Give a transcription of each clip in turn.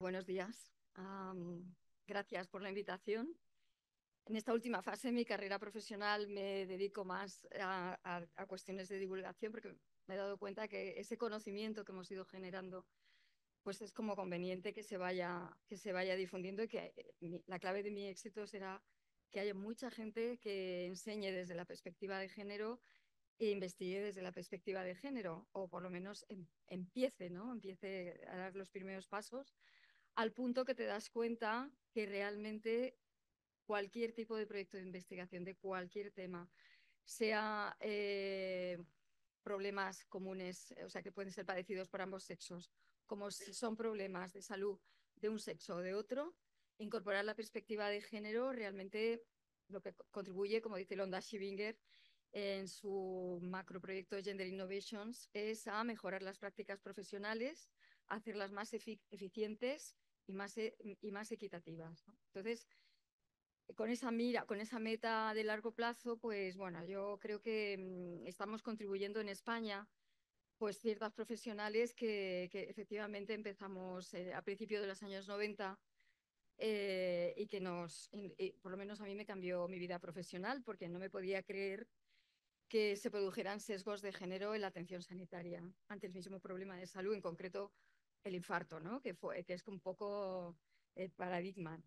Buenos días. gracias por la invitación. En esta última fase de mi carrera profesional me dedico más a, cuestiones de divulgación porque me he dado cuenta que ese conocimiento que hemos ido generando pues es como conveniente que se vaya, que se vaya difundiendo y que eh, la clave de mi éxito será que haya mucha gente que enseñe desde la perspectiva de género e investigue desde la perspectiva de género o por lo menos em-, empiece, ¿no? Empiece a dar los primeros pasos al punto que te das cuenta que realmente cualquier tipo de proyecto de investigación de cualquier tema, sea eh, problemas comunes, eh, o sea, que pueden ser padecidos por ambos sexos, como si son problemas de salud de un sexo o de otro, incorporar la perspectiva de género realmente lo que contribuye, como dice Londa Schibinger en su macroproyecto Gender Innovations, es a mejorar las prácticas profesionales, hacerlas más eficientes y más, eh, y más equitativas. Entonces, con esa mira, con esa meta de largo plazo, pues bueno, yo creo que mm, estamos contribuyendo en España pues ciertas profesionales que, efectivamente empezamos eh, a principios de los años 90 eh, y que nos, por lo menos a mí me cambió mi vida profesional porque no me podía creer que se produjeran sesgos de género en la atención sanitaria ante el mismo problema de salud, en concreto el infarto, ¿no? que, fue, es un poco el paradigma.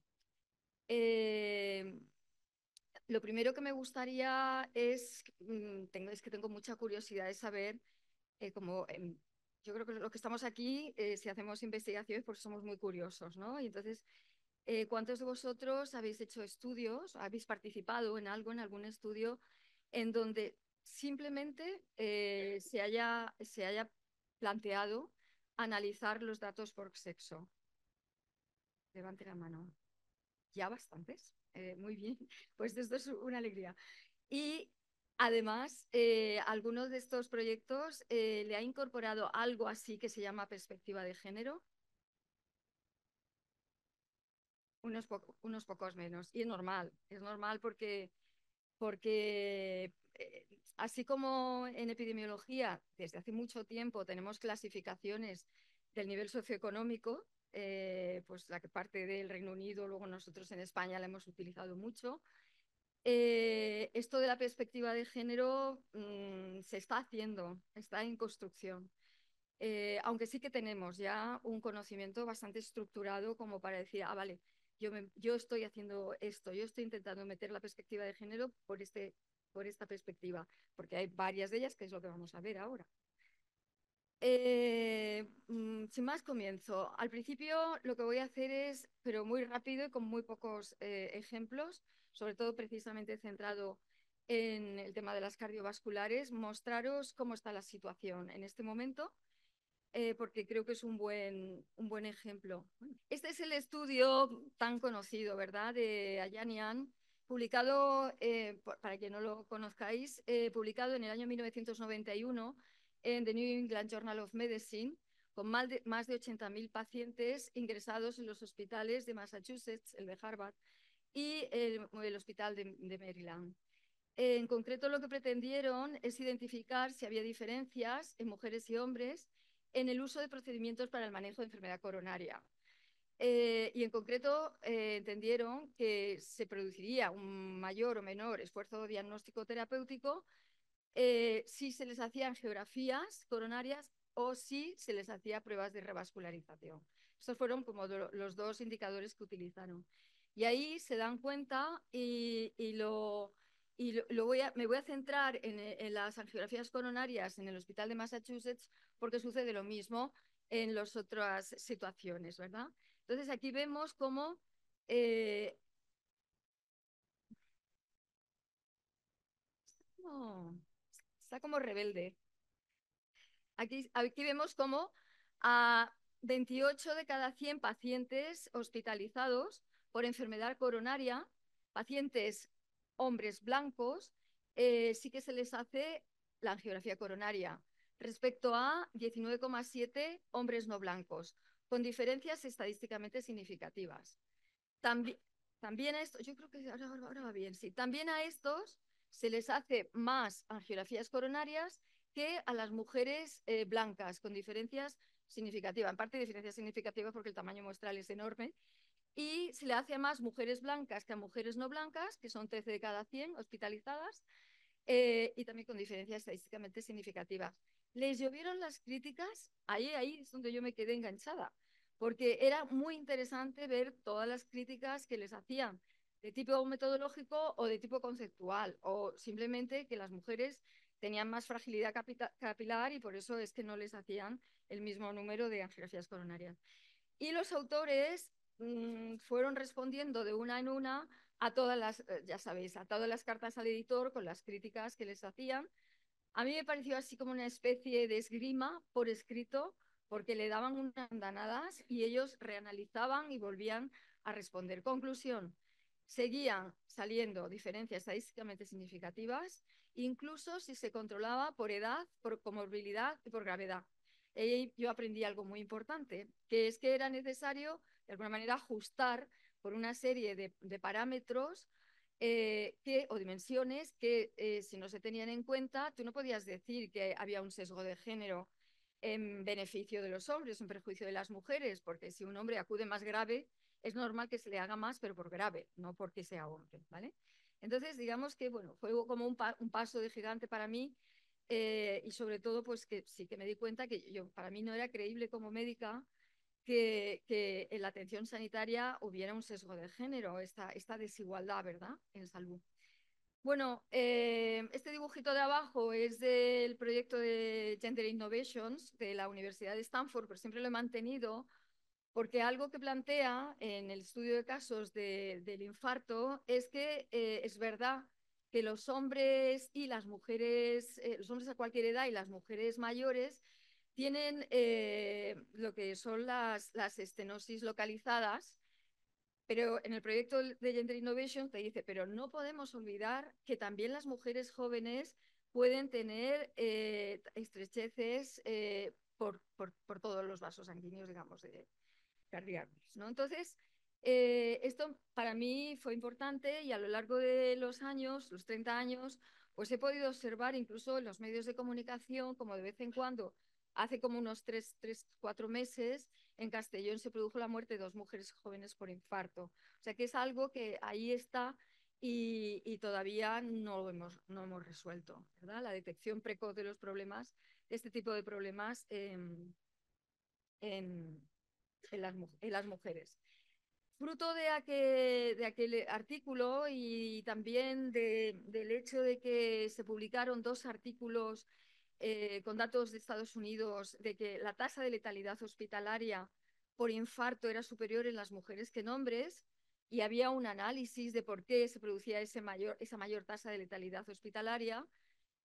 Em, lo primero que me gustaría es, mm, tengo, es que tengo mucha curiosidad de saber, eh, como em, yo creo que los que estamos aquí, eh, si hacemos investigaciones, porque somos muy curiosos, ¿no? Y entonces, eh, ¿cuántos de vosotros habéis hecho estudios, habéis participado en algo, en algún estudio, en donde simplemente se, haya, se haya planteado analizar los datos por sexo? Levante la mano. Ya bastantes. Eh, muy bien. Pues esto es una alegría. Y además, eh, algunos de estos proyectos eh, le ha incorporado algo así que se llama perspectiva de género. Unos, unos pocos menos. Y es normal, es normal porque porque eh, así como en epidemiología desde hace mucho tiempo tenemos clasificaciones del nivel socioeconómico, eh, pues la que parte del Reino Unido, luego nosotros en España la hemos utilizado mucho. Eh, esto de la perspectiva de género mm, se está haciendo, está en construcción. aunque sí que tenemos ya un conocimiento bastante estructurado como para decir, ah, vale, yo, estoy haciendo esto, yo estoy intentando meter la perspectiva de género este, por, esta perspectiva, porque hay varias de ellas que es lo que vamos a ver ahora. Eh, mm, sin más comienzo. Al principio lo que voy a hacer es, pero muy rápido y con muy pocos eh, ejemplos, sobre todo precisamente centrado en el tema de las cardiovasculares, mostraros cómo está la situación en este momento eh, porque creo que es un buen, un buen ejemplo. Este es el estudio tan conocido, ¿verdad?, de Ayanian, publicado, eh, para que no lo conozcáis, eh, publicado en el año 1991 en The New England Journal of Medicine, con más de, 80.000 pacientes ingresados en los hospitales de Massachusetts, el de Harvard, y el, hospital de Maryland. En concreto, lo que pretendieron es identificar si había diferencias en mujeres y hombres en el uso de procedimientos para el manejo de enfermedad coronaria. Eh, y en concreto eh, entendieron que se produciría un mayor o menor esfuerzo diagnóstico terapéutico eh, si se les hacían geografías coronarias o si se les hacía pruebas de revascularización. Estos fueron como los dos indicadores que utilizaron. Y ahí se dan cuenta y lo, y lo, me voy a centrar eh, en, las angiografías coronarias en el Hospital de Massachusetts porque sucede lo mismo en las otras situaciones, ¿verdad? Entonces aquí vemos cómo eh, oh, está como rebelde. Aquí, aquí vemos cómo a 28 de cada 100 pacientes hospitalizados por enfermedad coronaria, pacientes hombres blancos eh, sí que se les hace la angiografía coronaria, respecto a 19,7 hombres no blancos, con diferencias estadísticamente significativas. También, a estos, creo que también a estos se les hace más angiografías coronarias que a las mujeres eh, blancas, con diferencias significativas, en parte diferencias significativas porque el tamaño muestral es enorme, y se le hace a más mujeres blancas que a mujeres no blancas, que son 13 de cada 100 hospitalizadas, eh, y también con diferencias estadísticamente significativas. Les llovieron las críticas, ahí, ahí es donde yo me quedé enganchada, porque era muy interesante ver todas las críticas que les hacían de tipo metodológico o de tipo conceptual, o simplemente que las mujeres tenían más fragilidad capilar y por eso es que no les hacían el mismo número de angiografías coronarias. Y los autores Mm, fueron respondiendo de una en una a todas las, eh, ya sabéis, a todas las cartas al editor con las críticas que les hacían. A mí me pareció así como una especie de esgrima por escrito, porque le daban unas andanadas y ellos reanalizaban y volvían a responder. Conclusión, seguían saliendo diferencias estadísticamente significativas, incluso si se controlaba por edad, por comorbilidad y por gravedad. Y yo aprendí algo muy importante, que es que era necesario de alguna manera ajustar por una serie de, parámetros eh, que, o dimensiones que eh, si no se tenían en cuenta, tú no podías decir que había un sesgo de género en beneficio de los hombres, en perjuicio de las mujeres, porque si un hombre acude más grave, es normal que se le haga más, pero por grave, no porque sea hombre, Entonces, digamos que, fue como un, paso de gigante para mí eh, y sobre todo, pues que sí que me di cuenta que yo, para mí no era creíble como médica que, en la atención sanitaria hubiera un sesgo de género, esta, esta desigualdad, ¿verdad?, en salud. Bueno, eh, este dibujito de abajo es del proyecto de Gender Innovations de la Universidad de Stanford, pero siempre lo he mantenido porque algo que plantea en el estudio de casos del infarto es que eh, es verdad que los hombres y las mujeres, eh, los hombres a cualquier edad y las mujeres mayores tienen eh, lo que son las, las, estenosis localizadas, pero en el proyecto de Gender Innovation te dice, pero no podemos olvidar que también las mujeres jóvenes pueden tener eh, estrecheces eh, por, por, por, todos los vasos sanguíneos, digamos, de cardíacos. ¿no? Entonces, esto para mí fue importante y a lo largo de los años, los 30 años, pues he podido observar incluso en los medios de comunicación, como de vez en cuando hace como unos tres, tres, cuatro meses, en Castellón se produjo la muerte de dos mujeres jóvenes por infarto. O sea que es algo que ahí está y, todavía no lo hemos, no hemos resuelto. ¿verdad? La detección precoz de los problemas, este tipo de problemas en, las, mujeres. Fruto de aquel, artículo y también del hecho de que se publicaron dos artículos eh, con datos de Estados Unidos de que la tasa de letalidad hospitalaria por infarto era superior en las mujeres que en hombres y había un análisis de por qué se producía ese mayor, esa mayor tasa de letalidad hospitalaria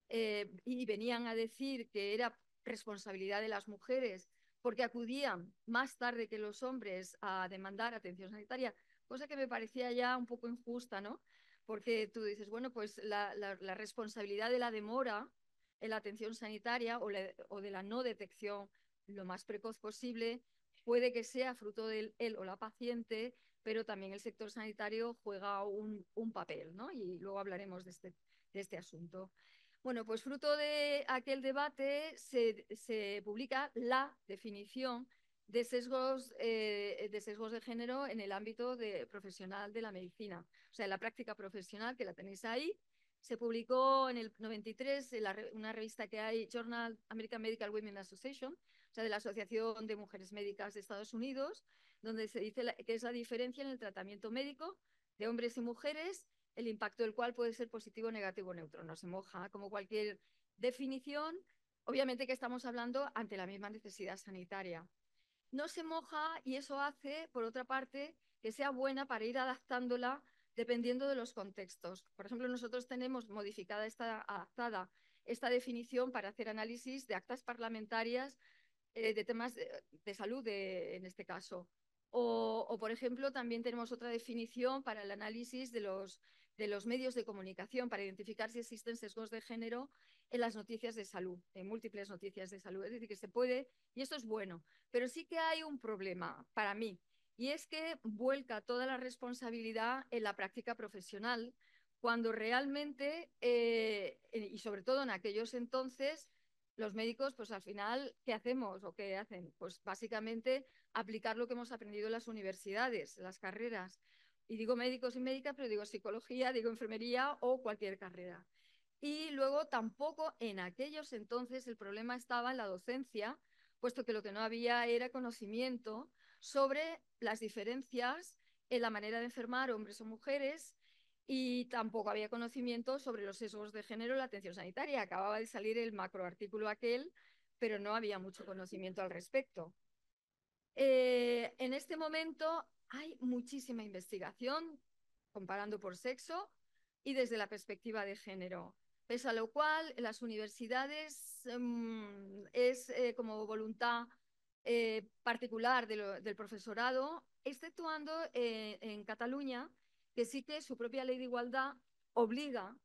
eh, y venían a decir que era responsabilidad de las mujeres porque acudían más tarde que los hombres a demandar atención sanitaria, cosa que me parecía ya un poco injusta, ¿no? Porque tú dices, bueno, pues la responsabilidad de la demora en la atención sanitaria o, de la no detección lo más precoz posible. Puede que sea fruto de él o la paciente, pero también el sector sanitario juega un, papel, ¿no? Y luego hablaremos este, de este, asunto. Bueno, pues fruto de aquel debate se, publica la definición de sesgos, eh, de sesgos de género en el ámbito de, profesional de la medicina, o sea, la práctica profesional que la tenéis ahí se publicó en el 93 en una revista que hay, Journal American Medical Women Association, o sea, de la Asociación de Mujeres Médicas de Estados Unidos, donde se dice que es la diferencia en el tratamiento médico de hombres y mujeres, el impacto del cual puede ser positivo, negativo o neutro. No se moja, como cualquier definición, obviamente que estamos hablando ante la misma necesidad sanitaria. No se moja y eso hace, por otra parte, que sea buena para ir adaptándola dependiendo de los contextos. Por ejemplo, nosotros tenemos modificada esta adaptada esta definición para hacer análisis de actas parlamentarias eh, de temas de, salud, en este caso. O, por ejemplo, también tenemos otra definición para el análisis de los, de los medios de comunicación, para identificar si existen sesgos de género en las noticias de salud, en múltiples noticias de salud. Es decir, que se puede, y esto es bueno, pero sí que hay un problema para mí, y es que vuelca toda la responsabilidad en la práctica profesional, cuando realmente, eh, y sobre todo en aquellos entonces, los médicos, pues al final, ¿qué hacemos o qué hacen? Pues básicamente aplicar lo que hemos aprendido en las universidades, las carreras. Y digo médicos y médicas, pero digo psicología, digo enfermería o cualquier carrera. Y luego tampoco en aquellos entonces el problema estaba en la docencia, puesto que lo que no había era conocimiento sobre las diferencias en la manera de enfermar hombres o mujeres y tampoco había conocimiento sobre los sesgos de género en la atención sanitaria. Acababa de salir el macroartículo aquel, pero no había mucho conocimiento al respecto. Eh, en este momento hay muchísima investigación comparando por sexo y desde la perspectiva de género. Pese a lo cual, las universidades mm, es eh, como voluntad eh, particular del profesorado, exceptuando eh, en Cataluña, que sí que su propia ley de igualdad obliga,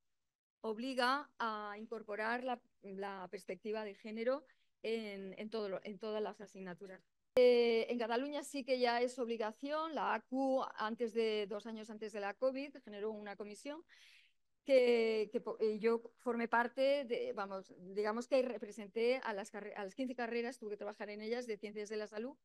obliga a incorporar la, perspectiva de género en, todas las asignaturas. Eh, en Cataluña sí que ya es obligación, la ACU antes de dos años antes de la COVID generó una comisión que, eh, yo formé parte, de, vamos, digamos que representé a las, a las 15 carreras, tuve que trabajar en ellas de ciencias de la salud.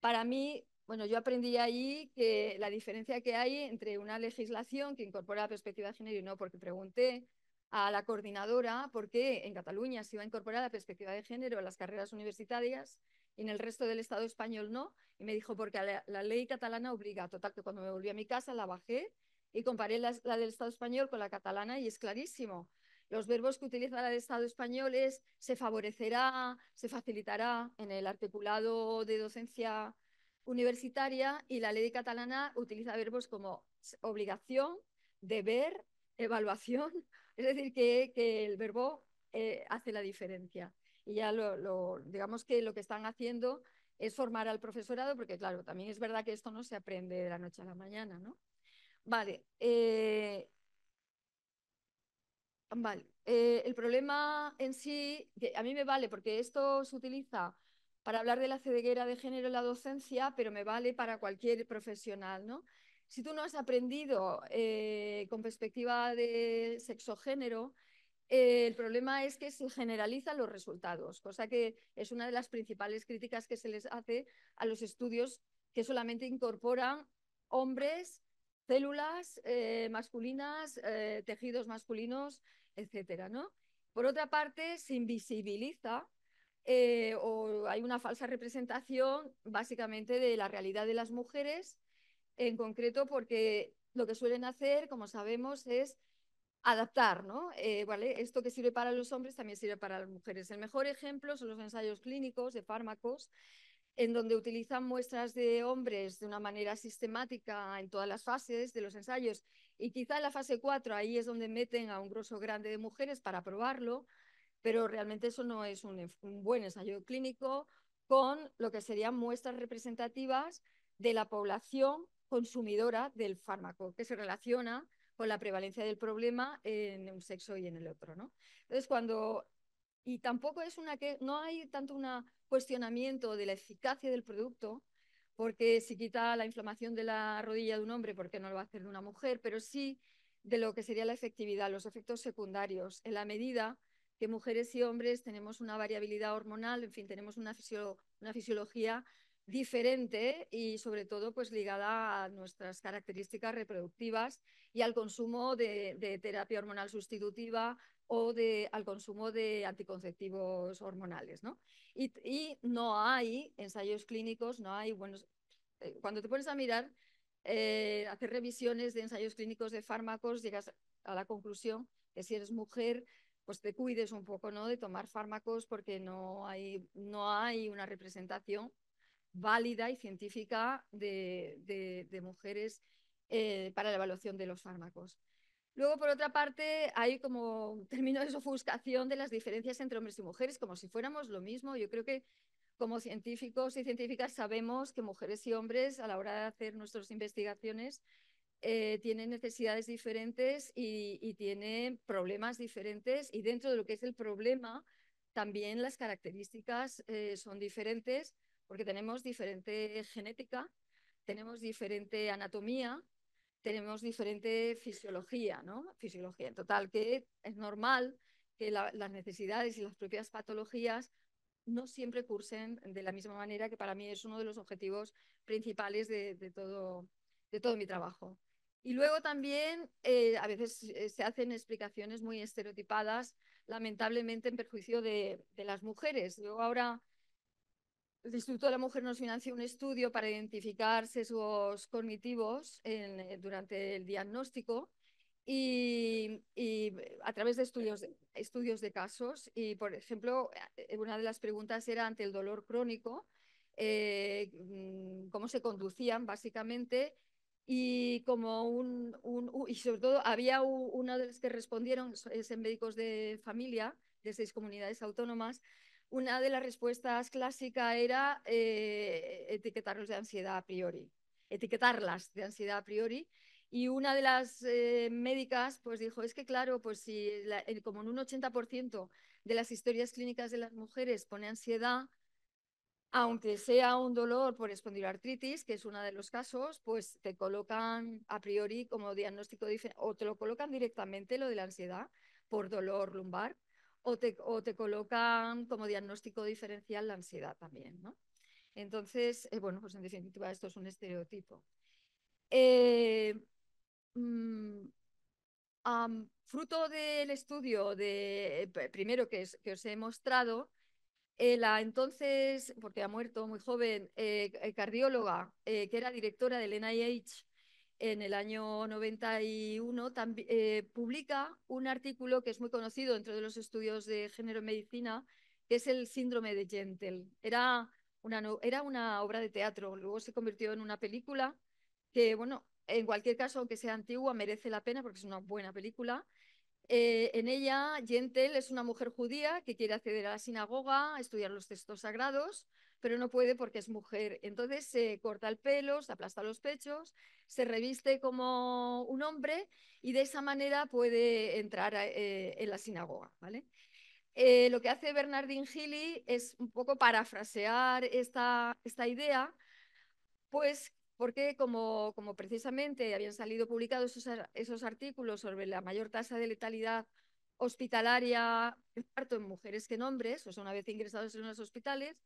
Para mí, bueno, yo aprendí ahí que la diferencia que hay entre una legislación que incorpora la perspectiva de género y no, porque pregunté a la coordinadora por qué en Cataluña se iba a incorporar la perspectiva de género a las carreras universitarias y en el resto del Estado español no. Y me dijo, porque la, la ley catalana obliga, total, que cuando me volví a mi casa la bajé y comparé la, del Estado español con la catalana y es clarísimo. Los verbos que utiliza la del Estado español es se favorecerá, se facilitará en el articulado de docencia universitaria y la ley catalana utiliza verbos como obligación, deber, evaluación. Es decir, que, el verbo eh, hace la diferencia. Y ya lo, digamos que lo que están haciendo es formar al profesorado, porque claro, también es verdad que esto no se aprende de la noche a la mañana, ¿no? Vale. Eh, vale. Eh, el problema en sí, que a mí me vale porque esto se utiliza para hablar de la ceguera de género en la docencia, pero me vale para cualquier profesional, ¿no? Si tú no has aprendido eh, con perspectiva de sexo-género, el problema es que se generalizan los resultados, cosa que es una de las principales críticas que se les hace a los estudios que solamente incorporan hombres células eh, masculinas, eh, tejidos masculinos, etcétera, ¿no? Por otra parte, se invisibiliza eh, o hay una falsa representación básicamente de la realidad de las mujeres, en concreto porque lo que suelen hacer, como sabemos, es adaptar, ¿no? ¿vale? Esto que sirve para los hombres también sirve para las mujeres. El mejor ejemplo son los ensayos clínicos de fármacos en donde utilizan muestras de hombres de una manera sistemática en todas las fases de los ensayos. Y quizá en la fase 4 ahí es donde meten a un grosso grande de mujeres para probarlo, pero realmente eso no es un, buen ensayo clínico con lo que serían muestras representativas de la población consumidora del fármaco, que se relaciona con la prevalencia del problema en un sexo y en el otro. ¿no? Entonces, cuando y tampoco es una que no hay tanto un cuestionamiento de la eficacia del producto, porque si quita la inflamación de la rodilla de un hombre, ¿por qué no lo va a hacer de una mujer? Pero sí de lo que sería la efectividad, los efectos secundarios, en la medida que mujeres y hombres tenemos una variabilidad hormonal, en fin, tenemos una, fisiología diferente y sobre todo pues ligada a nuestras características reproductivas y al consumo de terapia hormonal sustitutiva, o de, al consumo de anticonceptivos hormonales. ¿no? Y, no hay ensayos clínicos, no hay buenos... Eh, cuando te pones a mirar, eh, hacer revisiones de ensayos clínicos de fármacos, llegas a la conclusión que si eres mujer, pues te cuides un poco, ¿no? De tomar fármacos porque no hay, una representación válida y científica de, de, mujeres eh, para la evaluación de los fármacos. Luego, por otra parte, hay como términos de ofuscación de las diferencias entre hombres y mujeres, como si fuéramos lo mismo. Yo creo que como científicos y científicas sabemos que mujeres y hombres a la hora de hacer nuestras investigaciones eh, tienen necesidades diferentes y, tienen problemas diferentes y dentro de lo que es el problema también las características eh, son diferentes porque tenemos diferente genética, tenemos diferente anatomía, tenemos diferente fisiología, ¿no? Fisiología, en total, que es normal que las necesidades y las propias patologías no siempre cursen de la misma manera, que para mí es uno de los objetivos principales de, todo, de todo mi trabajo. Y luego también eh, a veces se hacen explicaciones muy estereotipadas, lamentablemente en perjuicio de, las mujeres. Yo ahora el Instituto de la Mujer nos financia un estudio para identificar sesgos cognitivos eh, durante el diagnóstico y, a través de estudios, de casos. Y, por ejemplo, eh, una de las preguntas era ante el dolor crónico, eh, mm, cómo se conducían básicamente y como y sobre todo había una de las que respondieron es en médicos de familia de seis comunidades autónomas una de las respuestas clásicas era eh, etiquetarlos de ansiedad a priori, etiquetarlas de ansiedad a priori. Y una de las eh, médicas pues dijo, es que claro, pues si eh, como en un 80% de las historias clínicas de las mujeres pone ansiedad, aunque sea un dolor por espondilartritis, que es uno de los casos, pues te colocan a priori como diagnóstico o te lo colocan directamente lo de la ansiedad por dolor lumbar o te, colocan como diagnóstico diferencial la ansiedad también, ¿no? Entonces, eh, bueno, pues en definitiva esto es un estereotipo. Eh, mm, fruto del estudio de, eh, primero que, os he mostrado, la entonces, porque ha muerto muy joven, cardióloga, que era directora del NIH, en el año 91 eh, publica un artículo que es muy conocido dentro de los estudios de género en medicina, que es el síndrome de Gentle. Era una, obra de teatro, luego se convirtió en una película que, bueno, en cualquier caso, aunque sea antigua, merece la pena porque es una buena película. Eh, en ella, Gentel es una mujer judía que quiere acceder a la sinagoga, estudiar los textos sagrados, pero no puede porque es mujer. Entonces se corta el pelo, se aplasta los pechos, se reviste como un hombre y de esa manera puede entrar eh, en la sinagoga. ¿vale? Eh, lo que hace Bernardine Gili es un poco parafrasear esta, esta idea, pues porque como, precisamente habían salido publicados esos, artículos sobre la mayor tasa de letalidad hospitalaria parto en mujeres que en hombres, o sea, una vez ingresados en los hospitales,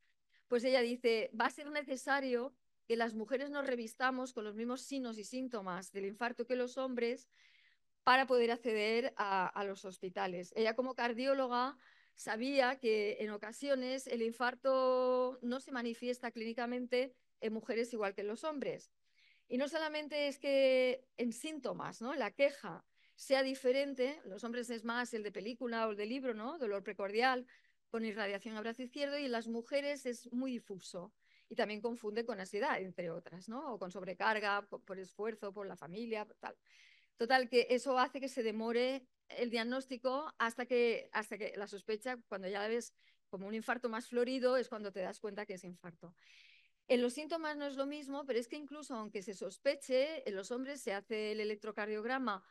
pues ella dice, va a ser necesario que las mujeres nos revistamos con los mismos signos y síntomas del infarto que los hombres para poder acceder a, los hospitales. Ella como cardióloga sabía que en ocasiones el infarto no se manifiesta clínicamente en mujeres igual que en los hombres. Y no solamente es que en síntomas, ¿no? La queja sea diferente, los hombres es más el de película o el de libro, ¿no? Dolor precordial, con irradiación a brazo izquierdo y en las mujeres es muy difuso y también confunde con ansiedad, entre otras, ¿no? O con sobrecarga, por, esfuerzo, por la familia, tal. Total, que eso hace que se demore el diagnóstico hasta que, hasta que la sospecha, cuando ya ves como un infarto más florido, es cuando te das cuenta que es infarto. En los síntomas no es lo mismo, pero es que incluso aunque se sospeche, en los hombres se hace el electrocardiograma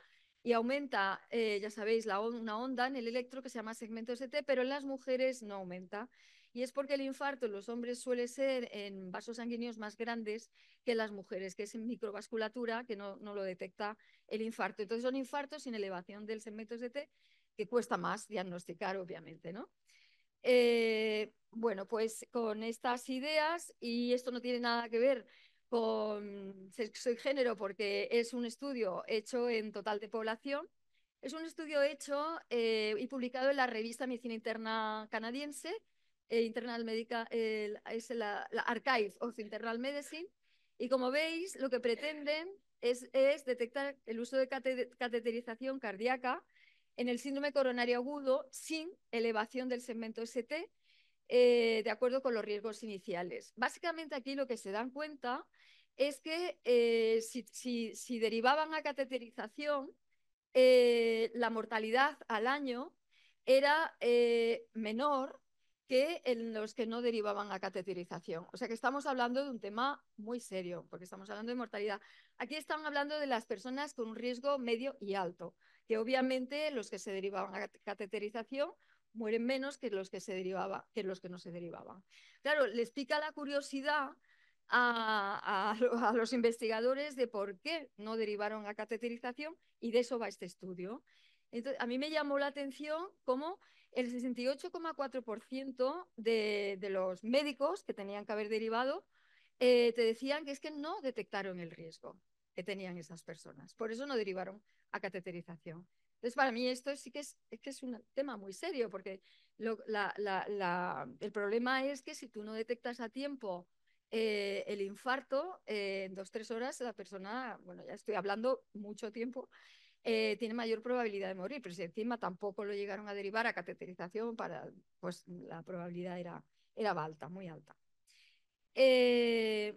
y aumenta, eh, ya sabéis, una onda en el electro que se llama segmento ST, pero en las mujeres no aumenta. Y es porque el infarto en los hombres suele ser en vasos sanguíneos más grandes que en las mujeres, que es en microvasculatura, que no, lo detecta el infarto. Entonces son infartos sin elevación del segmento ST, que cuesta más diagnosticar, obviamente, ¿no? Eh, bueno, pues con estas ideas, y esto no tiene nada que ver con sexo y género porque es un estudio hecho en total de población. Es un estudio hecho eh, y publicado en la revista Medicina Interna Canadiense, eh, Internal eh, es la, Archive of Internal Medicine. Y como veis, lo que pretenden es, es detectar el uso de cateterización cardíaca en el síndrome coronario agudo sin elevación del segmento ST, de acuerdo con los riesgos iniciales. Básicamente aquí lo que se dan cuenta es que eh, si, derivaban a cateterización, eh, la mortalidad al año era eh, menor que en los que no derivaban a cateterización. O sea que estamos hablando de un tema muy serio, porque estamos hablando de mortalidad. Aquí están hablando de las personas con un riesgo medio y alto, que obviamente los que se derivaban a cateterización mueren menos que los que, se derivaba, que los que no se derivaban. Claro, les pica la curiosidad a, los investigadores de por qué no derivaron a cateterización y de eso va este estudio. Entonces, a mí me llamó la atención cómo el 68,4% de, los médicos que tenían que haber derivado eh, te decían que es que no detectaron el riesgo que tenían esas personas. Por eso no derivaron a cateterización. Entonces, para mí esto sí que es, un tema muy serio, porque el problema es que si tú no detectas a tiempo eh, el infarto, eh, en dos, tres horas la persona, bueno, ya estoy hablando mucho tiempo, eh, tiene mayor probabilidad de morir, pero si encima tampoco lo llegaron a derivar a cateterización, para, pues la probabilidad era, era alta, muy alta.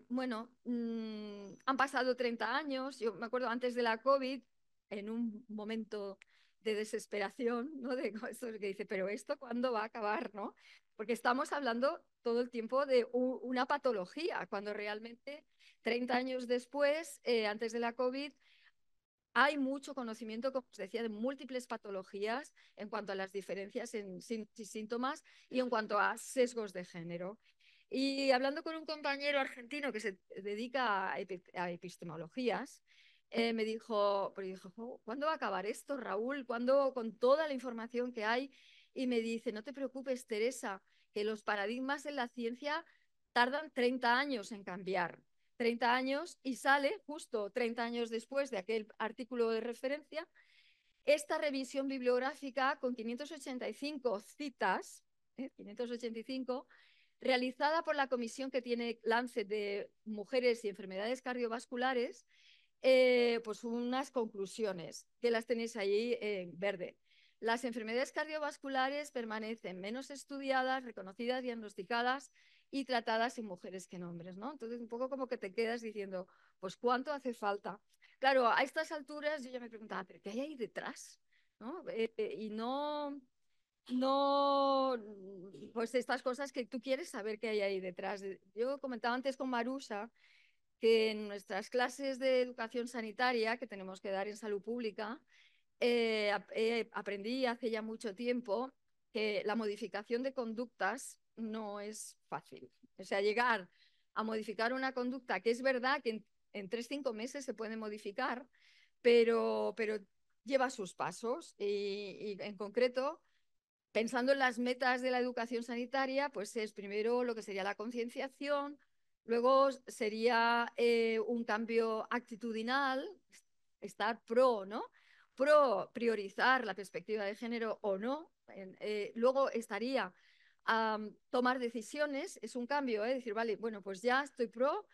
bueno, mm, han pasado 30 años, yo me acuerdo antes de la COVID, en un momento de desesperación, ¿no? De cosas que dice, pero esto cuándo va a acabar, ¿no? Porque estamos hablando todo el tiempo de una patología, cuando realmente 30 años después, eh, antes de la COVID, hay mucho conocimiento, como os decía, de múltiples patologías en cuanto a las diferencias en síntomas y en cuanto a sesgos de género. Y hablando con un compañero argentino que se dedica a, epistemologías, eh, me dijo, dijo, ¿cuándo va a acabar esto, Raúl? ¿Cuándo con toda la información que hay? Y me dice, no te preocupes, Teresa, que los paradigmas en la ciencia tardan 30 años en cambiar. 30 años y sale justo 30 años después de aquel artículo de referencia esta revisión bibliográfica con 585 citas, 585, ¿eh? realizada por la comisión que tiene lance de Mujeres y Enfermedades Cardiovasculares, eh, pues unas conclusiones que las tenéis ahí en verde. Las enfermedades cardiovasculares permanecen menos estudiadas, reconocidas, diagnosticadas y tratadas en mujeres que en hombres, ¿no? Entonces, un poco como que te quedas diciendo, pues, ¿cuánto hace falta? Claro, a estas alturas yo ya me preguntaba, ¿pero qué hay ahí detrás? ¿No? Eh, eh, y no, no, pues estas cosas que tú quieres saber qué hay ahí detrás. Yo comentaba antes con Marusa que en nuestras clases de educación sanitaria que tenemos que dar en salud pública, eh, eh, aprendí hace ya mucho tiempo que la modificación de conductas no es fácil. O sea, llegar a modificar una conducta, que es verdad que en, 3 tres, cinco meses se puede modificar, pero, lleva sus pasos y, en concreto, pensando en las metas de la educación sanitaria, pues es primero lo que sería la concienciación, luego sería eh, un cambio actitudinal, estar pro, ¿no? pro priorizar la perspectiva de género o no. Eh, luego estaría a tomar decisiones, es un cambio, es ¿eh? decir, vale, bueno, pues ya estoy pro,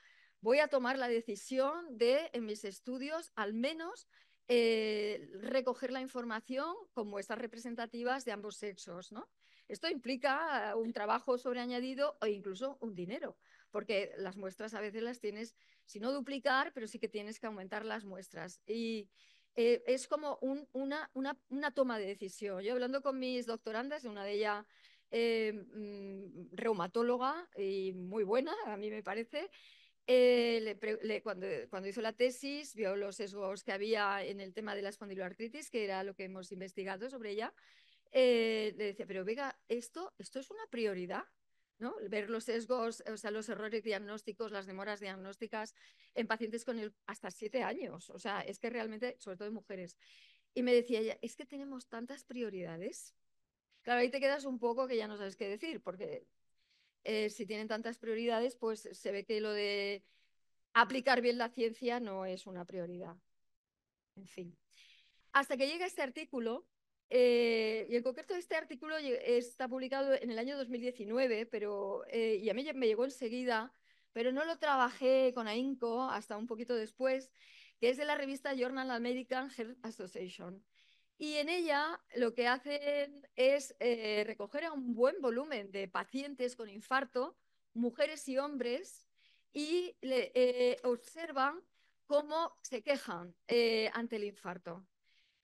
voy a tomar la decisión de en mis estudios al menos eh, recoger la información con muestras representativas de ambos sexos, Esto implica un trabajo sobreañadido o e incluso un dinero, porque las muestras a veces las tienes, si no duplicar, pero sí que tienes que aumentar las muestras. Y, eh, es como una, toma de decisión. Yo hablando con mis doctorandas, una de ellas eh, mm, reumatóloga y muy buena, a mí me parece, eh, cuando, hizo la tesis, vio los sesgos que había en el tema de la espondiloartritis, que era lo que hemos investigado sobre ella. le decía, pero Vega, ¿esto, ¿esto es una prioridad? Ver los sesgos, o sea, los errores diagnósticos, las demoras diagnósticas en pacientes con hasta siete años. O sea, es que realmente, sobre todo en mujeres. Y me decía ella, es que tenemos tantas prioridades. Claro, ahí te quedas un poco que ya no sabes qué decir, porque eh, si tienen tantas prioridades, pues se ve que lo de aplicar bien la ciencia no es una prioridad. En fin. Hasta que llega este artículo, eh, y en concreto este artículo está publicado en el año 2019, eh, y a mí me llegó enseguida, pero no lo trabajé con AINCO hasta un poquito después, que es de la revista Journal American Health Association. Y en ella lo que hacen es eh, recoger a un buen volumen de pacientes con infarto, mujeres y hombres, y observan cómo se quejan ante el infarto.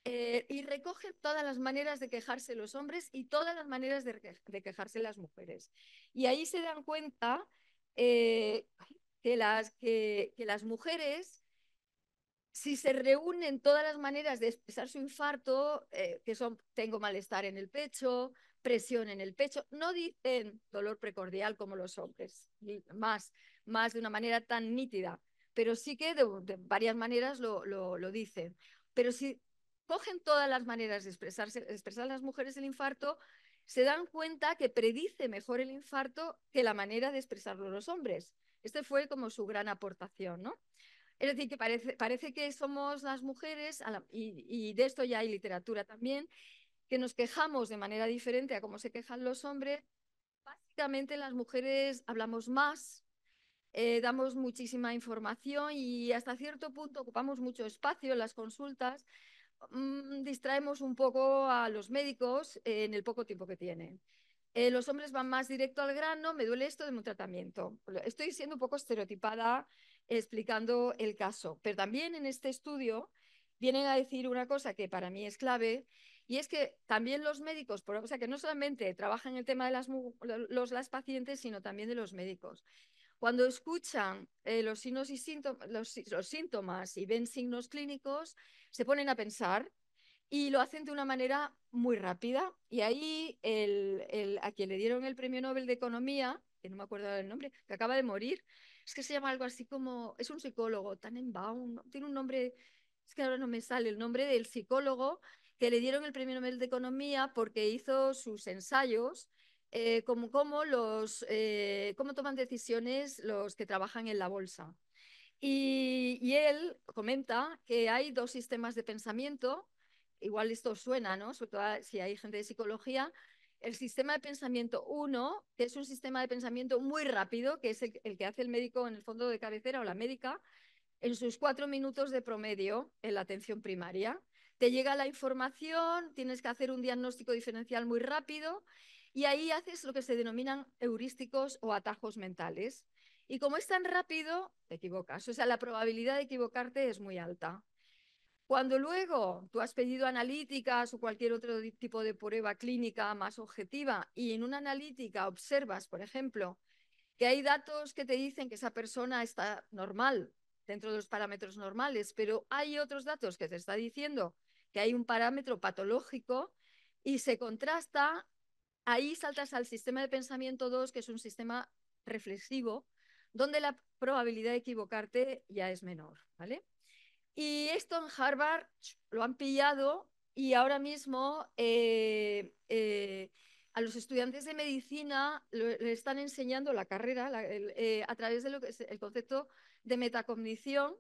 Eh, y recoge todas las maneras de quejarse los hombres y todas las maneras de, quejarse las mujeres. Y ahí se dan cuenta eh, que, las, que, las mujeres, si se reúnen todas las maneras de expresar su infarto, eh, que son tengo malestar en el pecho, presión en el pecho, no dicen dolor precordial como los hombres, más, más de una manera tan nítida, pero sí que de, varias maneras lo, lo, lo dicen. Pero si cogen todas las maneras de expresarse, expresar las mujeres el infarto, se dan cuenta que predice mejor el infarto que la manera de expresarlo los hombres. Este fue como su gran aportación, ¿no? Es decir, que parece, parece que somos las mujeres, y, de esto ya hay literatura también, que nos quejamos de manera diferente a cómo se quejan los hombres. Básicamente las mujeres hablamos más, eh, damos muchísima información y hasta cierto punto ocupamos mucho espacio en las consultas Mm, distraemos un poco a los médicos en el poco tiempo que tienen. Eh, los hombres van más directo al grano, me duele esto de mi tratamiento. Estoy siendo un poco estereotipada explicando el caso, pero también en este estudio vienen a decir una cosa que para mí es clave, y es que también los médicos, por, o sea, que no solamente trabajan el tema de las pacientes, sino también de los médicos. Cuando escuchan eh, los, signos y síntomas, los, los síntomas y ven signos clínicos, se ponen a pensar y lo hacen de una manera muy rápida. Y ahí el, el, a quien le dieron el Premio Nobel de Economía, que no me acuerdo del nombre, que acaba de morir, es que se llama algo así como, es un psicólogo, Tannenbaum, tiene un nombre, es que ahora no me sale el nombre del psicólogo que le dieron el Premio Nobel de Economía porque hizo sus ensayos eh, como, los, eh, cómo toman decisiones los que trabajan en la bolsa. Y, él comenta que hay dos sistemas de pensamiento, igual esto suena, ¿no? Sobre todo si hay gente de psicología, el sistema de pensamiento 1, que es un sistema de pensamiento muy rápido, que es el, el, que hace el médico en el fondo de cabecera o la médica, en sus cuatro minutos de promedio en la atención primaria. Te llega la información, tienes que hacer un diagnóstico diferencial muy rápido y ahí haces lo que se denominan heurísticos o atajos mentales. Y como es tan rápido, te equivocas. O sea, la probabilidad de equivocarte es muy alta. Cuando luego tú has pedido analíticas o cualquier otro tipo de prueba clínica más objetiva y en una analítica observas, por ejemplo, que hay datos que te dicen que esa persona está normal, dentro de los parámetros normales, pero hay otros datos que te está diciendo que hay un parámetro patológico y se contrasta ahí saltas al sistema de pensamiento 2, que es un sistema reflexivo, donde la probabilidad de equivocarte ya es menor, ¿vale? Y esto en Harvard lo han pillado y ahora mismo eh, eh, a los estudiantes de medicina le están enseñando la carrera eh, a través de lo que es el concepto de metacognición,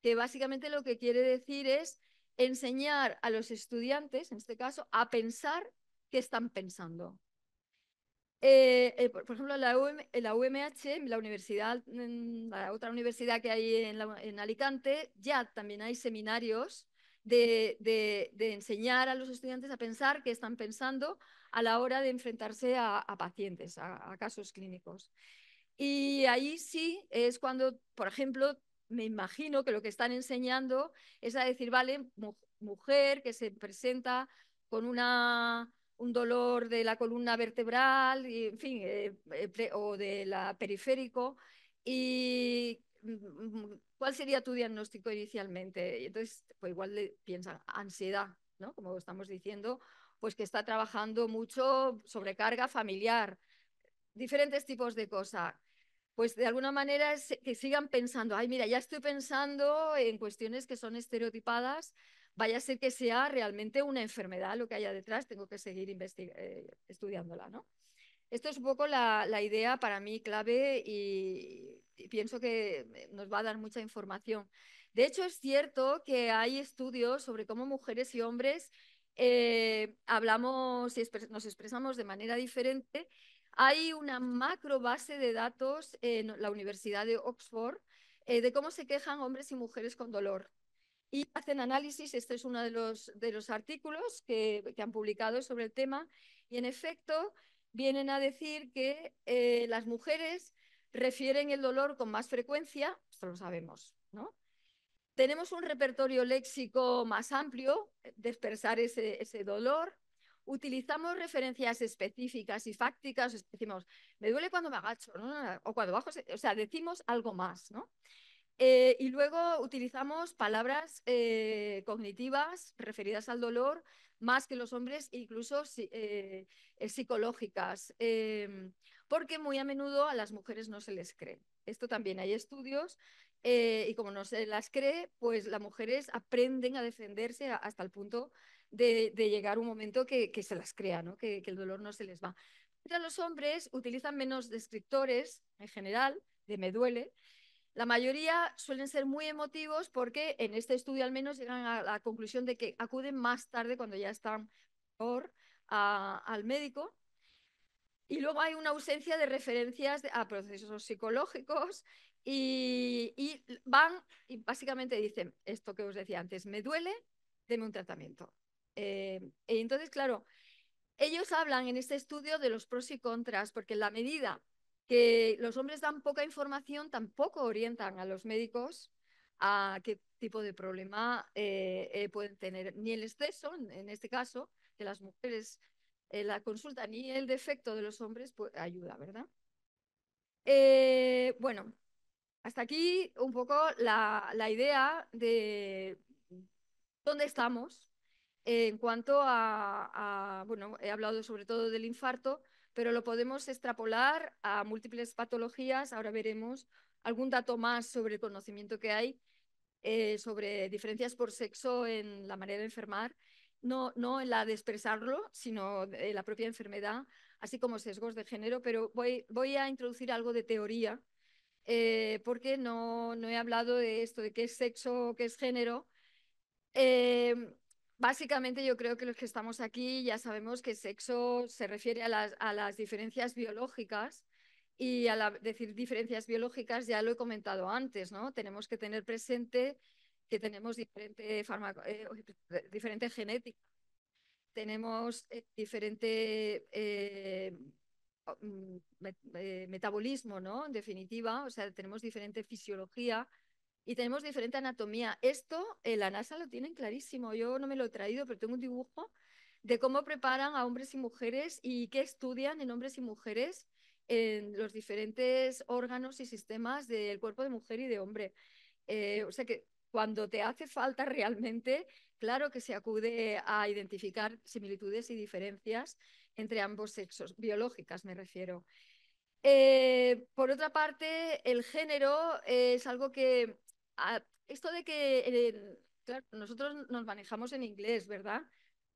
que básicamente lo que quiere decir es enseñar a los estudiantes, en este caso, a pensar qué están pensando. Eh, eh, por, ejemplo, en la, UMH, la universidad, mm, la otra universidad que hay en, Alicante, ya también hay seminarios de, enseñar a los estudiantes a pensar qué están pensando a la hora de enfrentarse a, pacientes, a, casos clínicos. Y ahí sí es cuando, por ejemplo, me imagino que lo que están enseñando es a decir, vale, mujer que se presenta con una un dolor de la columna vertebral, y, en fin, eh, eh, o de la periférico. ¿Y mm, mm, cuál sería tu diagnóstico inicialmente? Y entonces, pues igual le piensan ansiedad, ¿no? Como estamos diciendo, pues que está trabajando mucho sobrecarga familiar, diferentes tipos de cosas pues de alguna manera que sigan pensando, ay, mira, ya estoy pensando en cuestiones que son estereotipadas vaya a ser que sea realmente una enfermedad lo que haya detrás, tengo que seguir eh, estudiándola, Esto es un poco la, idea para mí clave y, pienso que nos va a dar mucha información. De hecho, es cierto que hay estudios sobre cómo mujeres y hombres eh, hablamos y nos expresamos de manera diferente. Hay una macro base de datos en la Universidad de Oxford eh, de cómo se quejan hombres y mujeres con dolor y hacen análisis. Este es uno de los, de los artículos que, han publicado sobre el tema y en efecto vienen a decir que eh, las mujeres refieren el dolor con más frecuencia, esto lo sabemos, ¿no? Tenemos un repertorio léxico más amplio eh, de expresar ese, dolor. Utilizamos referencias específicas y fácticas. Decimos, me duele cuando me agacho, o cuando bajo, o sea, decimos algo más, ¿no? Eh, y luego utilizamos palabras eh, cognitivas referidas al dolor más que los hombres, incluso eh, psicológicas, em, porque muy a menudo a las mujeres no se les cree. Esto también hay estudios y como no se las cree, pues las mujeres aprenden a defenderse hasta el punto de, llegar un momento que, se las crea, ¿no? que, el dolor no se les va. los hombres utilizan menos descriptores en general, de me duele, la mayoría suelen ser muy emotivos porque en este estudio al menos llegan a la conclusión de que acuden más tarde cuando ya están por al médico. Y luego hay una ausencia de referencias a procesos psicológicos y, van y básicamente dicen esto que os decía antes, me duele, deme un tratamiento. Eh, entonces, claro, ellos hablan en este estudio de los pros y contras, porque la medida que los hombres dan poca información, tampoco orientan a los médicos a qué tipo de problema eh, eh, pueden tener, ni el exceso, en este caso, que las mujeres eh, la consulta, ni el defecto de los hombres pues, ayuda, ¿verdad? bueno, hasta aquí un poco la, idea de dónde estamos en cuanto a, bueno, he hablado sobre todo del infarto, pero lo podemos extrapolar a múltiples patologías. Ahora veremos algún dato más sobre el conocimiento que hay eh, sobre diferencias por sexo en la manera de enfermar, no, no en la de expresarlo, sino en la propia enfermedad, así como sesgos de género, pero voy, voy a introducir algo de teoría, eh, porque no, he hablado de esto, de qué es sexo, qué es género. Eh, Básicamente yo creo que los que estamos aquí ya sabemos que sexo se refiere a las, diferencias biológicas y al decir diferencias biológicas ya lo he comentado antes, ¿no? Tenemos que tener presente que tenemos diferente, eh, diferente genética, tenemos eh, diferente eh, mm, metabolismo, ¿no? En definitiva, o sea, tenemos diferente fisiología, y tenemos diferente anatomía. Esto en eh, la NASA lo tienen clarísimo. Yo no me lo he traído, pero tengo un dibujo de cómo preparan a hombres y mujeres y qué estudian en hombres y mujeres en los diferentes órganos y sistemas del cuerpo de mujer y de hombre. Eh, o sea que cuando te hace falta realmente, claro que se acude a identificar similitudes y diferencias entre ambos sexos, biológicas me refiero. Eh, por otra parte, el género es algo que esto de que, nosotros nos manejamos en inglés, ¿verdad?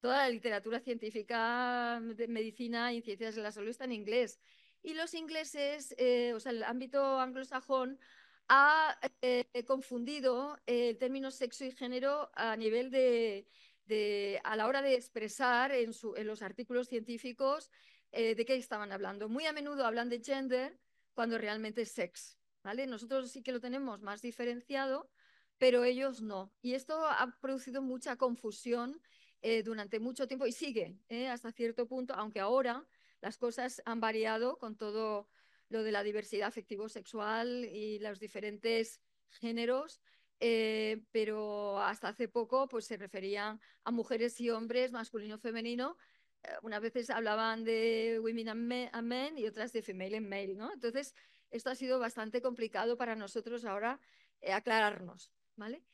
Toda la literatura científica de medicina y ciencias de la salud está en inglés. Y los ingleses, eh, o sea, el ámbito anglosajón ha eh, eh, confundido el término sexo y género a nivel de, a la hora de expresar en, en los artículos científicos de qué estaban hablando. Muy a menudo hablan de gender cuando realmente es sexo. Nosotros sí que lo tenemos más diferenciado, pero ellos no. Y esto ha producido mucha confusión eh, durante mucho tiempo y sigue eh, hasta cierto punto, aunque ahora las cosas han variado con todo lo de la diversidad afectivo-sexual y los diferentes géneros, eh, pero hasta hace poco pues, se referían a mujeres y hombres, masculino-femenino. unas veces hablaban de women and men, and men, y otras de female and male, ¿no? Entonces, esto ha sido bastante complicado para nosotros ahora eh, aclararnos, ¿vale?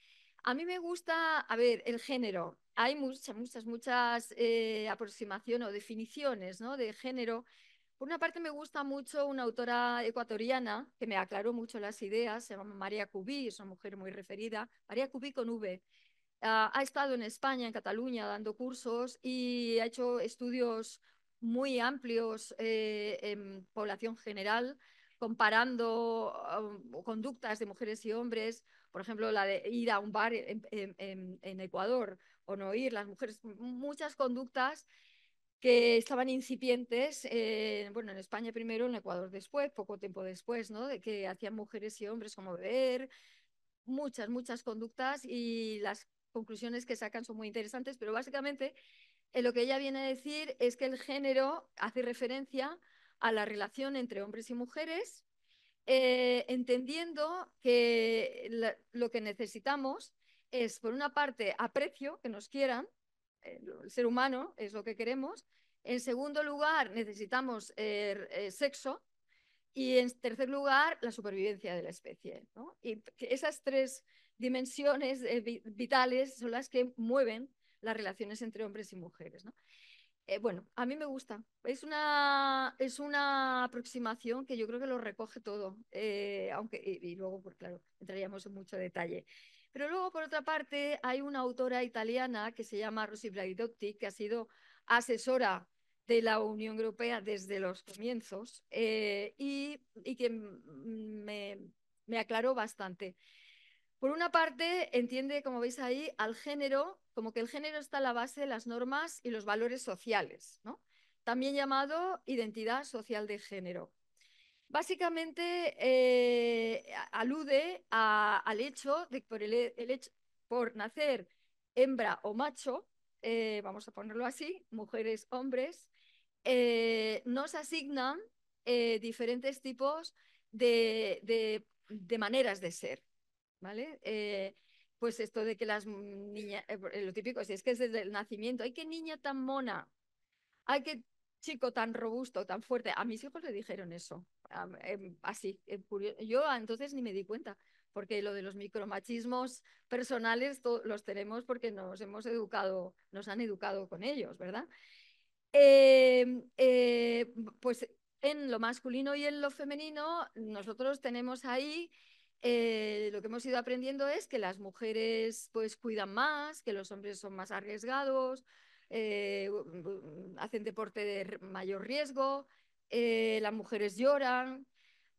A mí me gusta, a ver, el género. Hay muchas, muchas, muchas eh, aproximaciones o definiciones ¿no? de género. Por una parte me gusta mucho una autora ecuatoriana que me aclaró mucho las ideas, se llama María Cubí, es una mujer muy referida, María Cubí con V. Ah, ha estado en España, en Cataluña, dando cursos y ha hecho estudios muy amplios eh, en población general, comparando um, conductas de mujeres y hombres, por ejemplo, la de ir a un bar en, Ecuador o no ir, las mujeres, muchas conductas que estaban incipientes, eh, bueno, en España primero, en Ecuador después, poco tiempo después, ¿no? De que hacían mujeres y hombres como beber, muchas, muchas conductas y las conclusiones que sacan son muy interesantes, pero básicamente eh, lo que ella viene a decir es que el género hace referencia a la relación entre hombres y mujeres, eh, entendiendo que lo que necesitamos es, por una parte, aprecio, que nos quieran, eh, el ser humano es lo que queremos. En segundo lugar, necesitamos eh, sexo. Y en tercer lugar, la supervivencia de la especie. ¿no? Y esas tres dimensiones vitales son las que mueven las relaciones entre hombres y mujeres. Eh, bueno, a mí me gusta. Es una, aproximación que yo creo que lo recoge todo, eh, aunque, y, luego, pues claro, entraríamos en mucho detalle. Pero luego, por otra parte, hay una autora italiana que se llama Rosy Braidotti, que ha sido asesora de la Unión Europea desde los comienzos eh, y, que me aclaró bastante. Por una parte, entiende, como veis ahí, al género, como que el género está a la base de las normas y los valores sociales, también llamado identidad social de género. Básicamente eh, alude al hecho de que por, el, por nacer hembra o macho, eh, vamos a ponerlo así, mujeres, hombres, eh, nos asignan diferentes tipos de maneras de ser. ¿vale? Eh, pues esto de que las niñas, eh, eh, lo típico, es que es desde el nacimiento, ¡ay, qué niña tan mona! ¡Ay, qué chico tan robusto, tan fuerte! A mis hijos le dijeron eso, em, así, yo entonces ni me di cuenta, porque lo de los micromachismos personales los tenemos porque nos hemos educado, nos han educado con ellos, ¿verdad? Em, pues en lo masculino y en lo femenino, nosotros tenemos ahí eh, lo que hemos ido aprendiendo es que las mujeres pues cuidan más, que los hombres son más arriesgados, eh, hacen deporte de mayor riesgo, eh, las mujeres lloran,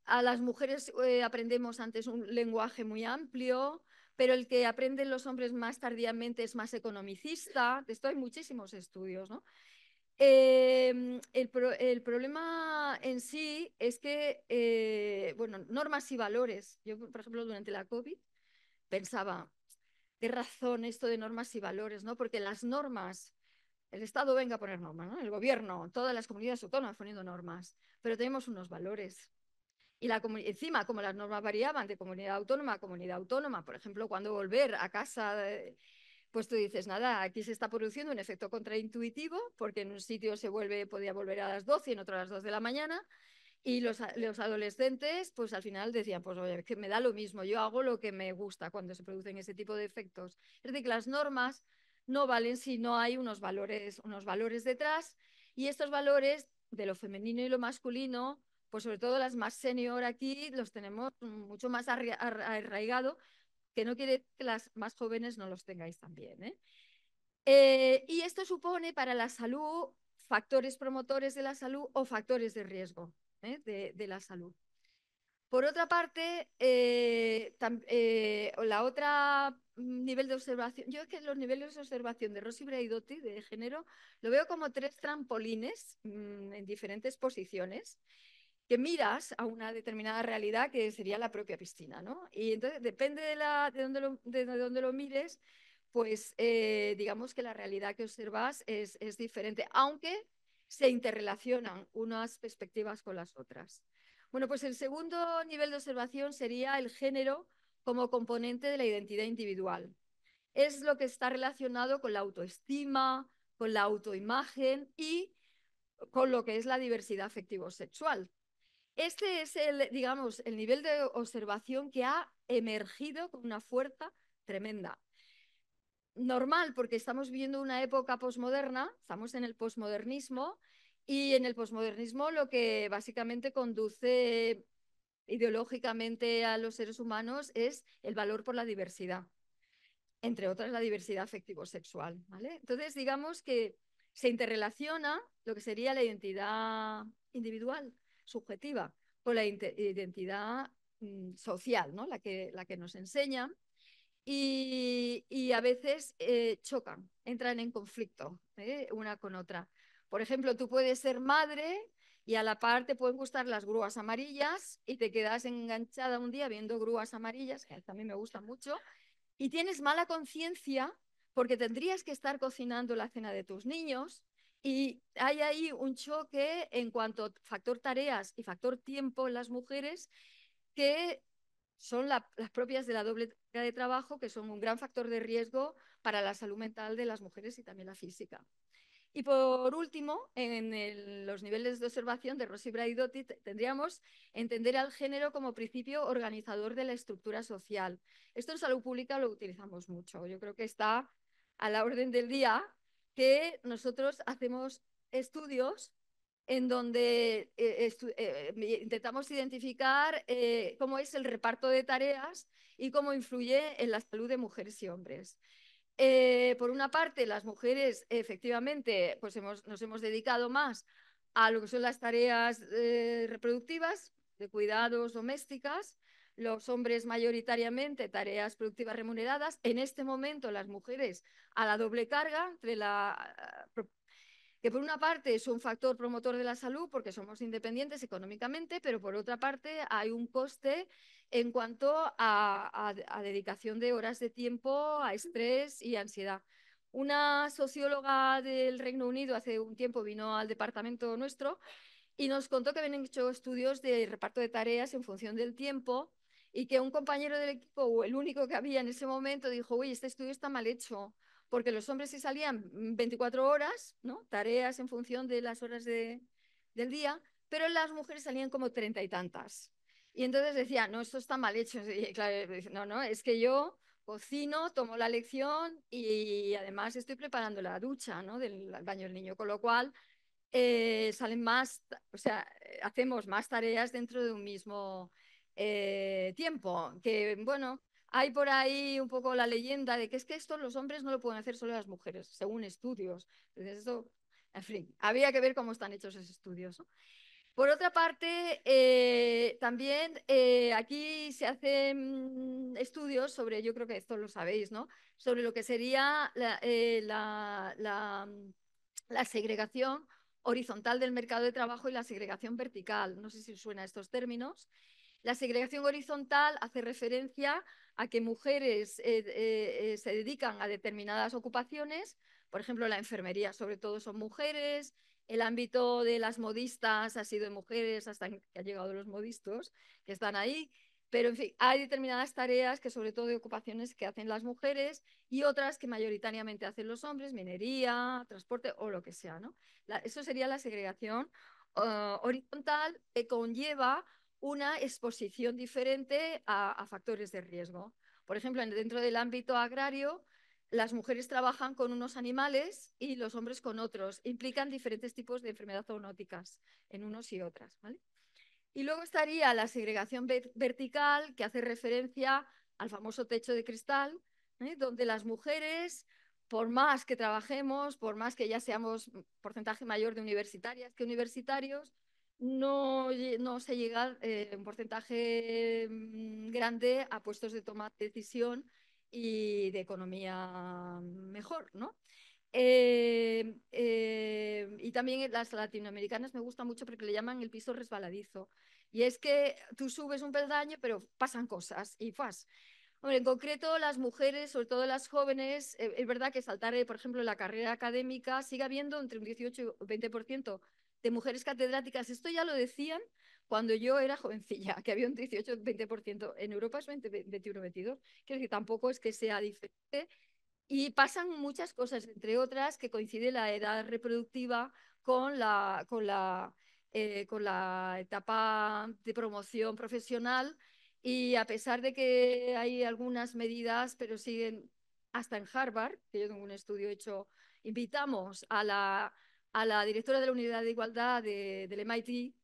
a las mujeres aprendemos antes un lenguaje muy amplio, pero el que aprenden los hombres más tardíamente es más economicista, de esto hay muchísimos estudios, ¿no? Eh, el, el, problema en sí es que, eh, bueno, normas y valores. Yo, por ejemplo, durante la COVID pensaba, qué razón esto de normas y valores, ¿no? Porque las normas, el Estado venga a poner normas, ¿no? El gobierno, todas las comunidades autónomas poniendo normas, pero tenemos unos valores. Y la encima, como las normas variaban de comunidad autónoma a comunidad autónoma, por ejemplo, cuando volver a casa... De, eh, pues tú dices, nada, aquí se está produciendo un efecto contraintuitivo, porque en un sitio se vuelve, podía volver a las 12 y en otro a las 2 de la mañana. Y los, los adolescentes, pues al final decían, pues oye, que me da lo mismo, yo hago lo que me gusta cuando se producen ese tipo de efectos. Es decir, que las normas no valen si no hay unos valores, unos valores detrás, y estos valores de lo femenino y lo masculino, pues sobre todo las más senior aquí, los tenemos mucho más arraigado que no quiere que las más jóvenes no los tengáis también. ¿eh? Eh, y esto supone para la salud factores promotores de la salud o factores de riesgo ¿eh? de, la salud. Por otra parte, la otra nivel de observación, yo es que los niveles de observación de Rosy Braidotti de género lo veo como tres trampolines mm, en diferentes posiciones miras a una determinada realidad que sería la propia piscina, Y entonces depende de, dónde, lo, mires, pues eh, digamos que la realidad que observas es, es diferente, aunque se interrelacionan unas perspectivas con las otras. Bueno, pues el segundo nivel de observación sería el género como componente de la identidad individual. Es lo que está relacionado con la autoestima, con la autoimagen y con lo que es la diversidad afectivo-sexual. Este es el, digamos, el nivel de observación que ha emergido con una fuerza tremenda. Normal, porque estamos viviendo una época posmoderna, estamos en el posmodernismo, y en el posmodernismo lo que básicamente conduce ideológicamente a los seres humanos es el valor por la diversidad, entre otras la diversidad afectivo-sexual. Entonces, digamos que se interrelaciona lo que sería la identidad individual subjetiva, con la identidad mm, social, ¿no? la, que, la que nos enseñan. Y, a veces eh, chocan, entran en conflicto ¿eh? una con otra. Por ejemplo, tú puedes ser madre y a la par te pueden gustar las grúas amarillas y te quedas enganchada un día viendo grúas amarillas, que también me gusta mucho, y tienes mala conciencia porque tendrías que estar cocinando la cena de tus niños y hay ahí un choque en cuanto a factor tareas y factor tiempo en las mujeres que son las propias de la doble de trabajo, que son un gran factor de riesgo para la salud mental de las mujeres y también la física. Y por último, en los niveles de observación de Rosy Braidotti, tendríamos entender al género como principio organizador de la estructura social. Esto en salud pública lo utilizamos mucho. Yo creo que está a la orden del día que nosotros hacemos estudios en donde eh, eh, eh, intentamos identificar cómo es el reparto de tareas y cómo influye en la salud de mujeres y hombres. por una parte, las mujeres efectivamente pues nos hemos dedicado más a lo que son las tareas reproductivas, de cuidados domésticas, los hombres mayoritariamente tareas productivas remuneradas, en este momento las mujeres a la doble carga, ah, que por una parte es un factor promotor de la salud porque somos independientes económicamente, pero por otra parte hay un coste en cuanto a, a dedicación de horas de tiempo, a estrés y ansiedad. Una socióloga del Reino Unido hace un tiempo vino al departamento nuestro y nos contó que habían hecho estudios de reparto de tareas en función del tiempo y que un compañero del equipo, o el único que había en ese momento, dijo, uy, este estudio está mal hecho, porque los hombres sí salían 24 mm, horas, ¿no? tareas en función de las horas de, del día, pero las mujeres salían como treinta y tantas. Y entonces decía, no, esto está mal hecho. Y claro, no, no, es que yo cocino, tomo la lección y además estoy preparando la ducha ¿no? del baño del niño, con lo cual eh, salen más, o sea, eh, hacemos más tareas dentro de un mismo eh, tiempo, que bueno, hay por ahí un poco la leyenda de que es que esto los hombres no lo pueden hacer solo las mujeres, según estudios. Entonces, esto, en fin, había que ver cómo están hechos esos estudios. ¿no? Por otra parte, eh, también eh, aquí se hacen mm, estudios sobre, yo creo que esto lo sabéis, ¿no? Sobre lo que sería la, mm, la, segregación horizontal del mercado de trabajo y la segregación vertical. No sé si suenan suena estos términos. La segregación horizontal hace referencia a que mujeres eh, eh, eh, se dedican a determinadas ocupaciones, por ejemplo, la enfermería sobre todo son mujeres, el ámbito de las modistas ha sido de mujeres hasta que han llegado los modistos que están ahí, pero en fin, hay determinadas tareas que sobre todo de ocupaciones que hacen las mujeres y otras que mayoritariamente hacen los hombres, minería, transporte o lo que sea. ¿no? eso sería la segregación ah, horizontal que conlleva una exposición diferente a, factores de riesgo. Por ejemplo, dentro del ámbito agrario, las mujeres trabajan con unos animales y los hombres con otros. Implican diferentes tipos de enfermedades zoonóticas en unos y otras. Y luego estaría la segregación vertical, que hace referencia al famoso techo de cristal, ¿eh? donde las mujeres, por más que trabajemos, por más que ya seamos porcentaje mayor de universitarias que universitarios, no, se llega un eh, porcentaje mm, grande a puestos de toma de decisión y de economía mejor, ¿no? Eh, eh, y también las latinoamericanas me gusta mucho porque le llaman el piso resbaladizo. Y es que tú subes un peldaño, pero pasan cosas y ¡fas! en concreto, las mujeres, sobre todo las jóvenes, es verdad que saltar, por ejemplo, la carrera académica, sigue habiendo entre un 18 y 20% de mujeres catedráticas. Esto ya lo decían cuando yo era jovencilla, que había un 18-20%. En Europa es 21-22. Quiero decir, tampoco es que sea diferente. Y pasan muchas cosas, entre otras, que coincide la edad reproductiva con la, con la, eh, con la etapa de promoción profesional. Y a pesar de que hay algunas medidas, pero siguen hasta en Harvard, que yo tengo un estudio hecho, invitamos a la a la directora de la Unidad de Igualdad del MIT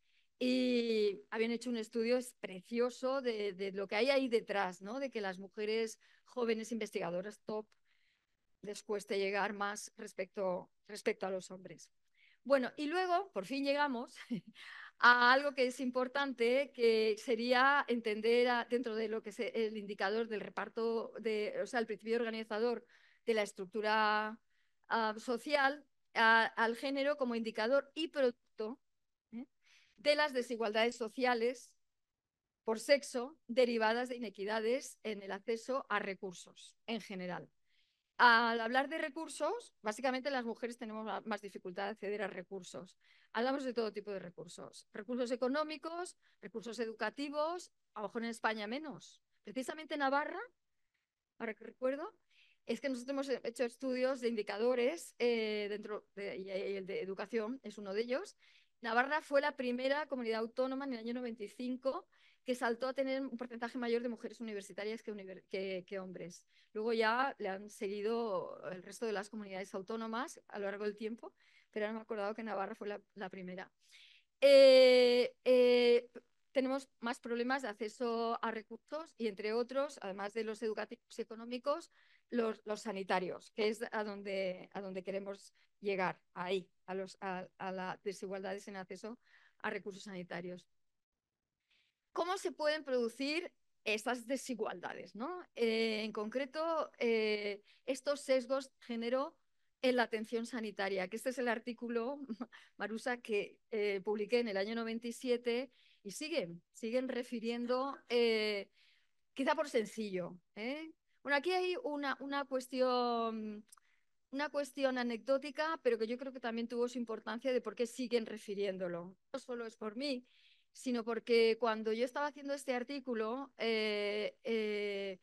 y habían hecho un estudio es precioso de, lo que hay ahí detrás, ¿no? de que las mujeres jóvenes investigadoras top les cueste llegar más respecto, respecto a los hombres. Bueno, y luego, por fin llegamos a algo que es importante, que sería entender dentro de lo que es el indicador del reparto, de, o sea, el principio organizador de la estructura ah, social, al género como indicador y producto ¿eh? de las desigualdades sociales por sexo derivadas de inequidades en el acceso a recursos en general. Al hablar de recursos, básicamente las mujeres tenemos más dificultad de acceder a recursos. Hablamos de todo tipo de recursos. Recursos económicos, recursos educativos, a lo mejor en España menos. Precisamente en Navarra, ahora que recuerdo, es que nosotros hemos hecho estudios de indicadores eh, dentro de, y el de educación es uno de ellos. Navarra fue la primera comunidad autónoma en el año 95 que saltó a tener un porcentaje mayor de mujeres universitarias que, que, hombres. Luego ya le han seguido el resto de las comunidades autónomas a lo largo del tiempo, pero han me he acordado que Navarra fue la, primera. Eh, eh, tenemos más problemas de acceso a recursos y, entre otros, además de los educativos económicos, los, sanitarios, que es a donde, a donde queremos llegar, ahí, a, los, a, las desigualdades en acceso a recursos sanitarios. ¿Cómo se pueden producir estas desigualdades? ¿no? Eh, en concreto, eh, estos sesgos género en la atención sanitaria, que este es el artículo, Marusa, que eh, publiqué en el año 97 y siguen, siguen refiriendo, quizá por sencillo, bueno, aquí hay una, cuestión una cuestión anecdótica, pero que yo creo que también tuvo su importancia de por qué siguen refiriéndolo. No solo es por mí, sino porque cuando yo estaba haciendo este artículo, eh, eh,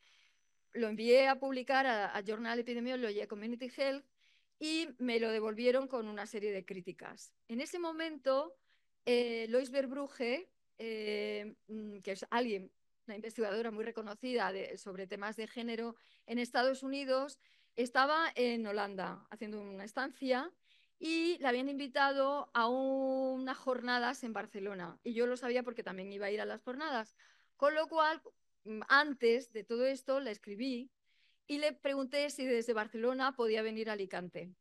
lo envié a publicar a, Journal Epidemiology Community Health y me lo devolvieron con una serie de críticas. En ese momento, eh, Lois Verbrugge, mm, que es alguien una investigadora muy reconocida sobre temas de género en Estados Unidos, estaba en Holanda haciendo una estancia y la habían invitado a unas jornadas en Barcelona. Y yo lo sabía porque también iba a ir a las jornadas. Con lo cual, mm, antes de todo esto, la escribí y le pregunté si desde Barcelona podía venir a Alicante.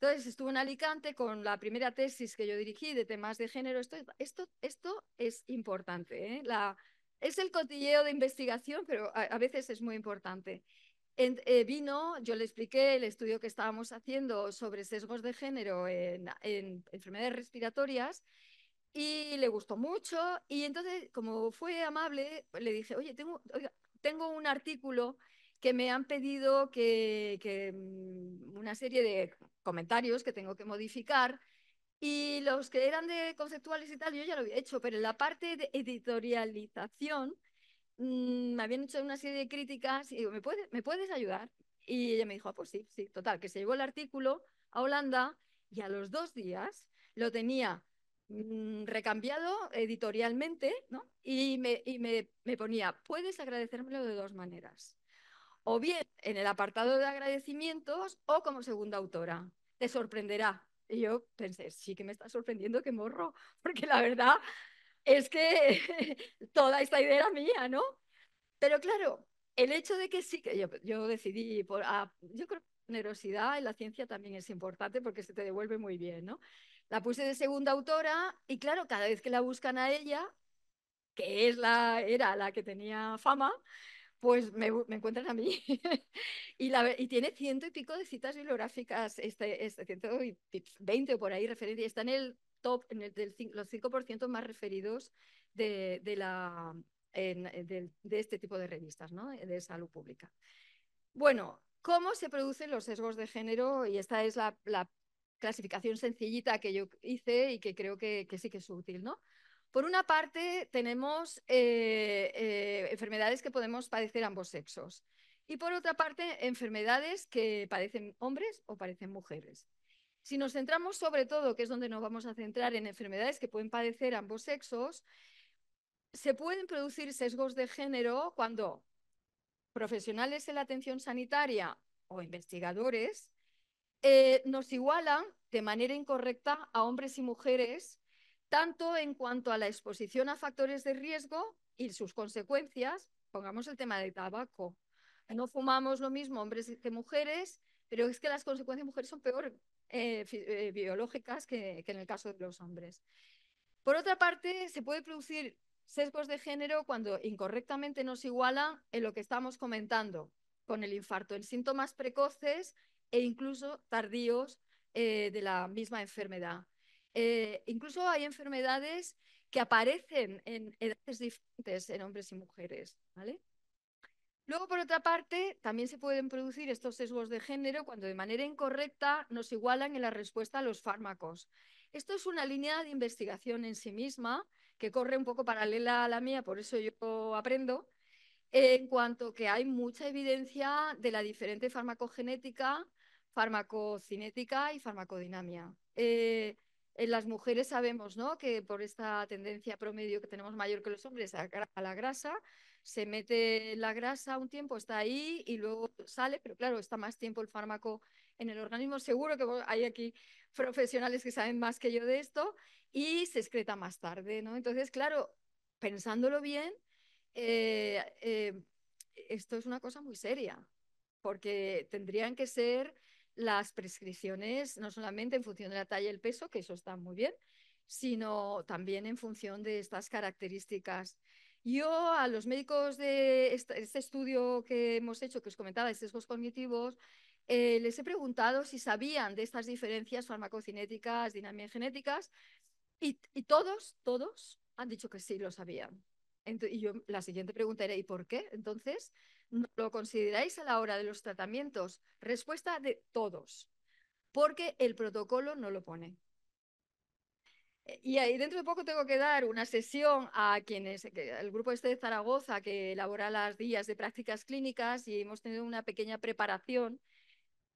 Entonces estuvo en Alicante con la primera tesis que yo dirigí de temas de género. Esto, esto, esto es importante. ¿eh? La, es el cotilleo de investigación, pero a, veces es muy importante. Eh, vino, yo le expliqué el estudio que estábamos haciendo sobre sesgos de género en, enfermedades respiratorias y le gustó mucho. Y entonces, como fue amable, pues, le dije, oye, tengo, un artículo que me han pedido que, mm, una serie de comentarios que tengo que modificar y los que eran de conceptuales y tal, yo ya lo había hecho, pero en la parte de editorialización mm, me habían hecho una serie de críticas y digo, ¿me puedes, ¿me puedes ayudar? Y ella me dijo, ah, pues sí, sí, total, que se llevó el artículo a Holanda y a los dos días lo tenía mm, recambiado editorialmente, ¿no? Y, me, me ponía, puedes agradecérmelo de dos maneras. O bien en el apartado de agradecimientos o como segunda autora. Te sorprenderá y yo pensé, sí que me está sorprendiendo que morro, porque la verdad es que toda esta idea era mía, ¿no? Pero claro, el hecho de que sí, que yo, decidí, por, ah, yo creo que la generosidad en la ciencia también es importante porque se te devuelve muy bien, ¿no? La puse de segunda autora y claro, cada vez que la buscan a ella, que es la, era la que tenía fama, pues me, encuentran a mí. y, tiene ciento y pico de citas bibliográficas, este, este ciento o por ahí y Está en el top, en los 5% más referidos eh, de, este tipo de revistas, eh, de salud pública. Bueno, ¿cómo se producen los sesgos de género? Y esta es la, clasificación sencillita que yo hice y que creo que, que sí que es útil, ¿no? Por una parte, tenemos eh, eh, enfermedades que podemos padecer ambos sexos y por otra parte, enfermedades que padecen hombres o padecen mujeres. Si nos centramos sobre todo, que es donde nos vamos a centrar en enfermedades que pueden padecer ambos sexos, se pueden producir sesgos de género cuando profesionales en la atención sanitaria o investigadores eh, nos igualan de manera incorrecta a hombres y mujeres tanto en cuanto a la exposición a factores de riesgo y sus consecuencias, pongamos el tema del tabaco. No fumamos lo mismo hombres que mujeres, pero es que las consecuencias de mujeres son peor eh, eh, biológicas que, en el caso de los hombres. Por otra parte, se puede producir sesgos de género cuando incorrectamente nos igualan en lo que estamos comentando, con el infarto, en síntomas precoces e incluso tardíos eh, de la misma enfermedad. Eh, incluso hay enfermedades que aparecen en edades diferentes en hombres y mujeres, ¿vale? Luego, por otra parte, también se pueden producir estos sesgos de género cuando de manera incorrecta nos igualan en la respuesta a los fármacos. Esto es una línea de investigación en sí misma que corre un poco paralela a la mía, por eso yo aprendo, en cuanto que hay mucha evidencia de la diferente farmacogenética, farmacocinética y farmacodinamia. Eh, eh, las mujeres sabemos que por esta tendencia promedio que tenemos mayor que los hombres a, la grasa, se mete la grasa un tiempo, está ahí y luego sale, pero claro, está más tiempo el fármaco en el organismo. Seguro que hay aquí profesionales que saben más que yo de esto y se excreta más tarde. ¿no? Entonces, claro, pensándolo bien, eh, eh, esto es una cosa muy seria, porque tendrían que ser las prescripciones, no solamente en función de la talla y el peso, que eso está muy bien, sino también en función de estas características. Yo a los médicos de este estudio que hemos hecho, que os comentaba, de sesgos cognitivos, eh, les he preguntado si sabían de estas diferencias farmacocinéticas, dinámicas genéticas, y todos, todos han dicho que sí lo sabían y yo, la siguiente pregunta era, ¿y por qué? Entonces, ¿lo consideráis a la hora de los tratamientos? Respuesta de todos, porque el protocolo no lo pone. Eh, y ahí dentro de poco tengo que dar una sesión a quienes, el grupo este de Zaragoza que elabora las guías de prácticas clínicas y hemos tenido una pequeña preparación.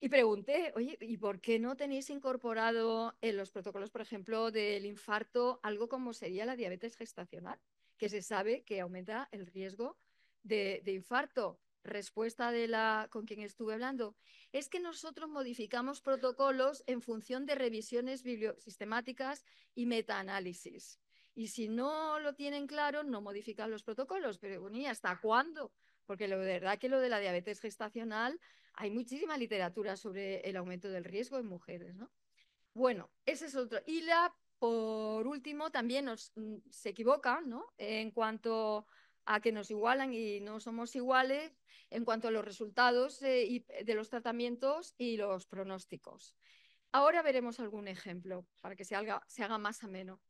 Y pregunté, oye, ¿y por qué no tenéis incorporado en los protocolos, por ejemplo, del infarto algo como sería la diabetes gestacional? que se sabe que aumenta el riesgo de, infarto. Respuesta de la con quien estuve hablando, es que nosotros modificamos protocolos en función de revisiones bibliosistemáticas y metaanálisis. Y si no lo tienen claro, no modifican los protocolos. Pero bueno, ¿y hasta cuándo? Porque lo de verdad que lo de la diabetes gestacional, hay muchísima literatura sobre el aumento del riesgo en mujeres, Bueno, ese es otro. Y la por último, también mm, se equivoca en cuanto a que nos igualan y no somos iguales en cuanto a los resultados eh, y de los tratamientos y los pronósticos. Ahora veremos algún ejemplo para que se se haga más ameno.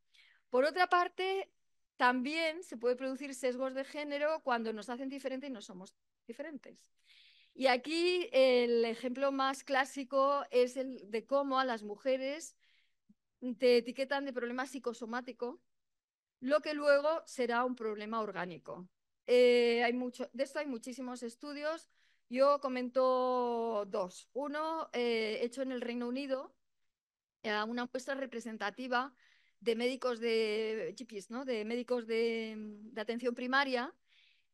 Por otra parte, también se puede producir sesgos de género cuando nos hacen diferentes y no somos diferentes. Y aquí el ejemplo más clásico es el de cómo a las mujeres te etiquetan de problema psicosomático, lo que luego será un problema orgánico. Eh, hay mucho, de esto hay muchísimos estudios. Yo comento dos. Uno, eh, hecho en el Reino Unido, una muestra representativa de médicos de GPs, eh, ¿no? de médicos de, mm, de atención primaria,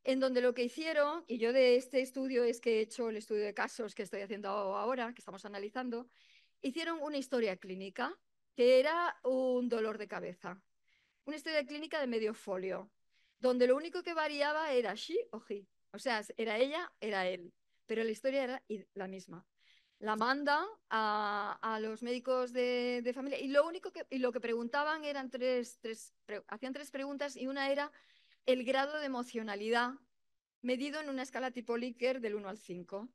en donde lo que hicieron, y yo de este estudio es que he hecho el estudio de casos que estoy haciendo ahora, que estamos analizando, hicieron una historia clínica que era un dolor de cabeza. Una historia clínica de medio folio, donde lo único que variaba era she o he. O sea, era ella, era él. Pero la historia era la misma. La manda a, los médicos de, familia y lo único que, lo que preguntaban eran tres, hacían tres preguntas y una era el grado de emocionalidad medido en una escala tipo Likert del 1 al 5.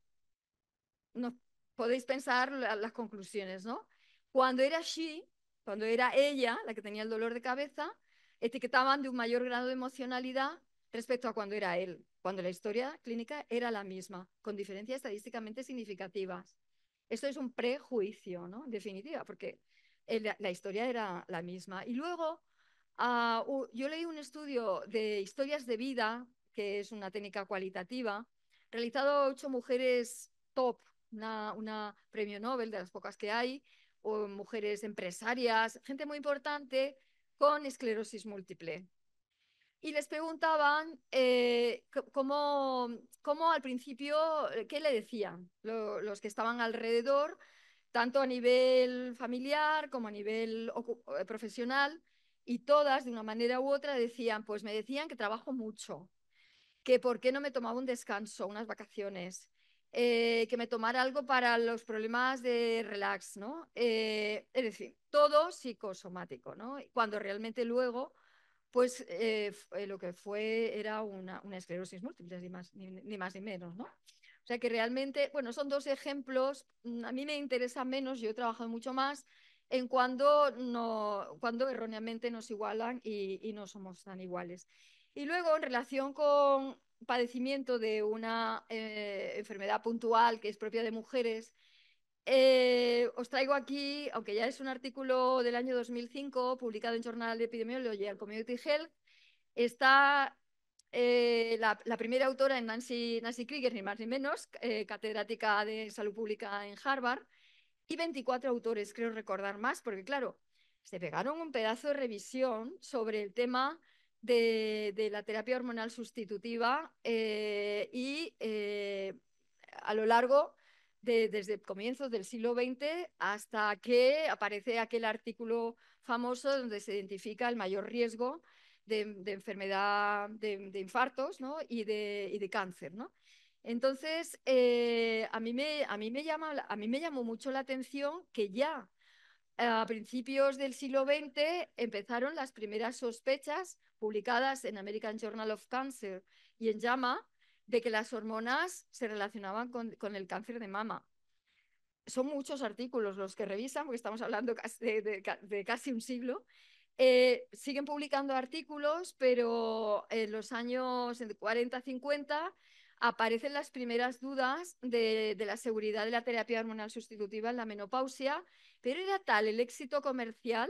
No, podéis pensar las conclusiones, ¿no? Cuando era she, cuando era ella la que tenía el dolor de cabeza, etiquetaban de un mayor grado de emocionalidad respecto a cuando era él, cuando la historia clínica era la misma, con diferencias estadísticamente significativas. Esto es un prejuicio, ¿no? En definitiva, porque la historia era la misma. Y luego, ah, yo leí un estudio de historias de vida, que es una técnica cualitativa, realizado a ocho mujeres top, una premio Nobel de las pocas que hay, mujeres empresarias, gente muy importante con esclerosis múltiple. Y les preguntaban eh, cómo, cómo, al principio, eh, qué le decían los que estaban alrededor, tanto a nivel familiar como a nivel eh, profesional, y todas, de una manera u otra, decían, pues me decían que trabajo mucho, que por qué no me tomaba un descanso, unas vacaciones, eh, que me tomara algo para los problemas de relax, ¿no? Eh, es decir, todo psicosomático, ¿no? Cuando realmente luego, pues eh, lo que fue era una, esclerosis múltiple, ni más ni, menos, ¿no? O sea que realmente, bueno, son dos ejemplos. Mm, a mí me interesa menos, yo he trabajado mucho más en cuando, no, cuando erróneamente nos igualan y no somos tan iguales. Y luego, en relación con padecimiento de una eh, enfermedad puntual que es propia de mujeres, eh, os traigo aquí, aunque ya es un artículo del año 2005 publicado en Journal de Epidemiology and Community Health, está eh, la, primera autora, en Nancy Krieger, ni más ni menos, catedrática de salud pública en Harvard, y 24 autores, creo recordar más, porque claro, se pegaron un pedazo de revisión sobre el tema de, la terapia hormonal sustitutiva eh, y eh, a lo largo de, desde comienzos del siglo XX hasta que aparece aquel artículo famoso donde se identifica el mayor riesgo de, enfermedad, de, infartos y, de, cáncer. Entonces, a mí me llamó mucho la atención que ya a principios del siglo XX empezaron las primeras sospechas publicadas en American Journal of Cancer y en JAMA de que las hormonas se relacionaban con, el cáncer de mama. Son muchos artículos los que revisan, porque estamos hablando de, casi un siglo, eh, siguen publicando artículos, pero en los años 40-50 aparecen las primeras dudas de, de, la seguridad de la terapia hormonal sustitutiva en la menopausia, pero era tal el éxito comercial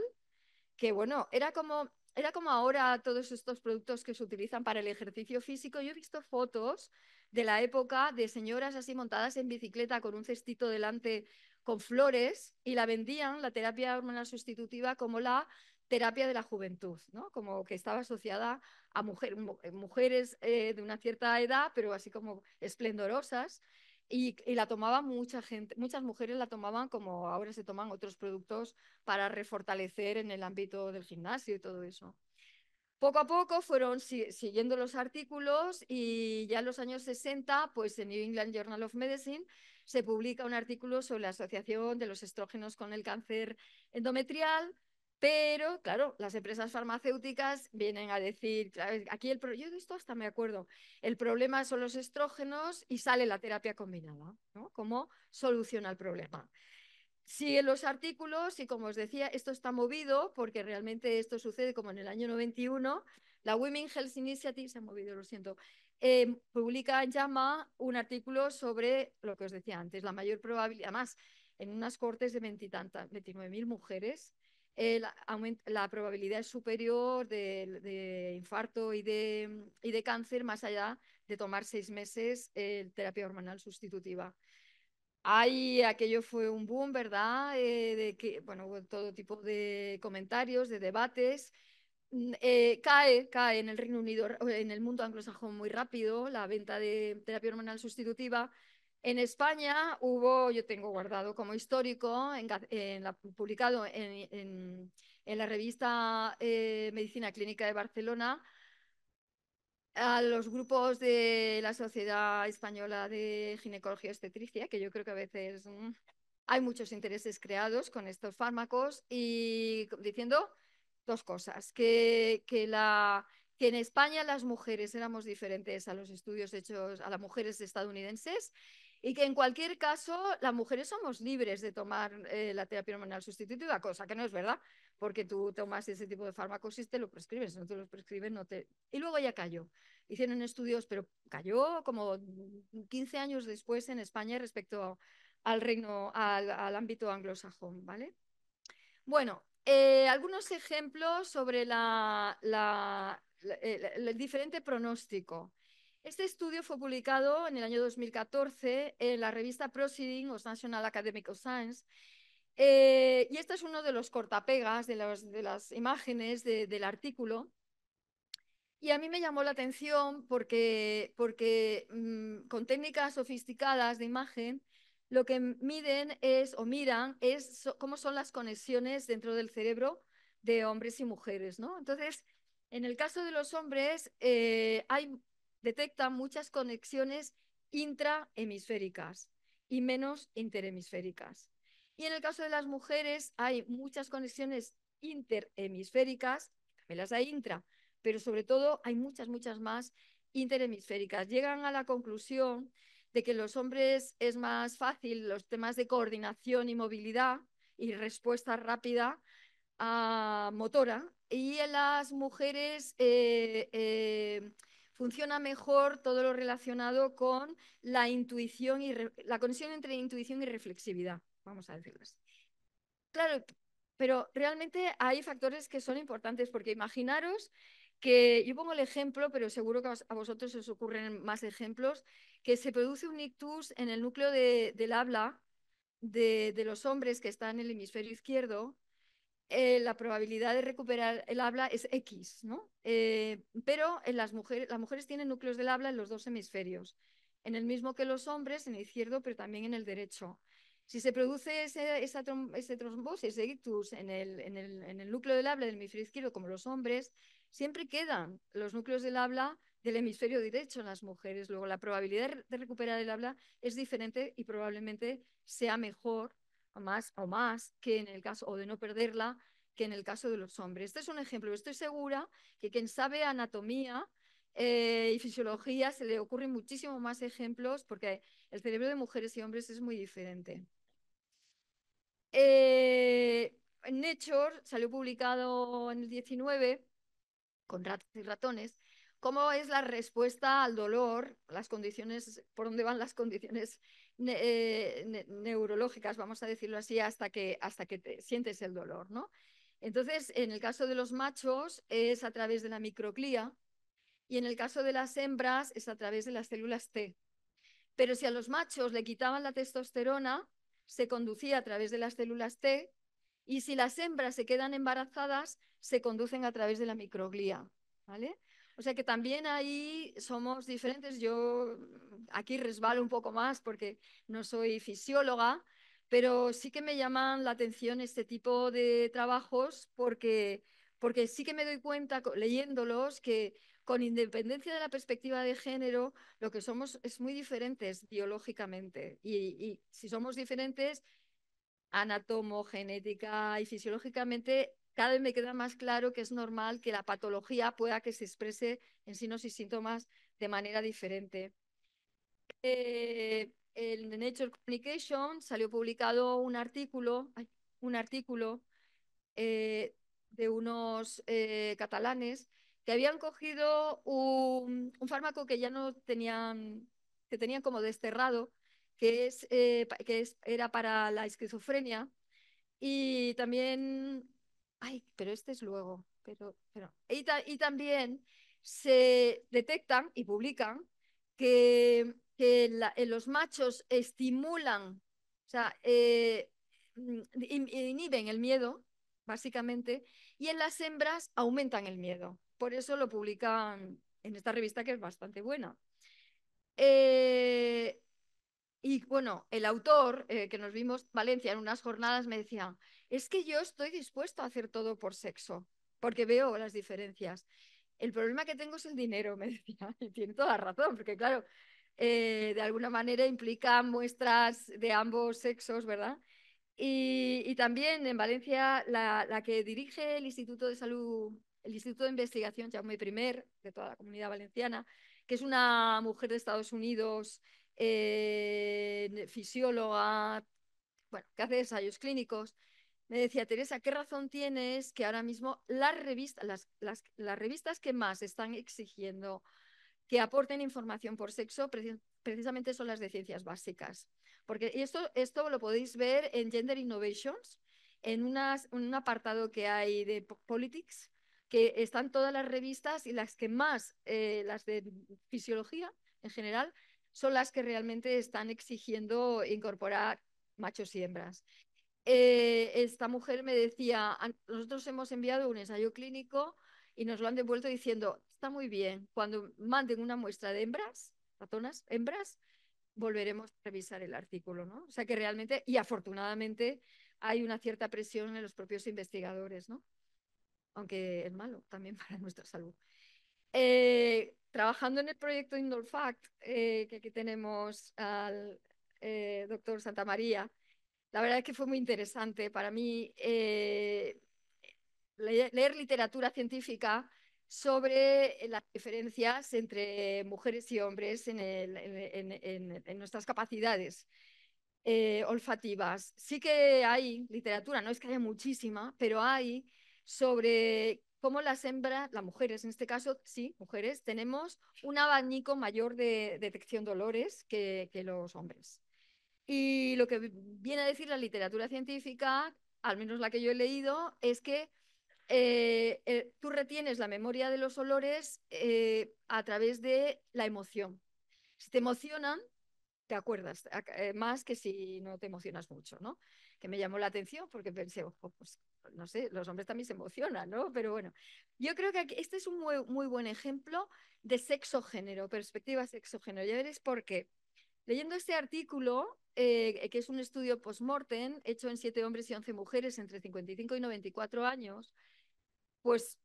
que, bueno, era como era como ahora todos estos productos que se utilizan para el ejercicio físico. Yo he visto fotos de la época de señoras así montadas en bicicleta con un cestito delante con flores y la vendían, la terapia hormonal sustitutiva, como la terapia de la juventud, ¿no? como que estaba asociada a eh, mujeres eh, de una cierta edad, pero así como esplendorosas, y, la tomaba mucha gente, muchas mujeres la tomaban como ahora se toman otros productos para refortalecer en el ámbito del gimnasio y todo eso. Poco a poco fueron siguiendo los artículos y ya en los años 60, pues en New England Journal of Medicine se publica un artículo sobre la asociación de los estrógenos con el cáncer endometrial pero, claro, las empresas farmacéuticas vienen a decir, aquí el yo de esto hasta me acuerdo, el problema son los estrógenos y sale la terapia combinada, ¿no? Como soluciona el problema. Siguen en los artículos, y como os decía, esto está movido porque realmente esto sucede como en el año 91. La Women Health Initiative, se ha movido, lo siento, em, publica en un artículo sobre lo que os decía antes, la mayor probabilidad, más en unas cortes de veintinueve mil mujeres, la, probabilidad es superior de, infarto y de, y de, cáncer más allá de tomar seis meses eh, terapia hormonal sustitutiva. Ahí aquello fue un boom, ¿verdad? Eh, de que, bueno, todo tipo de comentarios, de debates. Mm, eh, cae, cae en el Reino Unido, en el mundo anglosajón muy rápido la venta de terapia hormonal sustitutiva en España hubo, yo tengo guardado como histórico, publicado en, la revista eh, Medicina Clínica de Barcelona, a los grupos de la Sociedad Española de Ginecología y Obstetricia, que yo creo que a veces mm, hay muchos intereses creados con estos fármacos, y diciendo dos cosas, que, que en España las mujeres éramos diferentes a los estudios hechos a las mujeres estadounidenses y que en cualquier caso, las mujeres somos libres de tomar eh, la terapia hormonal sustitutiva, cosa que no es verdad, porque tú tomas ese tipo de fármacos y te lo prescriben, si no te lo prescriben, no te... Y luego ya cayó. Hicieron estudios, pero cayó como 15 años después en España respecto al reino, al, ámbito anglosajón, ¿vale? Bueno, eh, algunos ejemplos sobre el diferente pronóstico. Este estudio fue publicado en el año 2014 en la revista Proceedings of National Academic of Science eh, y este es uno de los cortapegas de las, imágenes del artículo. Y a mí me llamó la atención porque, porque mm, con técnicas sofisticadas de imagen lo que miden es o miran es cómo son las conexiones dentro del cerebro de hombres y mujeres. ¿no? Entonces, en el caso de los hombres eh, hay detectan muchas conexiones intrahemisféricas y menos interhemisféricas. Y en el caso de las mujeres hay muchas conexiones interhemisféricas, también las hay intra, pero sobre todo hay muchas, muchas más interhemisféricas. Llegan a la conclusión de que los hombres es más fácil los temas de coordinación y movilidad y respuesta rápida a motora y en las mujeres eh, eh, funciona mejor todo lo relacionado con la intuición y la conexión entre intuición y reflexividad, vamos a decirlo así. Claro, pero realmente hay factores que son importantes porque imaginaros que yo pongo el ejemplo, pero seguro que a vosotros os ocurren más ejemplos, que se produce un ictus en el núcleo del habla de, los hombres que están en el hemisferio izquierdo eh, la probabilidad de recuperar el habla es X, ¿no? Eh, pero en las, mujeres, las mujeres tienen núcleos del habla en los dos hemisferios, en el mismo que los hombres, en el izquierdo, pero también en el derecho. Si se produce ese, esa ese trombosis, ese ictus en el, en el núcleo del habla del hemisferio izquierdo, como los hombres, siempre quedan los núcleos del habla del hemisferio derecho en las mujeres. Luego, la probabilidad de recuperar el habla es diferente y probablemente sea mejor más o más que en el caso, o de no perderla, que en el caso de los hombres. Este es un ejemplo. Estoy segura que quien sabe anatomía eh, y fisiología se le ocurren muchísimo más ejemplos porque el cerebro de mujeres y hombres es muy diferente. Eh, Nature salió publicado en el 19 con ratas y ratones cómo es la respuesta al dolor, las condiciones, por dónde van las condiciones eh, neurológicas, vamos a decirlo así, hasta que, hasta que te sientes el dolor, ¿no? Entonces, en el caso de los machos es a través de la microclía y en el caso de las hembras es a través de las células T. Pero si a los machos le quitaban la testosterona, se conducía a través de las células T y si las hembras se quedan embarazadas, se conducen a través de la microglía. ¿vale? O sea que también ahí somos diferentes. Yo aquí resbalo un poco más porque no soy fisióloga, pero sí que me llaman la atención este tipo de trabajos porque, porque sí que me doy cuenta leyéndolos que con independencia de la perspectiva de género, lo que somos es muy diferentes biológicamente. Y, y si somos diferentes anatomo, genética y fisiológicamente, cada vez me queda más claro que es normal que la patología pueda que se exprese en signos y síntomas de manera diferente. en eh, Nature Communication salió publicado un artículo, un artículo eh, de unos eh, catalanes que habían cogido un, fármaco que ya no tenían, que tenían como desterrado, que, es, que era para la esquizofrenia, y también ay, pero este es luego, pero, Y, también se detectan y publican que, eh, los machos estimulan, o sea, eh, mm, inhiben el miedo, básicamente, y en las hembras aumentan el miedo. Por eso lo publican en esta revista que es bastante buena. Eh, y bueno, el autor que nos vimos, Valencia, en unas jornadas me decía, es que yo estoy dispuesto a hacer todo por sexo, porque veo las diferencias. El problema que tengo es el dinero, me decía, y tiene toda la razón, porque claro, eh, de alguna manera implica muestras de ambos sexos, ¿verdad? Y, también en Valencia, la, que dirige el Instituto de Salud, el Instituto de Investigación, muy Primer, de toda la comunidad valenciana, que es una mujer de Estados Unidos, eh, fisióloga, bueno, que hace ensayos clínicos, decía, Teresa, ¿qué razón tienes que ahora mismo las revistas, las, revistas que más están exigiendo que aporten información por sexo precisamente son las de ciencias básicas? Porque esto, esto lo podéis ver en Gender Innovations, en, un apartado que hay de Politics, que están todas las revistas y las que más, eh, las de fisiología en general, son las que realmente están exigiendo incorporar machos y hembras. Eh, esta mujer me decía, ah, nosotros hemos enviado un ensayo clínico y nos lo han devuelto diciendo, está muy bien, cuando manden una muestra de hembras, ratonas, hembras, volveremos a revisar el artículo, ¿no? O sea que realmente, y afortunadamente, hay una cierta presión en los propios investigadores, ¿no? Aunque es malo también para nuestra salud. Eh, trabajando en el proyecto Indolfact, eh, que aquí tenemos al doctor Santa María, la verdad es que fue muy interesante. Para mí, eh, leer, literatura científica sobre eh, las diferencias entre mujeres y hombres en, nuestras capacidades eh, olfativas. Sí que hay literatura, no es que haya muchísima, pero hay sobre cómo las hembras, las mujeres en este caso, sí, mujeres, tenemos un abanico mayor de detección de olores que los hombres. Y lo que viene a decir la literatura científica, al menos la que yo he leído, es que eh, eh, tú retienes la memoria de los olores eh, a través de la emoción. Si te emocionan, te acuerdas más que si no te emocionas mucho, ¿no? Que me llamó la atención porque pensé, pues no sé, los hombres también se emocionan, ¿no? Pero bueno, yo creo que este es un muy, muy buen ejemplo de sexo-género, perspectiva sexo-género. Ya veréis por qué. Leyendo este artículo, eh, que es un estudio post-mortem hecho en siete hombres y 11 mujeres entre 55 y 94 años, pues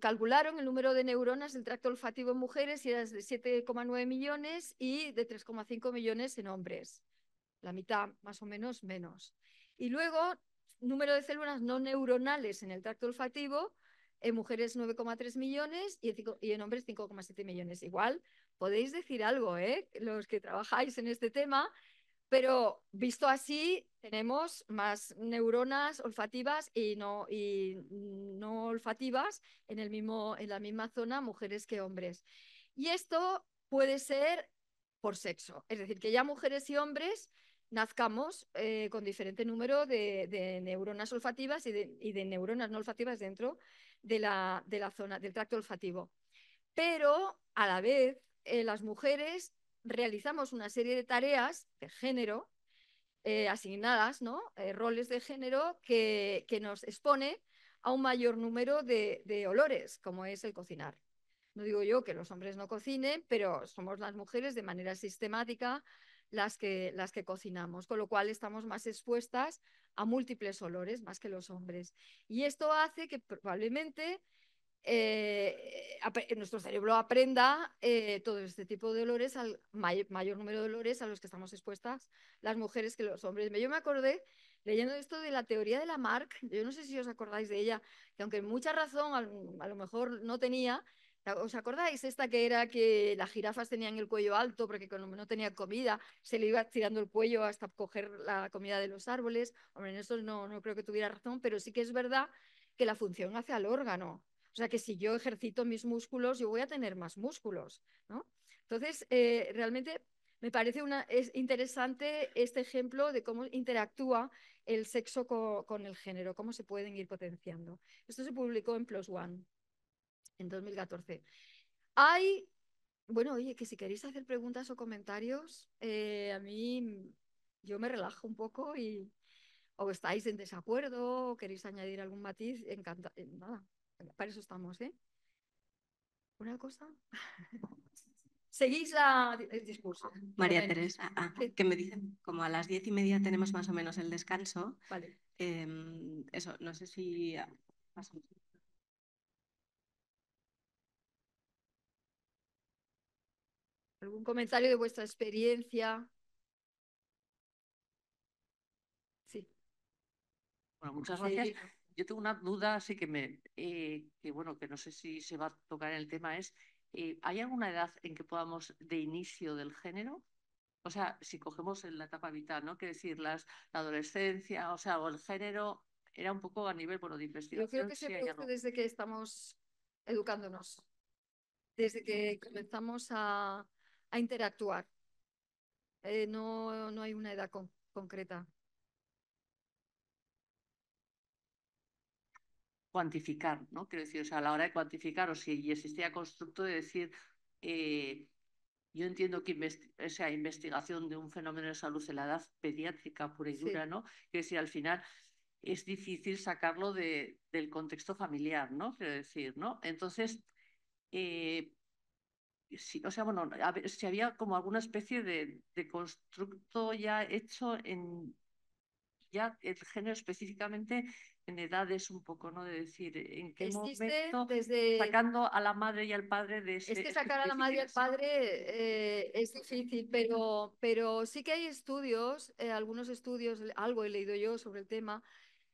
calcularon el número de neuronas del tracto olfativo en mujeres y era de 7,9 millones y de 3,5 millones en hombres. La mitad, más o menos, menos. Y luego, número de células no neuronales en el tracto olfativo, en mujeres 9,3 millones y en, y en hombres 5,7 millones. Igual, podéis decir algo, ¿eh? los que trabajáis en este tema, pero visto así, tenemos más neuronas olfativas y no, olfativas en, el mismo, en la misma zona, mujeres que hombres. Y esto puede ser por sexo, es decir, que ya mujeres y hombres nazcamos eh, con diferente número de, neuronas olfativas y de, neuronas no olfativas dentro de la, zona, del tracto olfativo. Pero a la vez, eh, las mujeres realizamos una serie de tareas de género eh, asignadas, ¿no? Eh, roles de género que, nos expone a un mayor número de, olores, como es el cocinar. No digo yo que los hombres no cocinen, pero somos las mujeres de manera sistemática las que, las que cocinamos, con lo cual estamos más expuestas a múltiples olores más que los hombres. Y esto hace que probablemente eh, nuestro cerebro aprenda eh, todo este tipo de olores, al mayor número de olores a los que estamos expuestas las mujeres que los hombres. Yo me acordé leyendo esto de la teoría de Lamarck, yo no sé si os acordáis de ella, que aunque mucha razón a lo mejor no tenía, ¿os acordáis esta que era que las jirafas tenían el cuello alto porque cuando no tenía comida, se le iba tirando el cuello hasta coger la comida de los árboles? Hombre, en eso no, no creo que tuviera razón, pero sí que es verdad que la función hace al órgano. O sea que si yo ejercito mis músculos, yo voy a tener más músculos, ¿no? Entonces, eh, realmente me parece una, es interesante este ejemplo de cómo interactúa el sexo con el género, cómo se pueden ir potenciando. Esto se publicó en Plus One en 2014. Hay, bueno, oye, que si queréis hacer preguntas o comentarios, eh, a mí yo me relajo un poco y o estáis en desacuerdo o queréis añadir algún matiz, encanta, eh, nada, para eso estamos, ¿eh? ¿Una cosa? Seguís el discurso. María Teresa, ah, ah, que me dicen, como a las diez y media tenemos más o menos el descanso. Vale. Em, eso, no sé si ¿Algún comentario de vuestra experiencia? Sí. Bueno, muchas gracias yo tengo una duda, así que me, eh, bueno, que no sé si se va a tocar en el tema, es eh, ¿hay alguna edad en que podamos de inicio del género? O sea, si cogemos en la etapa vital, ¿no? que decir, las, la adolescencia, o sea, o el género, era un poco a nivel, bueno, de investigación. Yo creo que se produce desde que estamos educándonos, desde que comenzamos a, interactuar. Eh, no, no hay una edad concreta. cuantificar, ¿no? Quiero decir, o sea, a la hora de cuantificar, o si existía constructo de decir, eh, yo entiendo que esa investigación de un fenómeno de salud en la edad pediátrica pura y dura, ¿no? Que si al final es difícil sacarlo del contexto familiar, ¿no? Quiero decir, ¿no? Entonces, eh, o sea, bueno, si había como alguna especie de, de constructo ya hecho en ya el género específicamente en edades un poco, ¿no? De decir, eh, ¿en qué momento sacando a la madre y al padre de ese... Es que sacar a la madre y al padre eh, es difícil, pero, pero sí que hay estudios, eh, algunos estudios, algo he leído yo sobre el tema,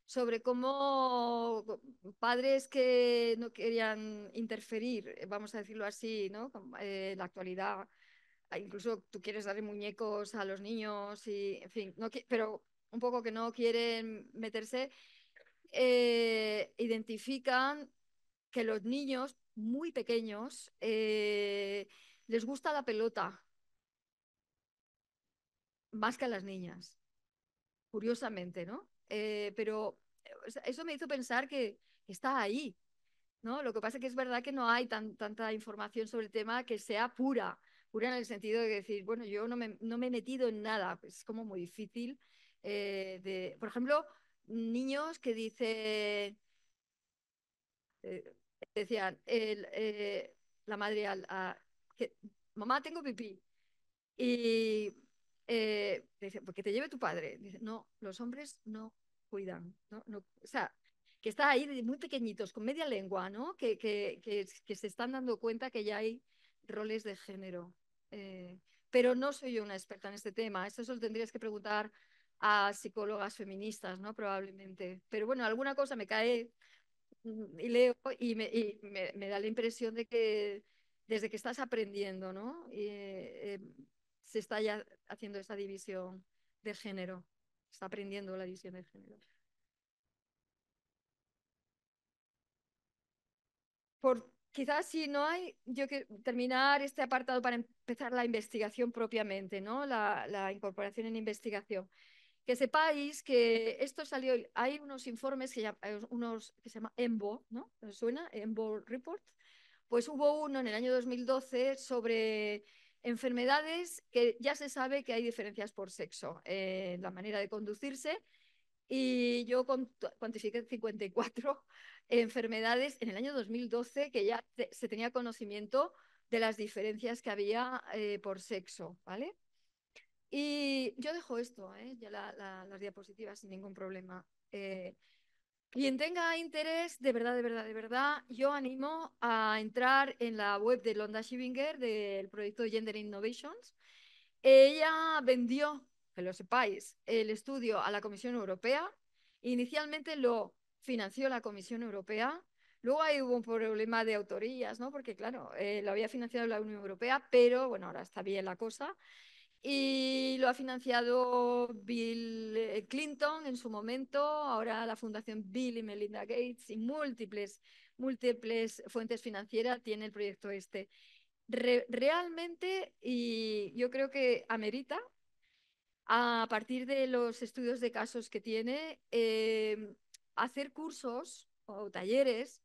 sobre cómo padres que no querían interferir, vamos a decirlo así, ¿no? en la actualidad, incluso tú quieres darle muñecos a los niños y, en fin, no, pero un poco que no quieren meterse eh, identifican que los niños muy pequeños eh, les gusta la pelota más que a las niñas, curiosamente, ¿no? Eh, pero eso me hizo pensar que está ahí, ¿no? Lo que pasa es que es verdad que no hay tanta información sobre el tema que sea pura, pura en el sentido de decir, bueno, yo no me, he metido en nada, es como muy difícil. de, por ejemplo, niños que dice, eh, decían, eh, la madre, a, mamá, tengo pipí. Y eh, dice, porque pues te lleve tu padre. Dice, no, los hombres no cuidan. o sea, que está ahí muy pequeñitos, con media lengua, ¿no? Que, que, se están dando cuenta que ya hay roles de género. pero no soy yo una experta en este tema. Eso, eso lo tendrías que preguntar a psicólogas feministas, ¿no? Probablemente. Pero bueno, alguna cosa me cae mm, y leo y me, da la impresión de que desde que estás aprendiendo, ¿no? Eh, se está ya haciendo esa división de género, está aprendiendo la división de género. Por, quizás si no hay, yo que terminar este apartado para empezar la investigación propiamente, ¿no? La, la incorporación en investigación que sepáis que esto salió, hay unos informes que, eh, unos, que se llama EMBO, ¿no? suena? EMBO Report. Pues hubo uno en el año 2012 sobre enfermedades que ya se sabe que hay diferencias por sexo en la manera de conducirse y yo cuantifiqué 54 enfermedades en el año 2012 que ya se tenía conocimiento de las diferencias que había eh, por sexo, ¿vale? Y yo dejo esto, ¿eh? ya las diapositivas sin ningún problema. Eh, quien tenga interés, de verdad, de verdad, de verdad, yo animo a entrar en la web de Londa Schivinger del proyecto Gender Innovations. Ella vendió, que lo sepáis, el estudio a la Comisión Europea. Inicialmente lo financió la Comisión Europea. Luego ahí hubo un problema de autorías, ¿no? Porque, claro, eh, lo había financiado la Unión Europea, pero bueno, ahora está bien la cosa y lo ha financiado Bill Clinton en su momento, ahora la Fundación Bill y Melinda Gates y múltiples, múltiples fuentes financieras tiene el proyecto este. realmente, y yo creo que amerita, a partir de los estudios de casos que tiene, eh, hacer cursos o talleres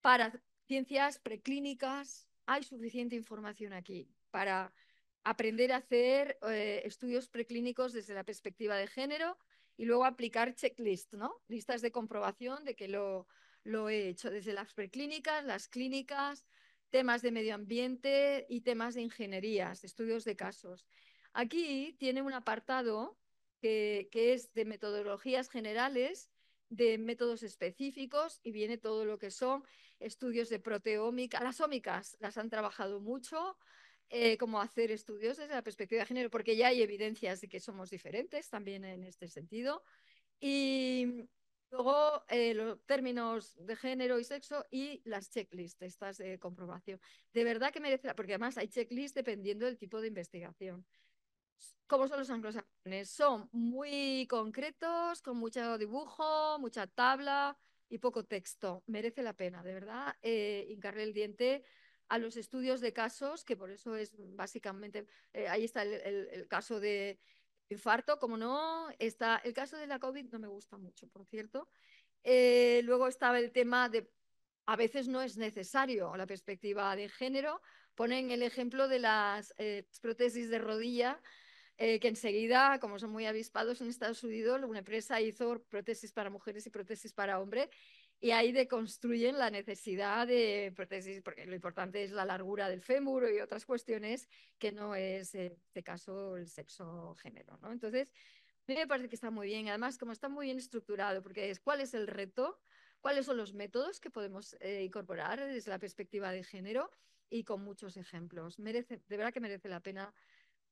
para ciencias preclínicas. Hay suficiente información aquí para aprender a hacer eh, estudios preclínicos desde la perspectiva de género y luego aplicar checklist, ¿no? Listas de comprobación de que lo, he hecho desde las preclínicas, las clínicas, temas de medio ambiente y temas de ingenierías, estudios de casos. Aquí tiene un apartado que, que es de metodologías generales, de métodos específicos y viene todo lo que son estudios de proteómica. Las ómicas las han trabajado mucho, eh, como hacer estudios desde la perspectiva de género, porque ya hay evidencias de que somos diferentes también en este sentido. Y luego eh, los términos de género y sexo y las checklists, estas de comprobación. De verdad que merece, la... porque además hay checklists dependiendo del tipo de investigación. ¿Cómo son los anglosajones? Son muy concretos, con mucho dibujo, mucha tabla y poco texto. Merece la pena, de verdad, eh, el diente a los estudios de casos, que por eso es básicamente, eh, ahí está el, caso de infarto, como no, está el caso de la COVID, no me gusta mucho, por cierto. Eh, luego estaba el tema de, a veces no es necesario la perspectiva de género, ponen el ejemplo de las eh, prótesis de rodilla, que enseguida, como son muy avispados en Estados Unidos, una empresa hizo prótesis para mujeres y prótesis para hombres y ahí deconstruyen la necesidad de prótesis, porque lo importante es la largura del fémur y otras cuestiones que no es, en este caso, el sexo género. ¿no? Entonces, mí me parece que está muy bien. Además, como está muy bien estructurado, porque es cuál es el reto, cuáles son los métodos que podemos eh, incorporar desde la perspectiva de género y con muchos ejemplos. Merece, de verdad que merece la pena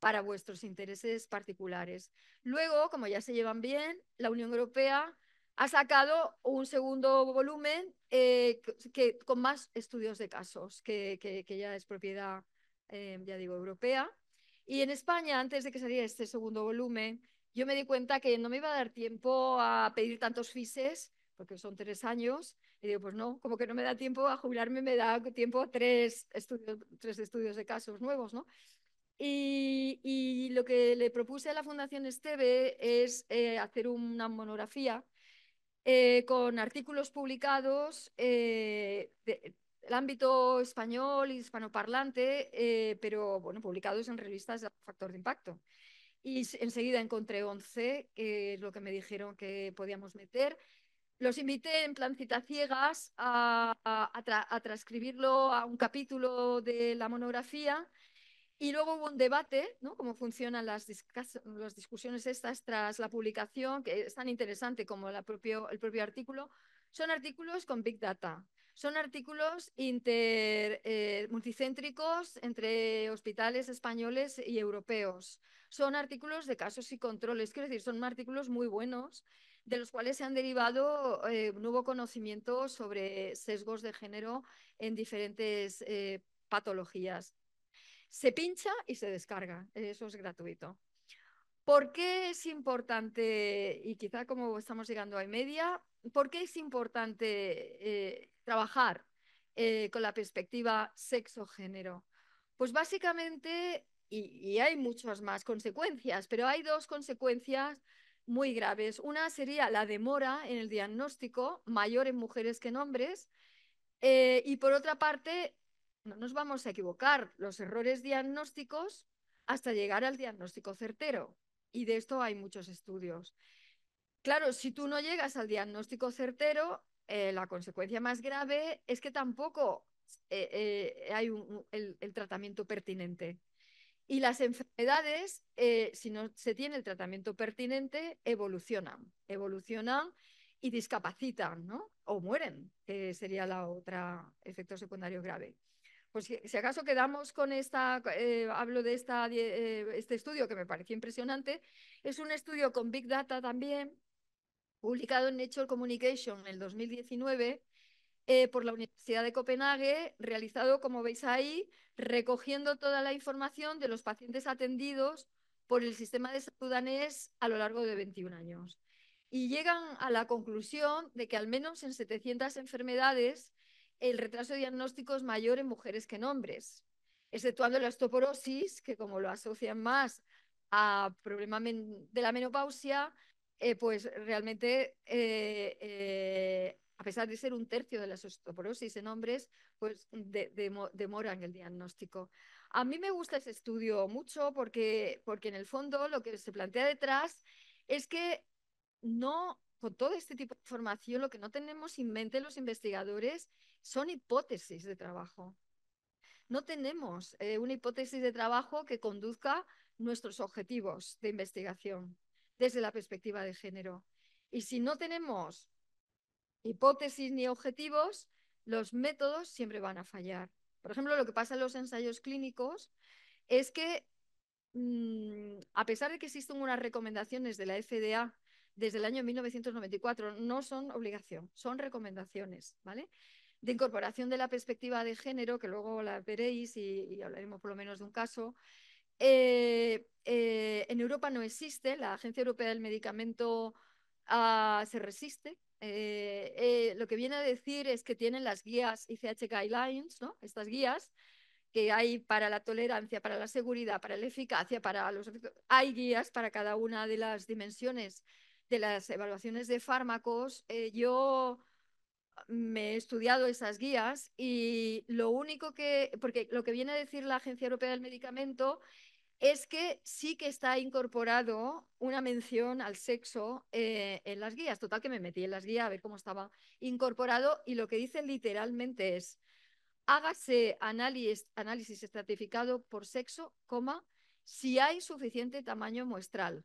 para vuestros intereses particulares. Luego, como ya se llevan bien, la Unión Europea ha sacado un segundo volumen eh, que, con más estudios de casos, que, que, ya es propiedad, eh, ya digo, europea. Y en España, antes de que saliera este segundo volumen, yo me di cuenta que no me iba a dar tiempo a pedir tantos fises, porque son tres años, y digo, pues no, como que no me da tiempo a jubilarme, me da tiempo tres estudios, tres estudios de casos nuevos, ¿no? Y, y lo que le propuse a la Fundación Esteve es eh, hacer una monografía eh, con artículos publicados eh, ámbito español, hispanoparlante, eh, pero bueno, publicados en revistas de factor de impacto. Y enseguida encontré 11, que es lo que me dijeron que podíamos meter. Los invité en plan cita ciegas a transcribirlo a un capítulo de la monografía y luego hubo un debate, ¿no? Cómo funcionan las, discusiones estas tras la publicación, que es tan interesante como el propio artículo. Son artículos con Big Data, son artículos inter, eh, multicéntricos entre hospitales españoles y europeos. Son artículos de casos y controles, quiero decir, son artículos muy buenos, de los cuales se han derivado eh, nuevo conocimiento sobre sesgos de género en diferentes eh, patologías. Se pincha y se descarga. Eso es gratuito. ¿Por qué es importante, y quizá como estamos llegando a media, por qué es importante eh, trabajar eh, con la perspectiva sexo-género? Pues básicamente, y, hay muchas más consecuencias, pero hay dos consecuencias muy graves. Una sería la demora en el diagnóstico, mayor en mujeres que en hombres, eh, y por otra parte, no nos vamos a equivocar, los errores diagnósticos hasta llegar al diagnóstico certero. Y de esto hay muchos estudios. Claro, si tú no llegas al diagnóstico certero, eh, la consecuencia más grave es que tampoco eh, eh, hay el, tratamiento pertinente. Y las enfermedades, si no se tiene el tratamiento pertinente, evolucionan, evolucionan y discapacitan, ¿no? O mueren, que sería la otra efecto secundario grave pues si acaso quedamos con esta, eh, hablo de esta, eh, este estudio que me pareció impresionante, es un estudio con Big Data también, publicado en Nature Communication en el 2019 eh, por la Universidad de Copenhague, realizado, como veis ahí, recogiendo toda la información de los pacientes atendidos por el sistema de salud danés a lo largo de 21 años. Y llegan a la conclusión de que al menos en 700 enfermedades el retraso diagnóstico es mayor en mujeres que en hombres, exceptuando la osteoporosis, que como lo asocian más a problemas de la menopausia, eh, pues realmente, eh, eh, a pesar de ser un tercio de la osteoporosis en hombres, pues demora demoran el diagnóstico. A mí me gusta ese estudio mucho porque, porque en el fondo lo que se plantea detrás es que no, con todo este tipo de información, lo que no tenemos en mente los investigadores son hipótesis de trabajo. No tenemos eh, una hipótesis de trabajo que conduzca nuestros objetivos de investigación desde la perspectiva de género. Y si no tenemos hipótesis ni objetivos, los métodos siempre van a fallar. Por ejemplo, lo que pasa en los ensayos clínicos es que, mm, a pesar de que existen unas recomendaciones de la FDA desde el año 1994, no son obligación, son recomendaciones, ¿vale? de incorporación de la perspectiva de género, que luego la veréis y, hablaremos por lo menos de un caso. Eh, eh, en Europa no existe, la Agencia Europea del Medicamento ah, se resiste. Eh, lo que viene a decir es que tienen las guías ICH Guidelines, estas guías que hay para la tolerancia, para la seguridad, para la eficacia, para los hay guías para cada una de las dimensiones de las evaluaciones de fármacos. yo me he estudiado esas guías y lo único que, porque lo que viene a decir la Agencia Europea del Medicamento es que sí que está incorporado una mención al sexo eh, en las guías. Total, que me metí en las guías a ver cómo estaba incorporado y lo que dice literalmente es, hágase análisis, análisis estratificado por sexo, coma, si hay suficiente tamaño muestral.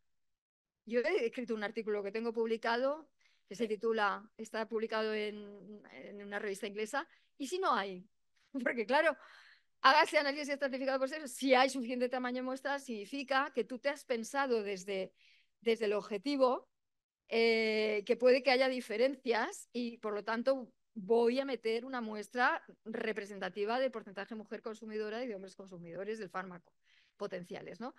Yo he escrito un artículo que tengo publicado que se titula, está publicado en, una revista inglesa, y si no hay, porque claro, hágase análisis estratificado por ser, si hay suficiente tamaño de muestra, significa que tú te has pensado desde, desde el objetivo eh, que puede que haya diferencias y por lo tanto voy a meter una muestra representativa del porcentaje de mujer consumidora y de hombres consumidores del fármaco potenciales, ¿no?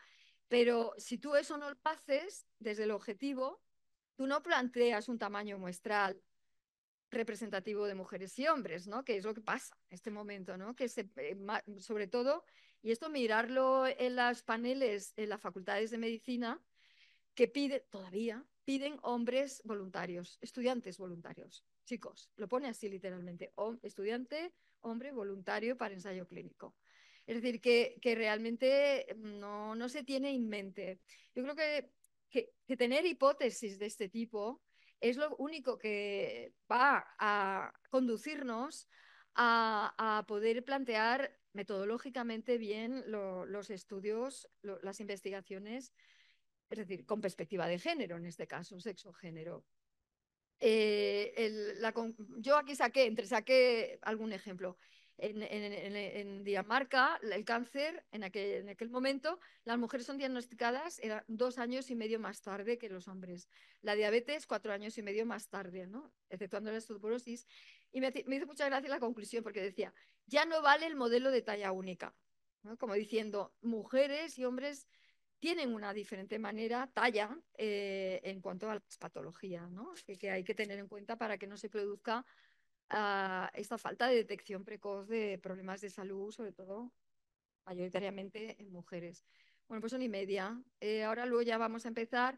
Pero si tú eso no lo haces desde el objetivo, tú no planteas un tamaño muestral representativo de mujeres y hombres, ¿no? Que es lo que pasa en este momento, ¿no? Que se, eh, sobre todo, y esto mirarlo en las paneles en las facultades de medicina, que pide, todavía, piden hombres voluntarios, estudiantes voluntarios, chicos, lo pone así literalmente, estudiante, hombre voluntario para ensayo clínico. Es decir, que, realmente no, no se tiene en mente. Yo creo que que, tener hipótesis de este tipo es lo único que va a conducirnos a, poder plantear metodológicamente bien los estudios, las investigaciones, es decir, con perspectiva de género, en este caso, sexo-género. Eh, yo aquí saqué, entre saqué algún ejemplo en, en, Dinamarca, el cáncer, en aquel, momento, las mujeres son diagnosticadas dos años y medio más tarde que los hombres. La diabetes, cuatro años y medio más tarde, ¿no? exceptuando la osteoporosis. Y me, hizo mucha gracia la conclusión porque decía, ya no vale el modelo de talla única. Como diciendo, mujeres y hombres tienen una diferente manera, talla, eh, en cuanto a la patologías, que hay que tener en cuenta para que no se produzca esta falta de detección precoz de problemas de salud, sobre todo mayoritariamente en mujeres. Bueno, pues son y media. Eh, ahora luego ya vamos a empezar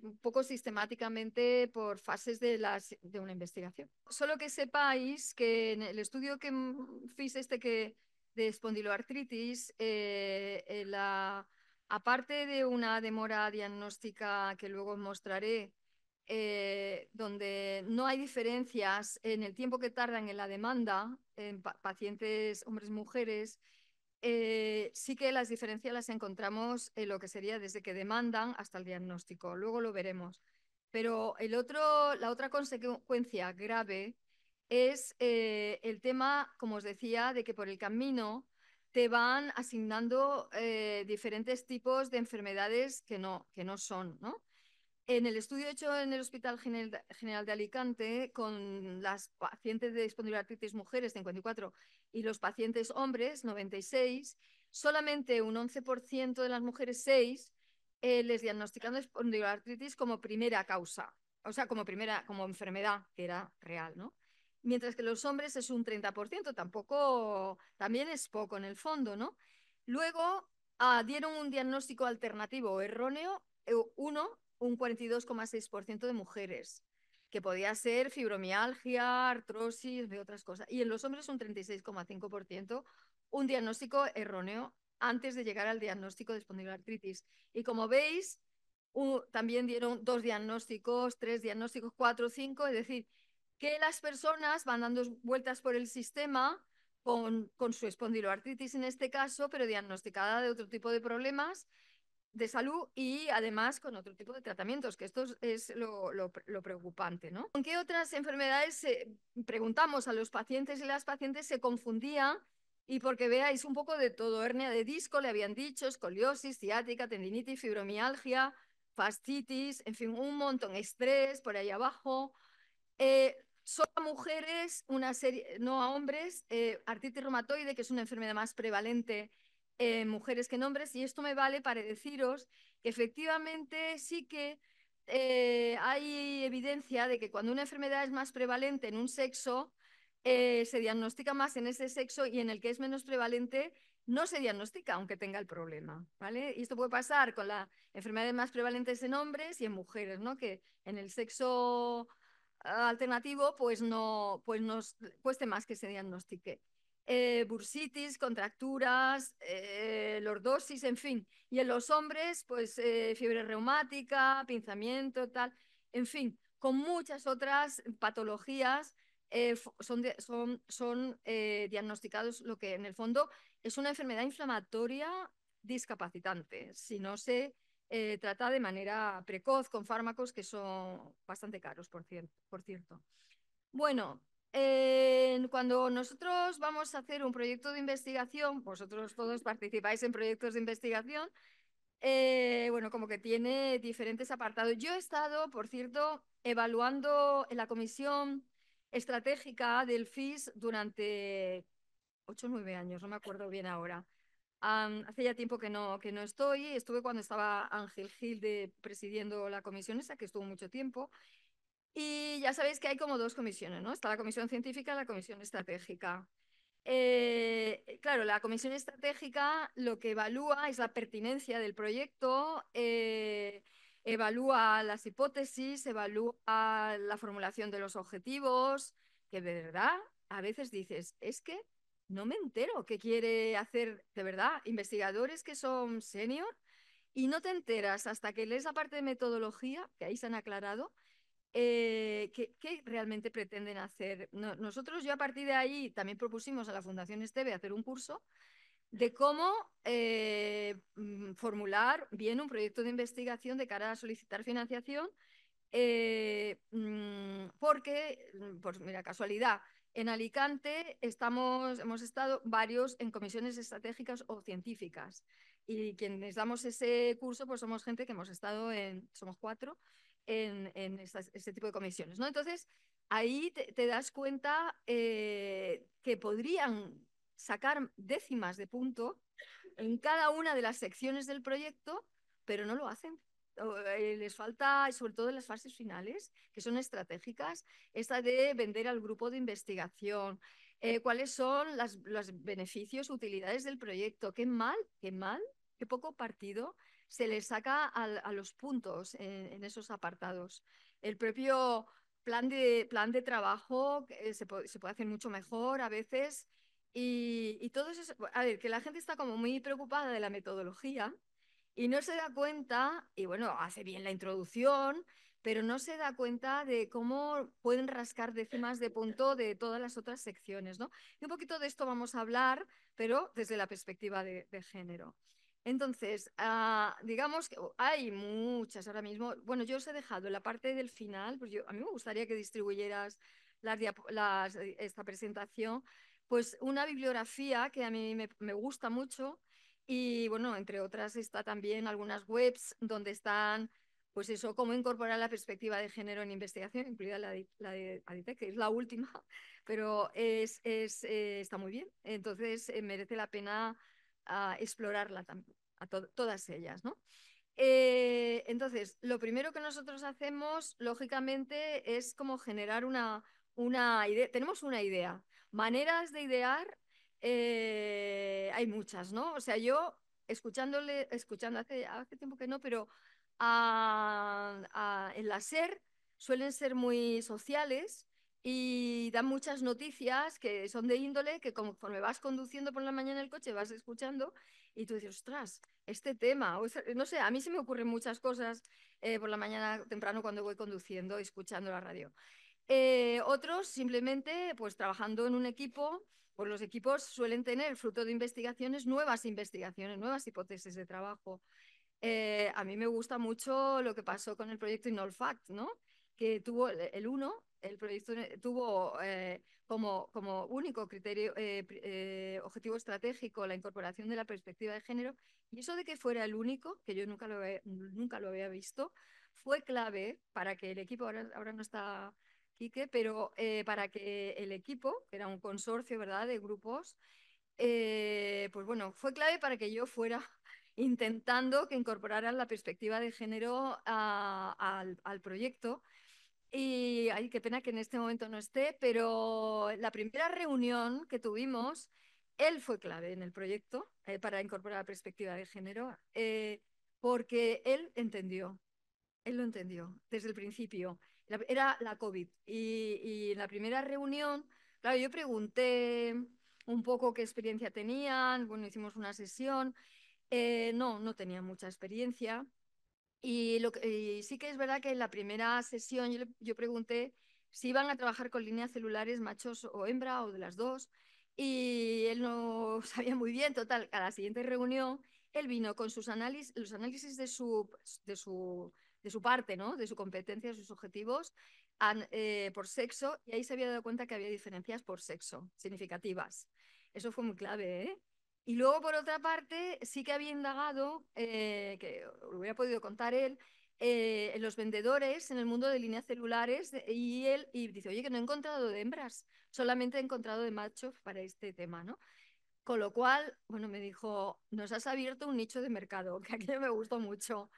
un poco sistemáticamente por fases de, las, de una investigación. Solo que sepáis que en el estudio que fiz este que, de espondiloartritis, eh, la, aparte de una demora diagnóstica que luego mostraré eh, donde no hay diferencias en el tiempo que tardan en la demanda, en pacientes hombres mujeres, eh, sí que las diferencias las encontramos en lo que sería desde que demandan hasta el diagnóstico. Luego lo veremos. Pero el otro, la otra consecuencia grave es eh, el tema, como os decía, de que por el camino te van asignando diferentes tipos de enfermedades que no, que no son, ¿no? En el estudio hecho en el Hospital General de Alicante con las pacientes de espondilartritis mujeres, 54, y los pacientes hombres, 96, solamente un 11% de las mujeres, 6, eh, les diagnosticaron espondilartritis como primera causa, o sea, como primera, como enfermedad que era real, ¿no? Mientras que los hombres es un 30%, tampoco, también es poco en el fondo, ¿no? Luego ah, dieron un diagnóstico alternativo erróneo eh, uno un 42,6% de mujeres, que podía ser fibromialgia, artrosis, de otras cosas. Y en los hombres un 36,5%, un diagnóstico erróneo antes de llegar al diagnóstico de espondiloartritis. Y como veis, también dieron dos diagnósticos, tres diagnósticos, cuatro, cinco, es decir, que las personas van dando vueltas por el sistema con, con su espondiloartritis en este caso, pero diagnosticada de otro tipo de problemas de salud y además con otro tipo de tratamientos, que esto es lo, lo, preocupante. ¿no? ¿Con qué otras enfermedades, eh, preguntamos a los pacientes y las pacientes, se confundían? Y porque veáis un poco de todo, hernia de disco, le habían dicho, escoliosis, ciática, tendinitis, fibromialgia, fascitis, en fin, un montón, estrés por ahí abajo. Eh, solo a mujeres, una serie, no a hombres, eh, artritis reumatoide, que es una enfermedad más prevalente en eh, mujeres que en hombres, y esto me vale para deciros que efectivamente sí que eh, hay evidencia de que cuando una enfermedad es más prevalente en un sexo, eh, se diagnostica más en ese sexo y en el que es menos prevalente no se diagnostica aunque tenga el problema, ¿vale? Y esto puede pasar con las enfermedades más prevalentes en hombres y en mujeres, ¿no? Que en el sexo ah, alternativo pues no pues nos cueste más que se diagnostique. Eh, bursitis, contracturas, eh, lordosis, en fin. Y en los hombres, pues eh, fiebre reumática, pinzamiento, tal, en fin, con muchas otras patologías son, diagnosticados lo que en el fondo es una enfermedad inflamatoria discapacitante, si no se trata de manera precoz con fármacos que son bastante caros, por cierto. Bueno, cuando nosotros vamos a hacer un proyecto de investigación, vosotros todos participáis en proyectos de investigación, eh, bueno, como que tiene diferentes apartados. Yo he estado, por cierto, evaluando en la comisión estratégica del FIS durante 8 o 9 años, no me acuerdo bien ahora. hace ya tiempo que no, que no estoy, estuve cuando estaba Ángel Gilde presidiendo la comisión esa, que estuvo mucho tiempo, y ya sabéis que hay como dos comisiones, ¿no? Está la comisión científica y la comisión estratégica. Eh, eh, claro, la comisión estratégica lo que evalúa es la pertinencia del proyecto, eh, evalúa las hipótesis, evalúa la formulación de los objetivos, que de verdad a veces dices, es que no me entero qué quiere hacer de verdad investigadores que son senior y no te enteras hasta que lees la parte de metodología, que ahí se han aclarado, eh, ¿qué, realmente pretenden hacer? nosotros yo a partir de ahí también propusimos a la Fundación Esteve hacer un curso de cómo eh, mm, formular bien un proyecto de investigación de cara a solicitar financiación, eh, mm, porque, mm, pues mira, casualidad, en Alicante estamos, hemos estado varios en comisiones estratégicas o científicas y quienes damos ese curso pues somos gente que hemos estado en, somos cuatro, en, este tipo de comisiones. ¿no? Entonces, ahí te, das cuenta eh, que podrían sacar décimas de punto en cada una de las secciones del proyecto, pero no lo hacen. Eh, les falta, sobre todo en las fases finales, que son estratégicas, esta de vender al grupo de investigación, eh, cuáles son los beneficios, utilidades del proyecto. Qué mal, qué mal, qué poco partido se le saca a los puntos en, esos apartados. El propio plan de, plan de trabajo eh, se, puede hacer mucho mejor a veces. Y, todo eso, a ver, que la gente está como muy preocupada de la metodología y no se da cuenta, y bueno, hace bien la introducción, pero no se da cuenta de cómo pueden rascar décimas de punto de todas las otras secciones, ¿no? Y un poquito de esto vamos a hablar, pero desde la perspectiva de género. Entonces, ah, digamos que oh, hay muchas ahora mismo. Bueno, yo os he dejado la parte del final, pues a mí me gustaría que distribuyeras eh, esta presentación, pues una bibliografía que a mí me, gusta mucho y, bueno, entre otras está también algunas webs donde están pues eso, cómo incorporar la perspectiva de género en investigación, incluida la, de ADITEC, que es la última, pero es, es eh, está muy bien. Entonces, eh, merece la pena a explorarla a todas ellas, ¿no? Eh, entonces, lo primero que nosotros hacemos, lógicamente, es como generar una, idea. Tenemos una idea. Maneras de idear eh, hay muchas, ¿no? O sea, yo escuchándole, escuchando hace, tiempo que no, pero en la SER suelen ser muy sociales y dan muchas noticias que son de índole que conforme vas conduciendo por la mañana el coche vas escuchando y tú dices, ostras, este tema, no sé, a mí se me ocurren muchas cosas eh, por la mañana temprano cuando voy conduciendo escuchando la radio. Eh, otros simplemente pues trabajando en un equipo, pues los equipos suelen tener fruto de investigaciones, nuevas investigaciones, nuevas hipótesis de trabajo. Eh, a mí me gusta mucho lo que pasó con el proyecto Inolfact, ¿no? que tuvo el 1 el proyecto tuvo eh, como, único criterio, eh, eh, objetivo estratégico la incorporación de la perspectiva de género y eso de que fuera el único, que yo nunca lo, nunca lo había visto, fue clave para que el equipo, ahora, no está Quique, pero para que el equipo, que era un consorcio ¿verdad? de grupos, pues bueno, fue clave para que yo fuera intentando que incorporaran la perspectiva de género al, proyecto y qué pena que en este momento no esté, pero la primera reunión que tuvimos, él fue clave en el proyecto eh, para incorporar la perspectiva de género, eh, porque él entendió, él lo entendió desde el principio. Era la COVID. Y, en la primera reunión, claro, yo pregunté un poco qué experiencia tenían, bueno, hicimos una sesión. Eh, no, no tenía mucha experiencia. Y, lo, sí que es verdad que en la primera sesión yo, pregunté si iban a trabajar con líneas celulares machos o hembra o de las dos. Y él no sabía muy bien, total, a la siguiente reunión él vino con sus análisis, los análisis de su, pues, de su, de su parte, ¿no? de su competencia, sus objetivos eh, por sexo, y ahí se había dado cuenta que había diferencias por sexo significativas. Eso fue muy clave, ¿eh? Y luego, por otra parte, sí que había indagado, eh, que lo hubiera podido contar él, eh, los vendedores en el mundo de líneas celulares eh, y él y dice, oye, que no he encontrado de hembras, solamente he encontrado de machos para este tema, ¿no? Con lo cual, bueno, me dijo, nos has abierto un nicho de mercado, que a mí me gustó mucho.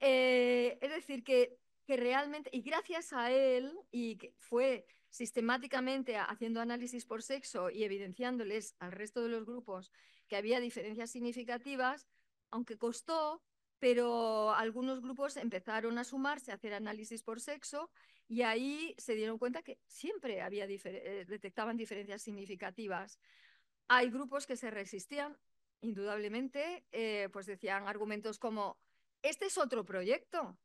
Eh, es decir, que, que realmente, y gracias a él, y que fue sistemáticamente haciendo análisis por sexo y evidenciándoles al resto de los grupos que había diferencias significativas, aunque costó, pero algunos grupos empezaron a sumarse, a hacer análisis por sexo y ahí se dieron cuenta que siempre había eh, detectaban diferencias significativas. Hay grupos que se resistían, indudablemente, eh, pues decían argumentos como, este es otro proyecto,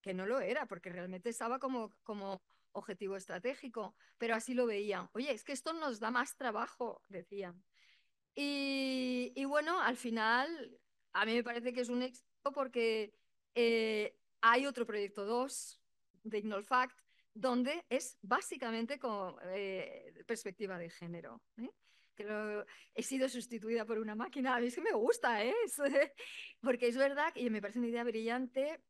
que no lo era, porque realmente estaba como, como objetivo estratégico, pero así lo veían. Oye, es que esto nos da más trabajo, decían. Y, bueno, al final, a mí me parece que es un éxito porque eh, hay otro proyecto 2 de Ignolfact donde es básicamente con eh, perspectiva de género. ¿eh? he sido sustituida por una máquina. A mí es que me gusta, ¿eh? porque es verdad y me parece una idea brillante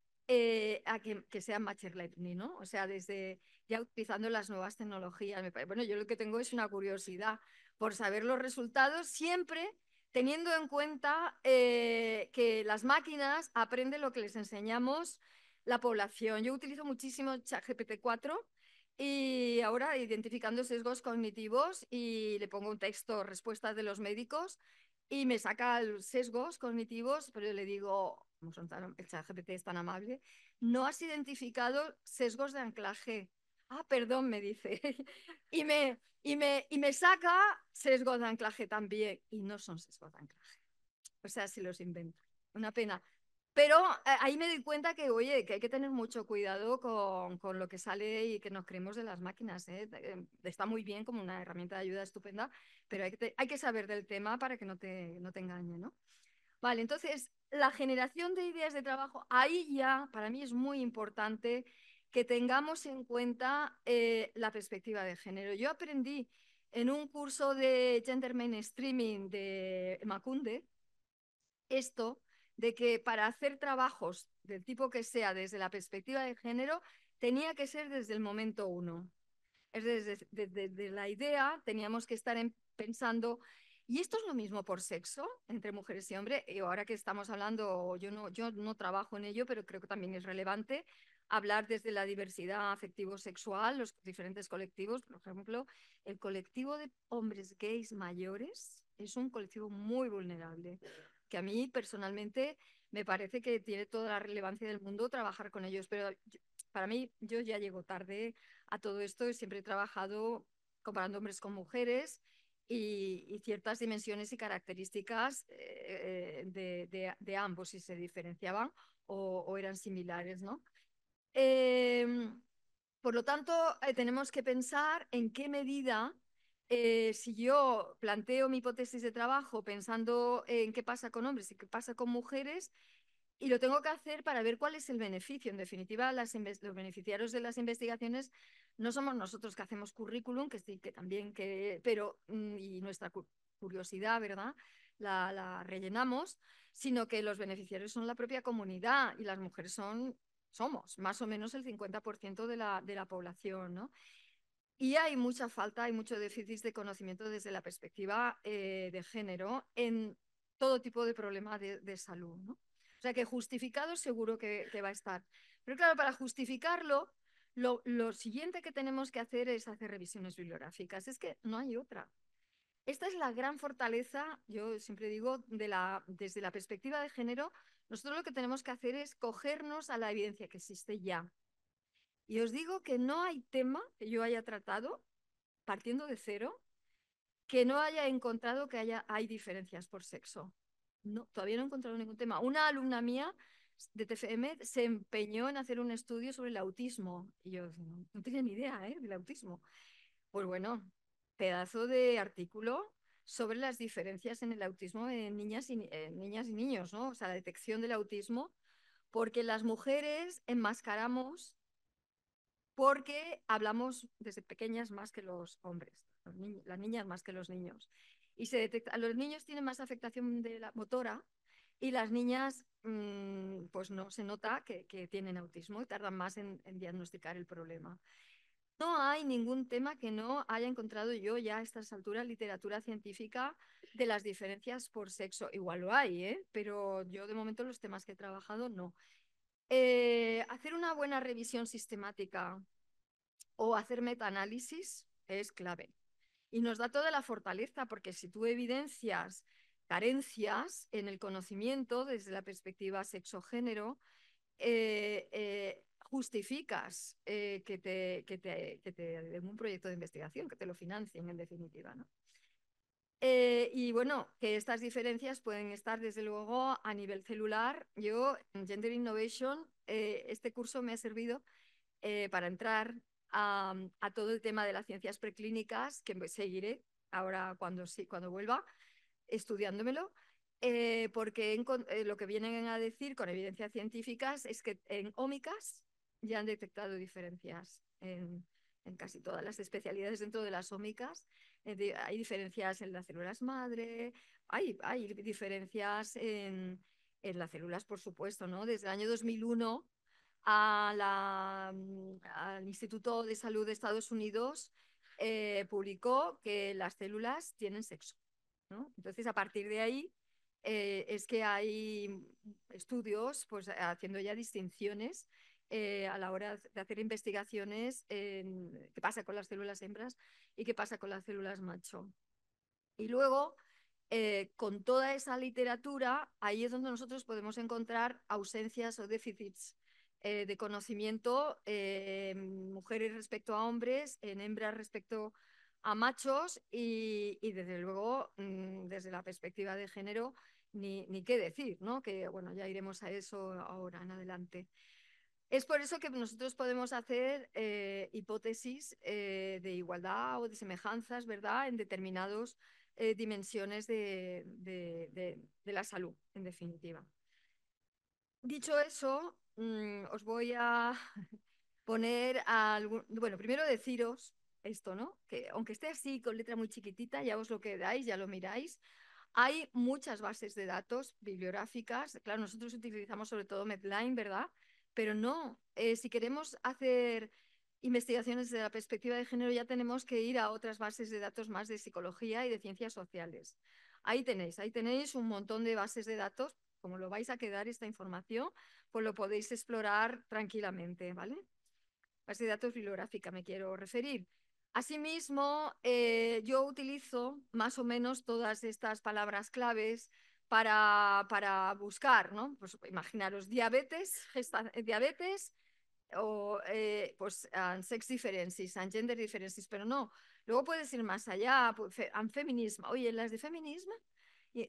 a que, sea Macher Leibniz, ¿no? O sea, desde ya utilizando las nuevas tecnologías. bueno, yo lo que tengo es una curiosidad por saber los resultados, siempre teniendo en cuenta eh, que las máquinas aprenden lo que les enseñamos la población. Yo utilizo muchísimo ChatGPT 4 y ahora identificando sesgos cognitivos y le pongo un texto, respuesta de los médicos y me saca los sesgos cognitivos, pero yo le digo, como son GPT ChatGPT es tan amable, no has identificado sesgos de anclaje. Ah, perdón, me dice. y me, y me, me saca sesgo de anclaje también. Y no son sesgo de anclaje. O sea, si los invento, Una pena. Pero eh, ahí me di cuenta que, oye, que hay que tener mucho cuidado con, con lo que sale y que nos creemos de las máquinas. ¿eh? Em, está muy bien como una herramienta de ayuda estupenda, pero hay que, hay que saber del tema para que no te, no te engañe, ¿no? Vale, entonces, la generación de ideas de trabajo, ahí ya para mí es muy importante que tengamos en cuenta eh, la perspectiva de género. Yo aprendí en un curso de Gender Mainstreaming de Macunde esto de que para hacer trabajos del tipo que sea desde la perspectiva de género tenía que ser desde el momento uno. Es desde, desde, la idea teníamos que estar pensando y esto es lo mismo por sexo, entre mujeres y hombres. Y ahora que estamos hablando, yo no, yo no trabajo en ello, pero creo que también es relevante hablar desde la diversidad afectivo-sexual, los diferentes colectivos, por ejemplo, el colectivo de hombres gays mayores es un colectivo muy vulnerable, que a mí personalmente me parece que tiene toda la relevancia del mundo trabajar con ellos, pero para mí yo ya llego tarde a todo esto y siempre he trabajado comparando hombres con mujeres y, ciertas dimensiones y características eh, eh, de, ambos, si se diferenciaban o, o eran similares, ¿no? Em, por lo tanto, eh, tenemos que pensar en qué medida, eh, si yo planteo mi hipótesis de trabajo pensando en qué pasa con hombres y qué pasa con mujeres, y lo tengo que hacer para ver cuál es el beneficio. En definitiva, los beneficiarios de las investigaciones no somos nosotros que hacemos currículum, que que también, que, pero, mm, y nuestra curiosidad, ¿verdad? la rellenamos, sino que los beneficiarios son la propia comunidad y las mujeres son somos más o menos el 50% de la, de la población, ¿no? Y hay mucha falta, hay mucho déficit de conocimiento desde la perspectiva eh, de género en todo tipo de problema de, salud, ¿no? O sea que justificado seguro que, que va a estar. Pero claro, para justificarlo, lo, lo, siguiente que tenemos que hacer es hacer revisiones bibliográficas. Es que no hay otra. Esta es la gran fortaleza, yo siempre digo, de la, desde la perspectiva de género, nosotros lo que tenemos que hacer es cogernos a la evidencia que existe ya. Y os digo que no hay tema que yo haya tratado, partiendo de cero, que no haya encontrado que haya, hay diferencias por sexo. No, todavía no he encontrado ningún tema. Una alumna mía de TFM se empeñó en hacer un estudio sobre el autismo. Y yo no, no tenía ni idea ¿eh? del autismo. Pues bueno, pedazo de artículo sobre las diferencias en el autismo en niñas y, niñas y niños, ¿no? O sea, la detección del autismo, porque las mujeres enmascaramos porque hablamos desde pequeñas más que los hombres, las niñas más que los niños. Y se detecta, los niños tienen más afectación de la motora y las niñas, mm, pues no, se nota que, tienen autismo y tardan más en diagnosticar el problema. No hay ningún tema que no haya encontrado yo ya a estas alturas literatura científica de las diferencias por sexo. Igual lo hay, ¿eh? pero yo de momento los temas que he trabajado no. Eh, hacer una buena revisión sistemática o hacer metaanálisis es clave. Y nos da toda la fortaleza, porque si tú evidencias carencias en el conocimiento desde la perspectiva sexo-género, eh, eh, justificas eh, que, te, que, den un proyecto de investigación, que te lo financien en definitiva. Eh, y bueno, que estas diferencias pueden estar desde luego a nivel celular. Yo, en Gender Innovation, eh, este curso me ha servido para entrar a, todo el tema de las ciencias preclínicas, que seguiré ahora cuando, cuando vuelva estudiándomelo. porque lo que vienen a decir con evidencias científicas es que en ómicas ya han detectado diferencias en, casi todas las especialidades dentro de las ómicas. Eh, hay diferencias en las células madre, hay, diferencias en, las células, por supuesto, ¿no? Desde el año 2001 a mm, al Instituto de Salud de Estados Unidos eh, publicó que las células tienen sexo, ¿no? Entonces, a partir de ahí eh, es que hay estudios pues, haciendo ya distinciones eh, a la hora de hacer investigaciones en qué pasa con las células hembras y qué pasa con las células macho. Y luego, eh, con toda esa literatura, ahí es donde nosotros podemos encontrar ausencias o déficits eh, de conocimiento, mujeres respecto a hombres, en hembras respecto a machos y, desde luego, mm, desde la perspectiva de género, ni, ni qué decir, ¿no? Que bueno, ya iremos a eso ahora en adelante. Es por eso que nosotros podemos hacer eh, hipótesis eh, de igualdad o de semejanzas, ¿verdad?, en determinadas eh, dimensiones de, la salud, en definitiva. Dicho eso, mm, os voy a poner Bueno, primero deciros esto, ¿no? Que aunque esté así, con letra muy chiquitita, ya os lo quedáis, ya lo miráis. Hay muchas bases de datos bibliográficas. Claro, nosotros utilizamos sobre todo Medline, ¿verdad? Pero no, eh, si queremos hacer investigaciones desde la perspectiva de género, ya tenemos que ir a otras bases de datos más de psicología y de ciencias sociales. Ahí tenéis, ahí tenéis un montón de bases de datos. Como lo vais a quedar esta información, pues lo podéis explorar tranquilamente, ¿vale? Base de datos bibliográfica me quiero referir. Asimismo, eh, yo utilizo más o menos todas estas palabras claves para, para buscar, ¿no? Pues imaginaros diabetes, diabetes o eh, pues sex differences, and gender differences, pero no. Luego puedes ir más allá, and feminismo. Oye, las de feminismo eh,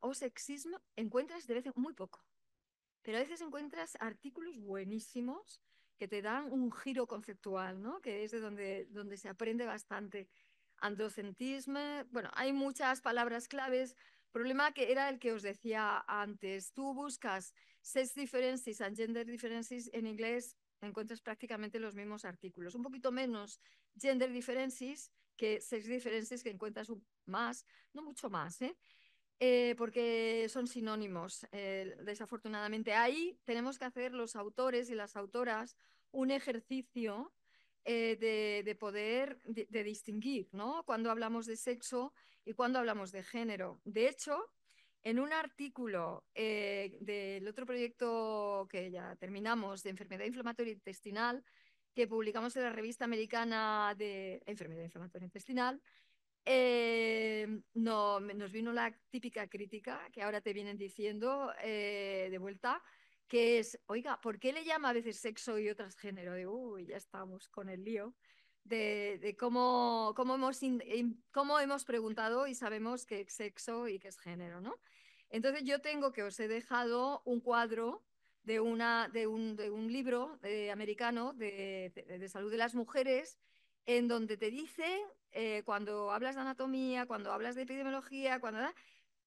o sexismo encuentras de veces muy poco, pero a veces encuentras artículos buenísimos que te dan un giro conceptual, ¿no? Que es de donde, donde se aprende bastante. Androcentismo, bueno, hay muchas palabras claves problema que era el que os decía antes. Tú buscas sex differences and gender differences en inglés, encuentras prácticamente los mismos artículos. Un poquito menos gender differences que sex differences, que encuentras más, no mucho más, ¿eh? eh porque son sinónimos. Eh, desafortunadamente, ahí tenemos que hacer los autores y las autoras un ejercicio eh, de, poder de, distinguir, ¿no? Cuando hablamos de sexo, y cuando hablamos de género. De hecho, en un artículo eh, del otro proyecto que ya terminamos de enfermedad inflamatoria intestinal, que publicamos en la revista americana de enfermedad inflamatoria intestinal, eh, nos vino la típica crítica que ahora te vienen diciendo eh, de vuelta, que es, oiga, ¿por qué le llama a veces sexo y otras género? uy, ya estamos con el lío de, cómo, hemos preguntado y sabemos qué es sexo y qué es género, ¿no? Entonces yo tengo que os he dejado un cuadro de, de, un, libro eh, americano de, salud de las mujeres en donde te dice, eh, cuando hablas de anatomía, cuando hablas de epidemiología, cuando...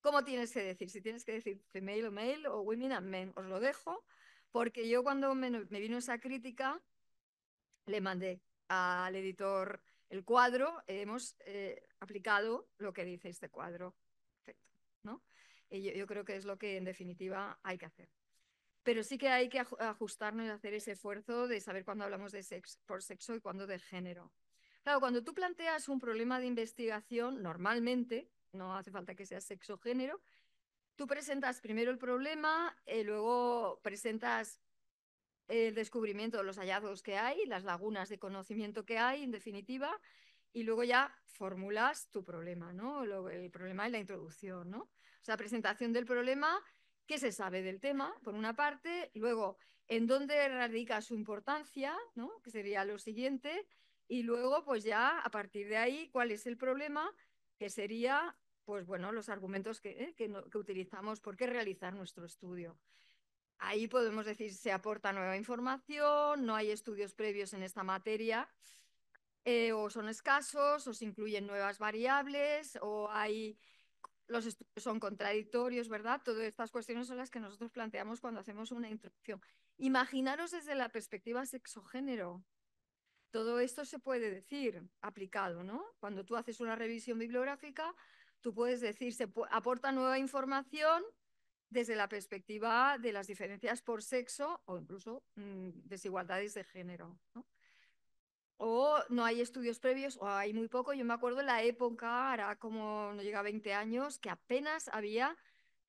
¿Cómo tienes que decir? Si tienes que decir female o male o women and men. Os lo dejo porque yo cuando me vino esa crítica le mandé al editor el cuadro, hemos eh, aplicado lo que dice este cuadro. ¿no? yo, creo que es lo que en definitiva hay que hacer. Pero sí que hay que ajustarnos y hacer ese esfuerzo de saber cuándo hablamos de sexo por sexo y cuándo de género. Claro, cuando tú planteas un problema de investigación, normalmente, no hace falta que sea sexo género, tú presentas primero el problema, y eh, luego presentas el descubrimiento de los hallazgos que hay, las lagunas de conocimiento que hay, en definitiva, y luego ya formulas tu problema, ¿no? el problema es la introducción, ¿no? O sea, presentación del problema, qué se sabe del tema, por una parte, luego en dónde radica su importancia, ¿no? Que sería lo siguiente, y luego, pues ya a partir de ahí, cuál es el problema, que sería, pues bueno, los argumentos que, ¿eh? que utilizamos, por qué realizar nuestro estudio. Ahí podemos decir se aporta nueva información, no hay estudios previos en esta materia, eh, o son escasos, o se incluyen nuevas variables, o hay los estudios son contradictorios, ¿verdad? Todas estas cuestiones son las que nosotros planteamos cuando hacemos una introducción. Imaginaros desde la perspectiva sexogénero. Todo esto se puede decir aplicado, ¿no? Cuando tú haces una revisión bibliográfica, tú puedes decir, se aporta nueva información desde la perspectiva de las diferencias por sexo o incluso mm, desigualdades de género. O no hay estudios previos o hay muy poco. Yo me acuerdo en la época, ahora como no llega a 20 años, que apenas había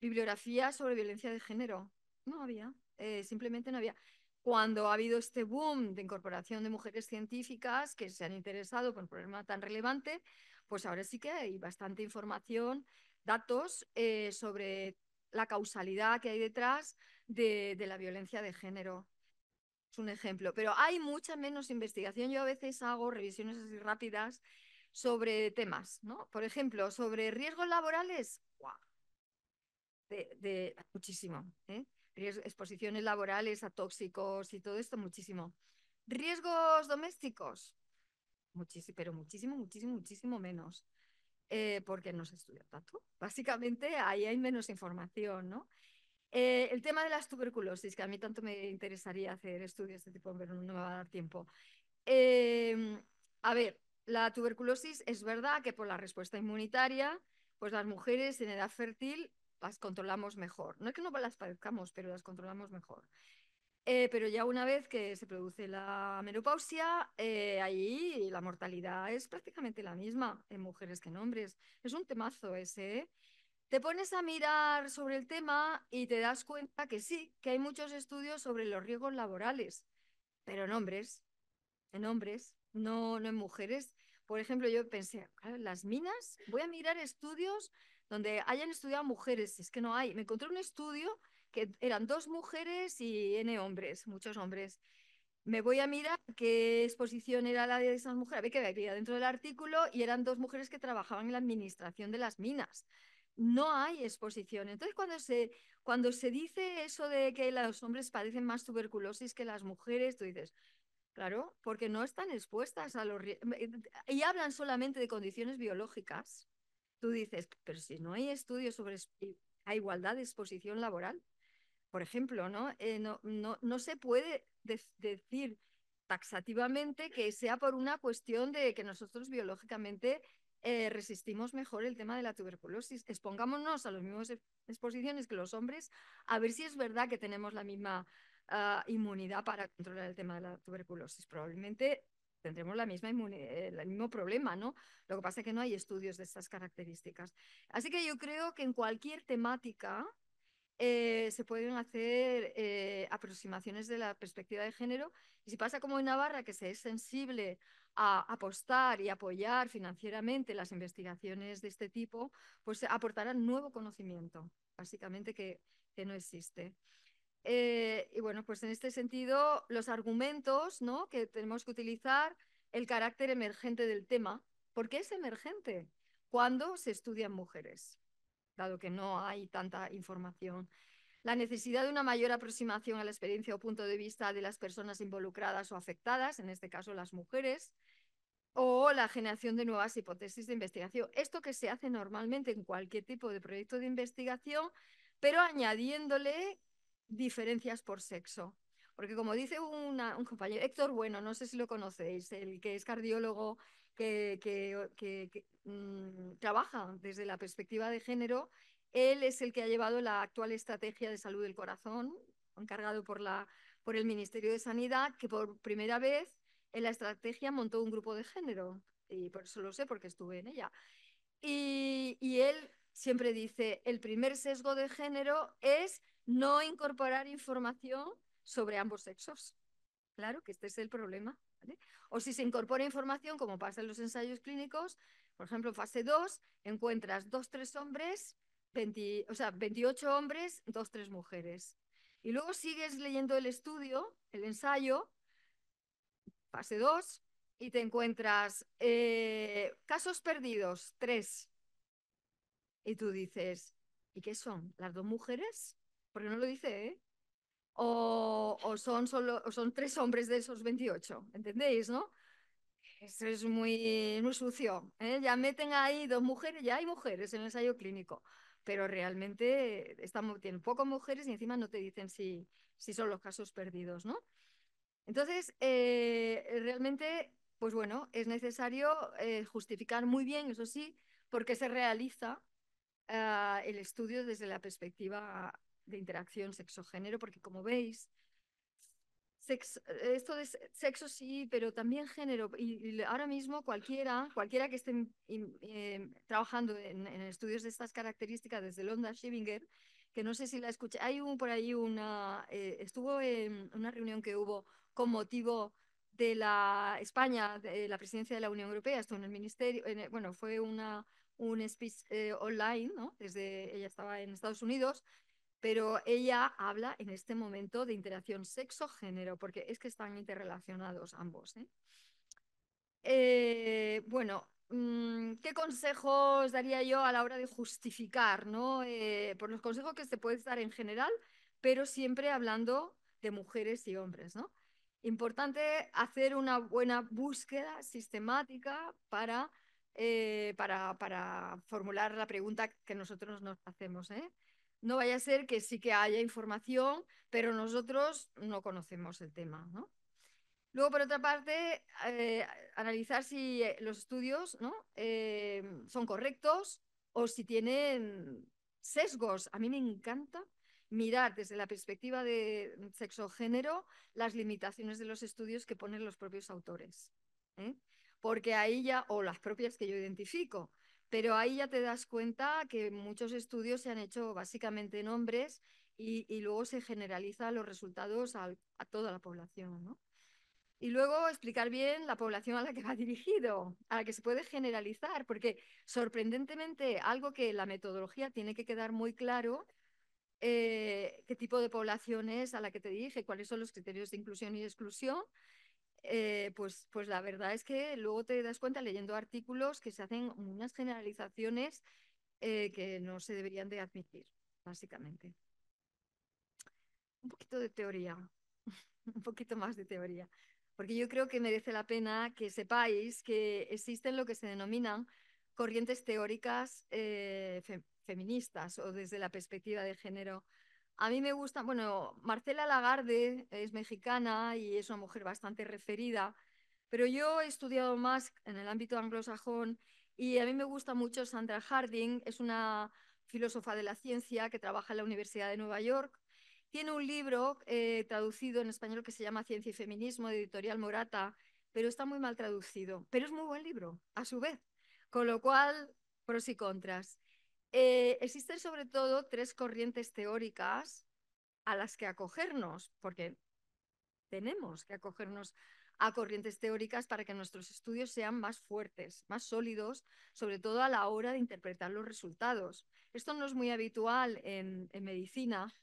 bibliografía sobre violencia de género. No había, eh, simplemente no había. Cuando ha habido este boom de incorporación de mujeres científicas que se han interesado por un problema tan relevante, pues ahora sí que hay bastante información, datos eh, sobre la causalidad que hay detrás de, la violencia de género. Es un ejemplo. Pero hay mucha menos investigación. Yo a veces hago revisiones así rápidas sobre temas, ¿no? Por ejemplo, sobre riesgos laborales, ¡Guau! De, muchísimo. ¿eh? exposiciones laborales a tóxicos y todo esto, muchísimo. Riesgos domésticos, muchísimo, pero muchísimo, muchísimo, muchísimo menos. Eh, porque no se estudia tanto. Básicamente ahí hay menos información, ¿no? Eh, el tema de las tuberculosis, que a mí tanto me interesaría hacer estudios de este tipo, pero no me va a dar tiempo. Em, a ver, la tuberculosis es verdad que por la respuesta inmunitaria, pues las mujeres en edad fértil las controlamos mejor. No es que no las padezcamos, pero las controlamos mejor. Eh, pero ya una vez que se produce la menopausia, eh, ahí la mortalidad es prácticamente la misma en mujeres que en hombres. Es un temazo ese. ¿eh? Te pones a mirar sobre el tema y te das cuenta que sí, que hay muchos estudios sobre los riesgos laborales, pero en hombres, en hombres, no, no en mujeres. Por ejemplo, yo pensé, las minas, voy a mirar estudios donde hayan estudiado mujeres, es que no hay. Me encontré un estudio que eran dos mujeres y N hombres, muchos hombres. Me voy a mirar qué exposición era la de esas mujeres, a ver qué había dentro del artículo, y eran dos mujeres que trabajaban en la administración de las minas. No hay exposición. Entonces, cuando se, cuando se dice eso de que los hombres padecen más tuberculosis que las mujeres, tú dices, claro, porque no están expuestas a los... Eh, y hablan solamente de condiciones biológicas. Tú dices, pero si no hay estudios sobre a igualdad de exposición laboral por ejemplo, eh, ¿no? no, no, se puede decir taxativamente que sea por una cuestión de que nosotros biológicamente eh, resistimos mejor el tema de la tuberculosis. Expongámonos a las mismas exposiciones que los hombres, a ver si es verdad que tenemos la misma ah, inmunidad para controlar el tema de la tuberculosis. Probablemente tendremos la misma el mismo problema, ¿no? Lo que pasa es que no hay estudios de estas características. Así que yo creo que en cualquier temática eh, se pueden hacer eh, aproximaciones de la perspectiva de género. Y si pasa como en Navarra, que se es sensible a apostar y apoyar financieramente las investigaciones de este tipo, pues aportarán nuevo conocimiento, básicamente que, no existe. Eh, y bueno, pues en este sentido, los argumentos ¿no? que tenemos que utilizar, el carácter emergente del tema. ¿Por qué es emergente? Cuando se estudian mujeres dado que no hay tanta información. La necesidad de una mayor aproximación a la experiencia o punto de vista de las personas involucradas o afectadas, en este caso las mujeres, o la generación de nuevas hipótesis de investigación. Esto que se hace normalmente en cualquier tipo de proyecto de investigación, pero añadiéndole diferencias por sexo. Porque como dice un compañero, Héctor Bueno, no sé si lo conocéis, el que es cardiólogo que, mm, trabaja desde la perspectiva de género, él es el que ha llevado la actual estrategia de salud del corazón, encargado por, por el Ministerio de Sanidad, que por primera vez en la estrategia montó un grupo de género. Y por eso lo sé, porque estuve en ella. y él siempre dice, el primer sesgo de género es no incorporar información sobre ambos sexos. Claro que este es el problema. O si se incorpora información, como pasa en los ensayos clínicos, por ejemplo, fase 2, encuentras 2-3 hombres, o sea, 28 hombres, 2-3 mujeres. Y luego sigues leyendo el estudio, el ensayo, fase 2, y te encuentras eh, casos perdidos, 3. Y tú dices, ¿y qué son? ¿Las dos mujeres? Porque no lo dice, ¿eh? o, son solo, son tres hombres de esos 28, ¿entendéis, no? Eso es muy, muy sucio. ¿eh? Ya meten ahí dos mujeres, ya hay mujeres en el ensayo clínico, pero realmente están, tienen pocas mujeres y encima no te dicen si, son los casos perdidos, ¿no? Entonces, eh, realmente, pues bueno, es necesario eh, justificar muy bien, eso sí, porque se realiza ah, el estudio desde la perspectiva de interacción sexo-género, porque como veis, sexo, esto de sexo sí, pero también género. Y, ahora mismo cualquiera, cualquiera que esté em, trabajando en, estudios de estas características, desde Londa Schivinger, que no sé si la escuché, hay un, por ahí una, eh, estuvo en una reunión que hubo con motivo de la España, de la presidencia de la Unión Europea, estuvo en el ministerio, bueno, fue una, un speech eh, online, ¿no? Desde, ella estaba en Estados Unidos pero ella habla en este momento de interacción sexo-género, porque es que están interrelacionados ambos. ¿eh? Eh, bueno, mm, ¿qué consejos daría yo a la hora de justificar? ¿no? Eh, por los consejos que se puede dar en general, pero siempre hablando de mujeres y hombres. ¿no? Importante hacer una buena búsqueda sistemática para, para formular la pregunta que nosotros nos hacemos. ¿eh? no vaya a ser que sí que haya información, pero nosotros no conocemos el tema, Luego, por otra parte, eh, analizar si eh, los estudios ¿no? Eh, son correctos o si tienen sesgos. A mí me encanta mirar desde la perspectiva de sexo-género las limitaciones de los estudios que ponen los propios autores. Porque ahí ya, o las propias que yo identifico, pero ahí ya te das cuenta que muchos estudios se han hecho básicamente en hombres y, luego se generalizan los resultados a toda la población, Y luego explicar bien la población a la que va dirigido, a la que se puede generalizar, porque sorprendentemente algo que la metodología tiene que quedar muy claro, eh, qué tipo de población es a la que te dirige, cuáles son los criterios de inclusión y exclusión, eh, pues, pues la verdad es que luego te das cuenta leyendo artículos que se hacen unas generalizaciones eh, que no se deberían de admitir, básicamente. Un poquito de teoría, un poquito más de teoría, porque yo creo que merece la pena que sepáis que existen lo que se denominan corrientes teóricas eh, feministas o desde la perspectiva de género a mí me gusta, bueno, Marcela Lagarde es mexicana y es una mujer bastante referida, pero yo he estudiado más en el ámbito anglosajón y a mí me gusta mucho Sandra Harding, es una filósofa de la ciencia que trabaja en la Universidad de Nueva York. Tiene un libro eh, traducido en español que se llama Ciencia y Feminismo, de editorial Morata, pero está muy mal traducido. Pero es muy buen libro, a su vez. Con lo cual, pros y contras. Eh, existen sobre todo tres corrientes teóricas a las que acogernos, porque tenemos que acogernos a corrientes teóricas para que nuestros estudios sean más fuertes, más sólidos, sobre todo a la hora de interpretar los resultados. Esto no es muy habitual en, medicina,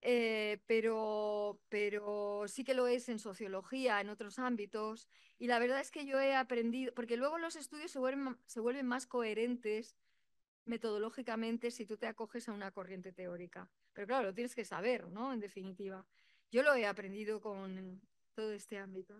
eh, pero, pero sí que lo es en sociología, en otros ámbitos, y la verdad es que yo he aprendido, porque luego los estudios se vuelven más coherentes metodológicamente si tú te acoges a una corriente teórica. Pero claro, lo tienes que saber, ¿no? En definitiva. Yo lo he aprendido con todo este ámbito.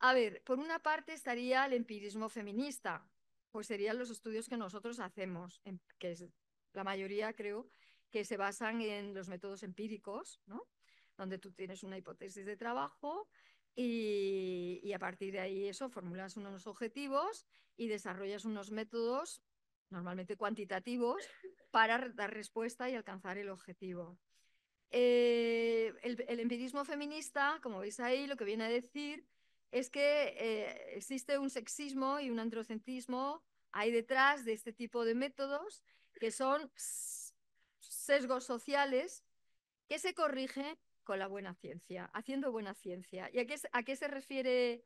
A ver, por una parte estaría el empirismo feminista, pues serían los estudios que nosotros hacemos, que es la mayoría, creo, que se basan en los métodos empíricos, ¿no? Donde tú tienes una hipótesis de trabajo y, y, a partir de ahí eso formulas unos objetivos y desarrollas unos métodos normalmente cuantitativos, para dar respuesta y alcanzar el objetivo. Eh, el, empirismo feminista, como veis ahí, lo que viene a decir es que eh, existe un sexismo y un androcentrismo ahí detrás de este tipo de métodos, que son sesgos sociales que se corrigen con la buena ciencia, haciendo buena ciencia. ¿Y a qué, se refiere?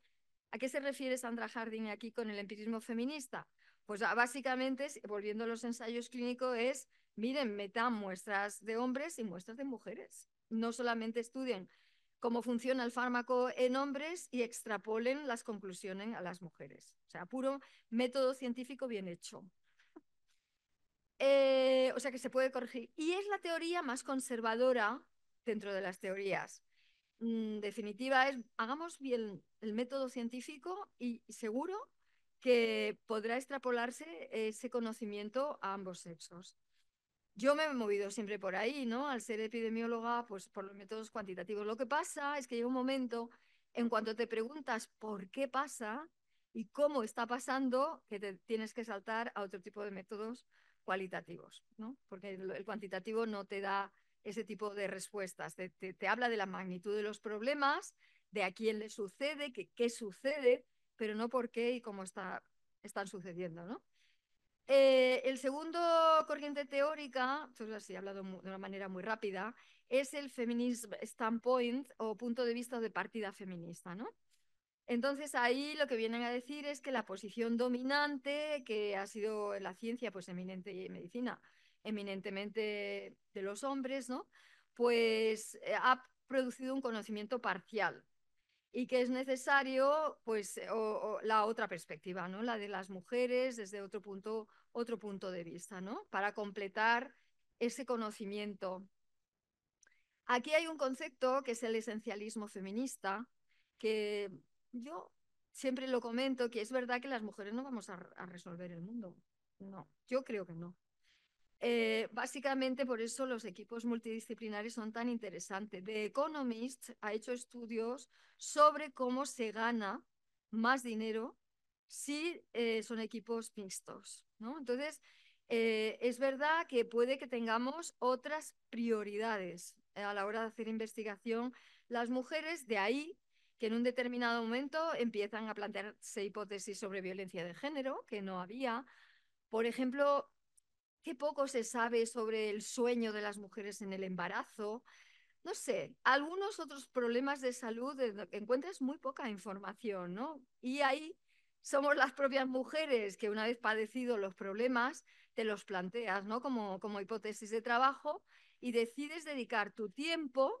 ¿A qué se refiere Sandra Harding aquí con el empirismo feminista? Pues ah, básicamente, volviendo a los ensayos clínicos, es, miren, metan muestras de hombres y muestras de mujeres. No solamente estudien cómo funciona el fármaco en hombres y extrapolen las conclusiones a las mujeres. O sea, puro método científico bien hecho. Eh, o sea, que se puede corregir. Y es la teoría más conservadora dentro de las teorías. Mm, definitiva es, hagamos bien el método científico y seguro que podrá extrapolarse ese conocimiento a ambos sexos. Yo me he movido siempre por ahí, ¿no? Al ser epidemióloga, pues por los métodos cuantitativos. Lo que pasa es que llega un momento, en cuanto te preguntas por qué pasa y cómo está pasando, que te tienes que saltar a otro tipo de métodos cualitativos, ¿no? Porque el cuantitativo no te da ese tipo de respuestas. Te, habla de la magnitud de los problemas, de a quién le sucede, qué sucede, pero no por qué y cómo están sucediendo. ¿no? Eh, el segundo corriente teórica, es pues así he hablado de una manera muy rápida, es el feminist standpoint o punto de vista de partida feminista. ¿no? Entonces ahí lo que vienen a decir es que la posición dominante que ha sido en la ciencia, pues eminente y en medicina, eminentemente de los hombres, ¿no? Pues eh, ha producido un conocimiento parcial y que es necesario pues eh, la otra perspectiva, ¿no? La de las mujeres desde otro punto, otro punto de vista, ¿no? Para completar ese conocimiento. Aquí hay un concepto que es el esencialismo feminista, que yo siempre lo comento, que es verdad que las mujeres no vamos a resolver el mundo. No, yo creo que no. Eh, básicamente por eso los equipos multidisciplinares son tan interesantes. The Economist ha hecho estudios sobre cómo se gana más dinero si eh, son equipos mixtos. ¿no? Entonces, eh, es verdad que puede que tengamos otras prioridades a la hora de hacer investigación. Las mujeres, de ahí que en un determinado momento empiezan a plantearse hipótesis sobre violencia de género, que no había. Por ejemplo, qué poco se sabe sobre el sueño de las mujeres en el embarazo. No sé, algunos otros problemas de salud encuentras muy poca información, ¿no? Y ahí somos las propias mujeres que una vez padecido los problemas, te los planteas, ¿no? Como, hipótesis de trabajo y decides dedicar tu tiempo,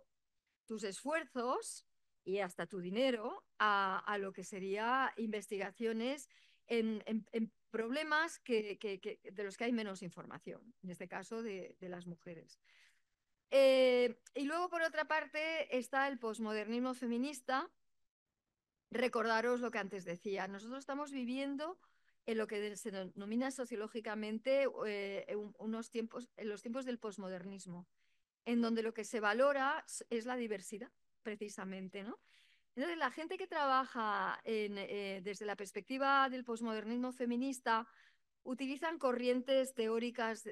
tus esfuerzos y hasta tu dinero a, a lo que sería investigaciones en, problemas que, de los que hay menos información, en este caso de, las mujeres. Eh, y luego, por otra parte, está el posmodernismo feminista. Recordaros lo que antes decía, nosotros estamos viviendo en lo que se denomina sociológicamente eh, unos tiempos, en los tiempos del posmodernismo, en donde lo que se valora es la diversidad, precisamente, ¿no? Entonces, la gente que trabaja eh, desde la perspectiva del posmodernismo feminista utilizan corrientes teóricas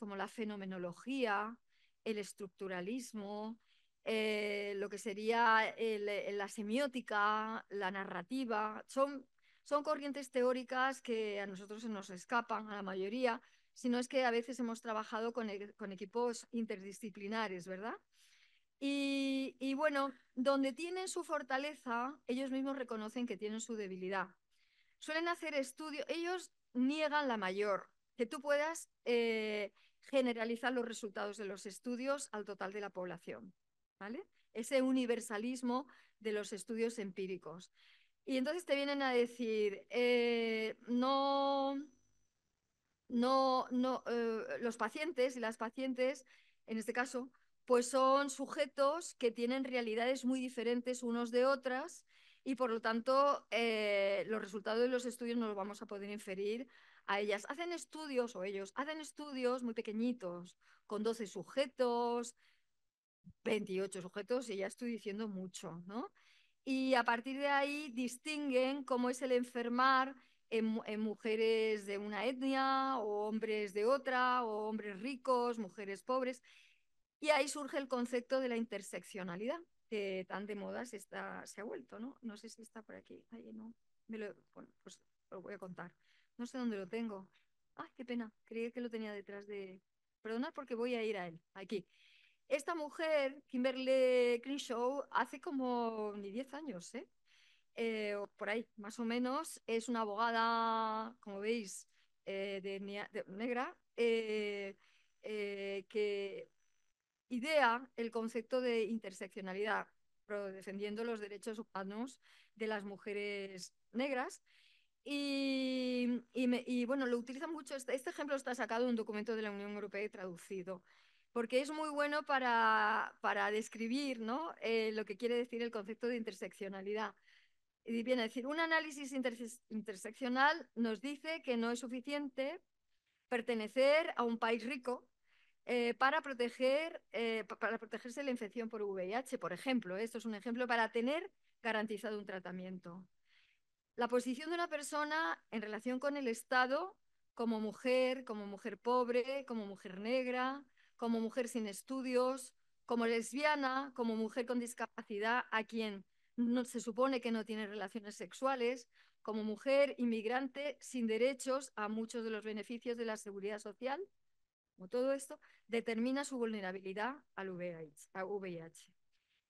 como la fenomenología, el estructuralismo, eh, lo que sería la semiótica, la narrativa. Son, corrientes teóricas que a nosotros se nos escapan, a la mayoría, sino es que a veces hemos trabajado con, e, con equipos interdisciplinares, ¿verdad? Y, bueno, donde tienen su fortaleza, ellos mismos reconocen que tienen su debilidad. Suelen hacer estudios, ellos niegan la mayor, que tú puedas eh, generalizar los resultados de los estudios al total de la población, ¿vale? Ese universalismo de los estudios empíricos. Y entonces te vienen a decir, eh, no, no, no, eh, los pacientes y las pacientes, en este caso, pues son sujetos que tienen realidades muy diferentes unos de otras y por lo tanto eh, los resultados de los estudios no los vamos a poder inferir a ellas. Hacen estudios o ellos hacen estudios muy pequeñitos, con 12 sujetos, 28 sujetos, y ya estoy diciendo mucho, ¿no? Y a partir de ahí distinguen cómo es el enfermar en mujeres de una etnia o hombres de otra, o hombres ricos, mujeres pobres, y ahí surge el concepto de la interseccionalidad, que tan de moda se, está, se ha vuelto, ¿no? No sé si está por aquí. Ahí no. Me lo, bueno, pues lo voy a contar. No sé dónde lo tengo. ah qué pena. Creí que lo tenía detrás de... Perdonad porque voy a ir a él, aquí. Esta mujer, Kimberly Crenshaw, hace como ni 10 años, ¿eh? eh por ahí, más o menos, es una abogada, como veis, eh, de, negra, eh, que idea el concepto de interseccionalidad, defendiendo los derechos humanos de las mujeres negras. Y, bueno, lo utilizan mucho. Este, este, ejemplo está sacado de un documento de la Unión Europea y traducido, porque es muy bueno para, para describir eh, lo que quiere decir el concepto de interseccionalidad. Y viene a decir, un análisis interseccional nos dice que no es suficiente pertenecer a un país rico eh, eh, para, protegerse de la infección por VIH, por ejemplo. ¿eh? Esto es un ejemplo para tener garantizado un tratamiento. La posición de una persona en relación con el Estado como mujer, como mujer pobre, como mujer negra, como mujer sin estudios, como lesbiana, como mujer con discapacidad a quien no, se supone que no tiene relaciones sexuales, como mujer inmigrante sin derechos a muchos de los beneficios de la seguridad social como todo esto, determina su vulnerabilidad al VIH.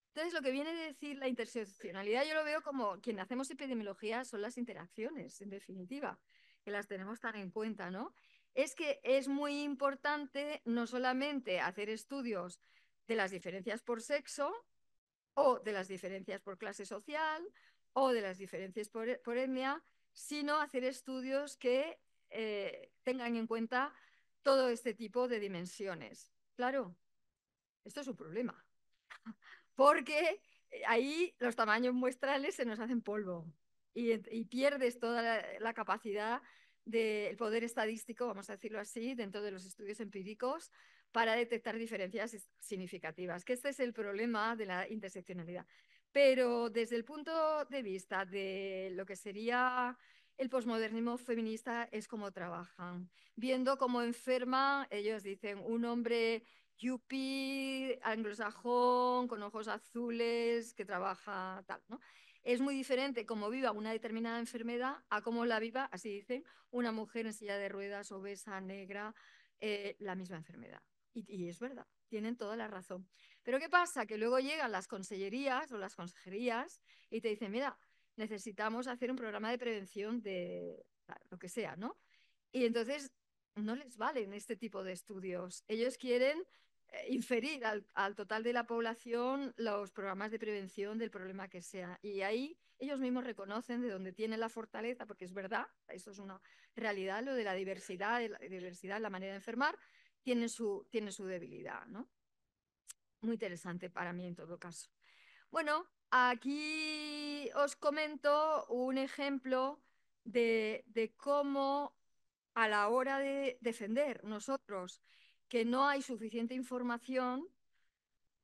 Entonces, lo que viene de decir la interseccionalidad, yo lo veo como quien hacemos epidemiología son las interacciones, en definitiva, que las tenemos tan en cuenta, ¿no? Es que es muy importante no solamente hacer estudios de las diferencias por sexo o de las diferencias por clase social o de las diferencias por, etnia, sino hacer estudios que eh, tengan en cuenta todo este tipo de dimensiones. Claro, esto es un problema, porque eh, ahí los tamaños muestrales se nos hacen polvo y, pierdes toda la, capacidad del poder estadístico, vamos a decirlo así, dentro de los estudios empíricos para detectar diferencias significativas, que este es el problema de la interseccionalidad. Pero desde el punto de vista de lo que sería el posmodernismo feminista es cómo trabajan, viendo cómo enferma, ellos dicen, un hombre yupi anglosajón, con ojos azules, que trabaja tal, ¿no? Es muy diferente cómo viva una determinada enfermedad a cómo la viva, así dicen, una mujer en silla de ruedas, obesa, negra, eh, la misma enfermedad. Y, y es verdad, tienen toda la razón. Pero ¿qué pasa? Que luego llegan las consellerías o las consejerías y te dicen, mira, necesitamos hacer un programa de prevención de ah, lo que sea, ¿no? Y entonces no les valen este tipo de estudios. Ellos quieren eh, inferir al, total de la población los programas de prevención del problema que sea. Y ahí ellos mismos reconocen de dónde tienen la fortaleza, porque es verdad, eso es una realidad, lo de la diversidad, la diversidad, la manera de enfermar, tiene su, tiene su debilidad, ¿no? Muy interesante para mí en todo caso. Bueno, Aquí os comento un ejemplo de, cómo a la hora de defender nosotros que no hay suficiente información,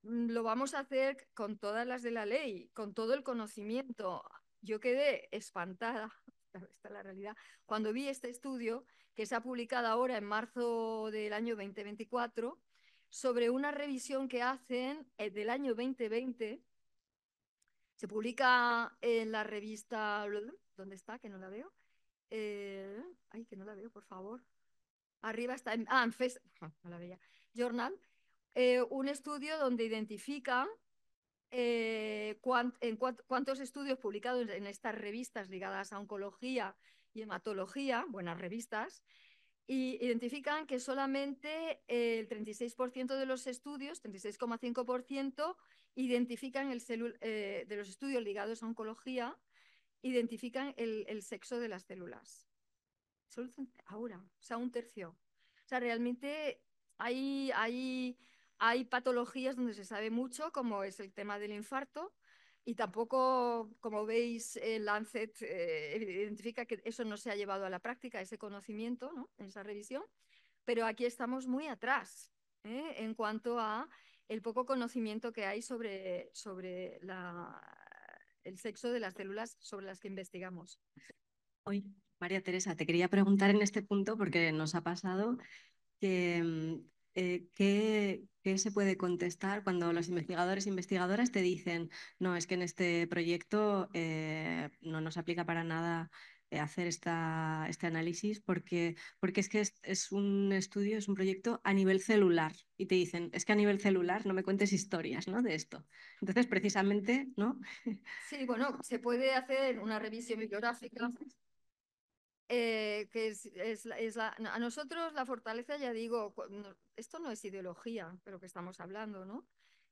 mm, lo vamos a hacer con todas las de la ley, con todo el conocimiento. Yo quedé espantada, esta es la realidad, cuando vi este estudio que se ha publicado ahora en marzo del año 2024 sobre una revisión que hacen eh, del año 2020 se publica en la revista... ¿Dónde está? Que no la veo. Eh, ay, que no la veo, por favor. Arriba está... En, ah, no la veía. Journal. Eh, un estudio donde identifican eh, en cuántos estudios publicados en estas revistas ligadas a oncología y hematología, buenas revistas, y identifican que solamente el 36% de los estudios, 36,5%, identifican el eh, de los estudios ligados a oncología, identifican el, sexo de las células. ahora, o sea, un tercio. O sea, realmente hay, hay, hay patologías donde se sabe mucho, como es el tema del infarto, y tampoco, como veis, el eh, Lancet eh, identifica que eso no se ha llevado a la práctica, ese conocimiento, ¿no? esa revisión, pero aquí estamos muy atrás en cuanto a el poco conocimiento que hay sobre, sobre el sexo de las células sobre las que investigamos. Hoy, María Teresa, te quería preguntar en este punto, porque nos ha pasado que mm, eh, ¿qué, se puede contestar cuando los investigadores e investigadoras te dicen, no, es que en este proyecto eh, no nos aplica para nada eh, hacer esta, este análisis porque, porque es que es, un estudio, es un proyecto a nivel celular y te dicen, es que a nivel celular no me cuentes historias ¿no? de esto. Entonces, precisamente, ¿no? Sí, bueno, se puede hacer una revisión bibliográfica. Eh, que es la, a nosotros la fortaleza, ya digo, esto no es ideología, pero que estamos hablando, ¿no?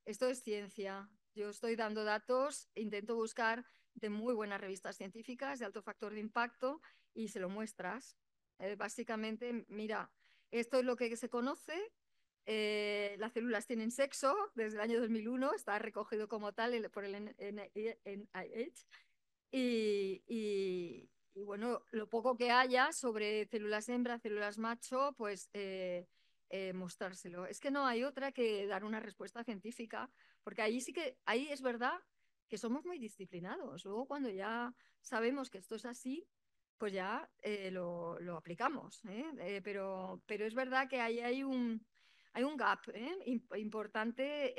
Esto es ciencia. Yo estoy dando datos, intento buscar de muy buenas revistas científicas, de alto factor de impacto, y se lo muestras. Eh, básicamente, mira, esto es lo que se conoce. Eh, las células tienen sexo desde el año 2001, está recogido como tal por el NIH. Y, bueno, lo poco que haya sobre células hembra, células macho, pues eh, mostrárselo. Es que no hay otra que dar una respuesta científica, porque ahí sí que, ahí es verdad que somos muy disciplinados. Luego cuando ya sabemos que esto es así, pues ya eh, lo, aplicamos. ¿eh? Eh, pero, es verdad que ahí hay un, hay un gap importante.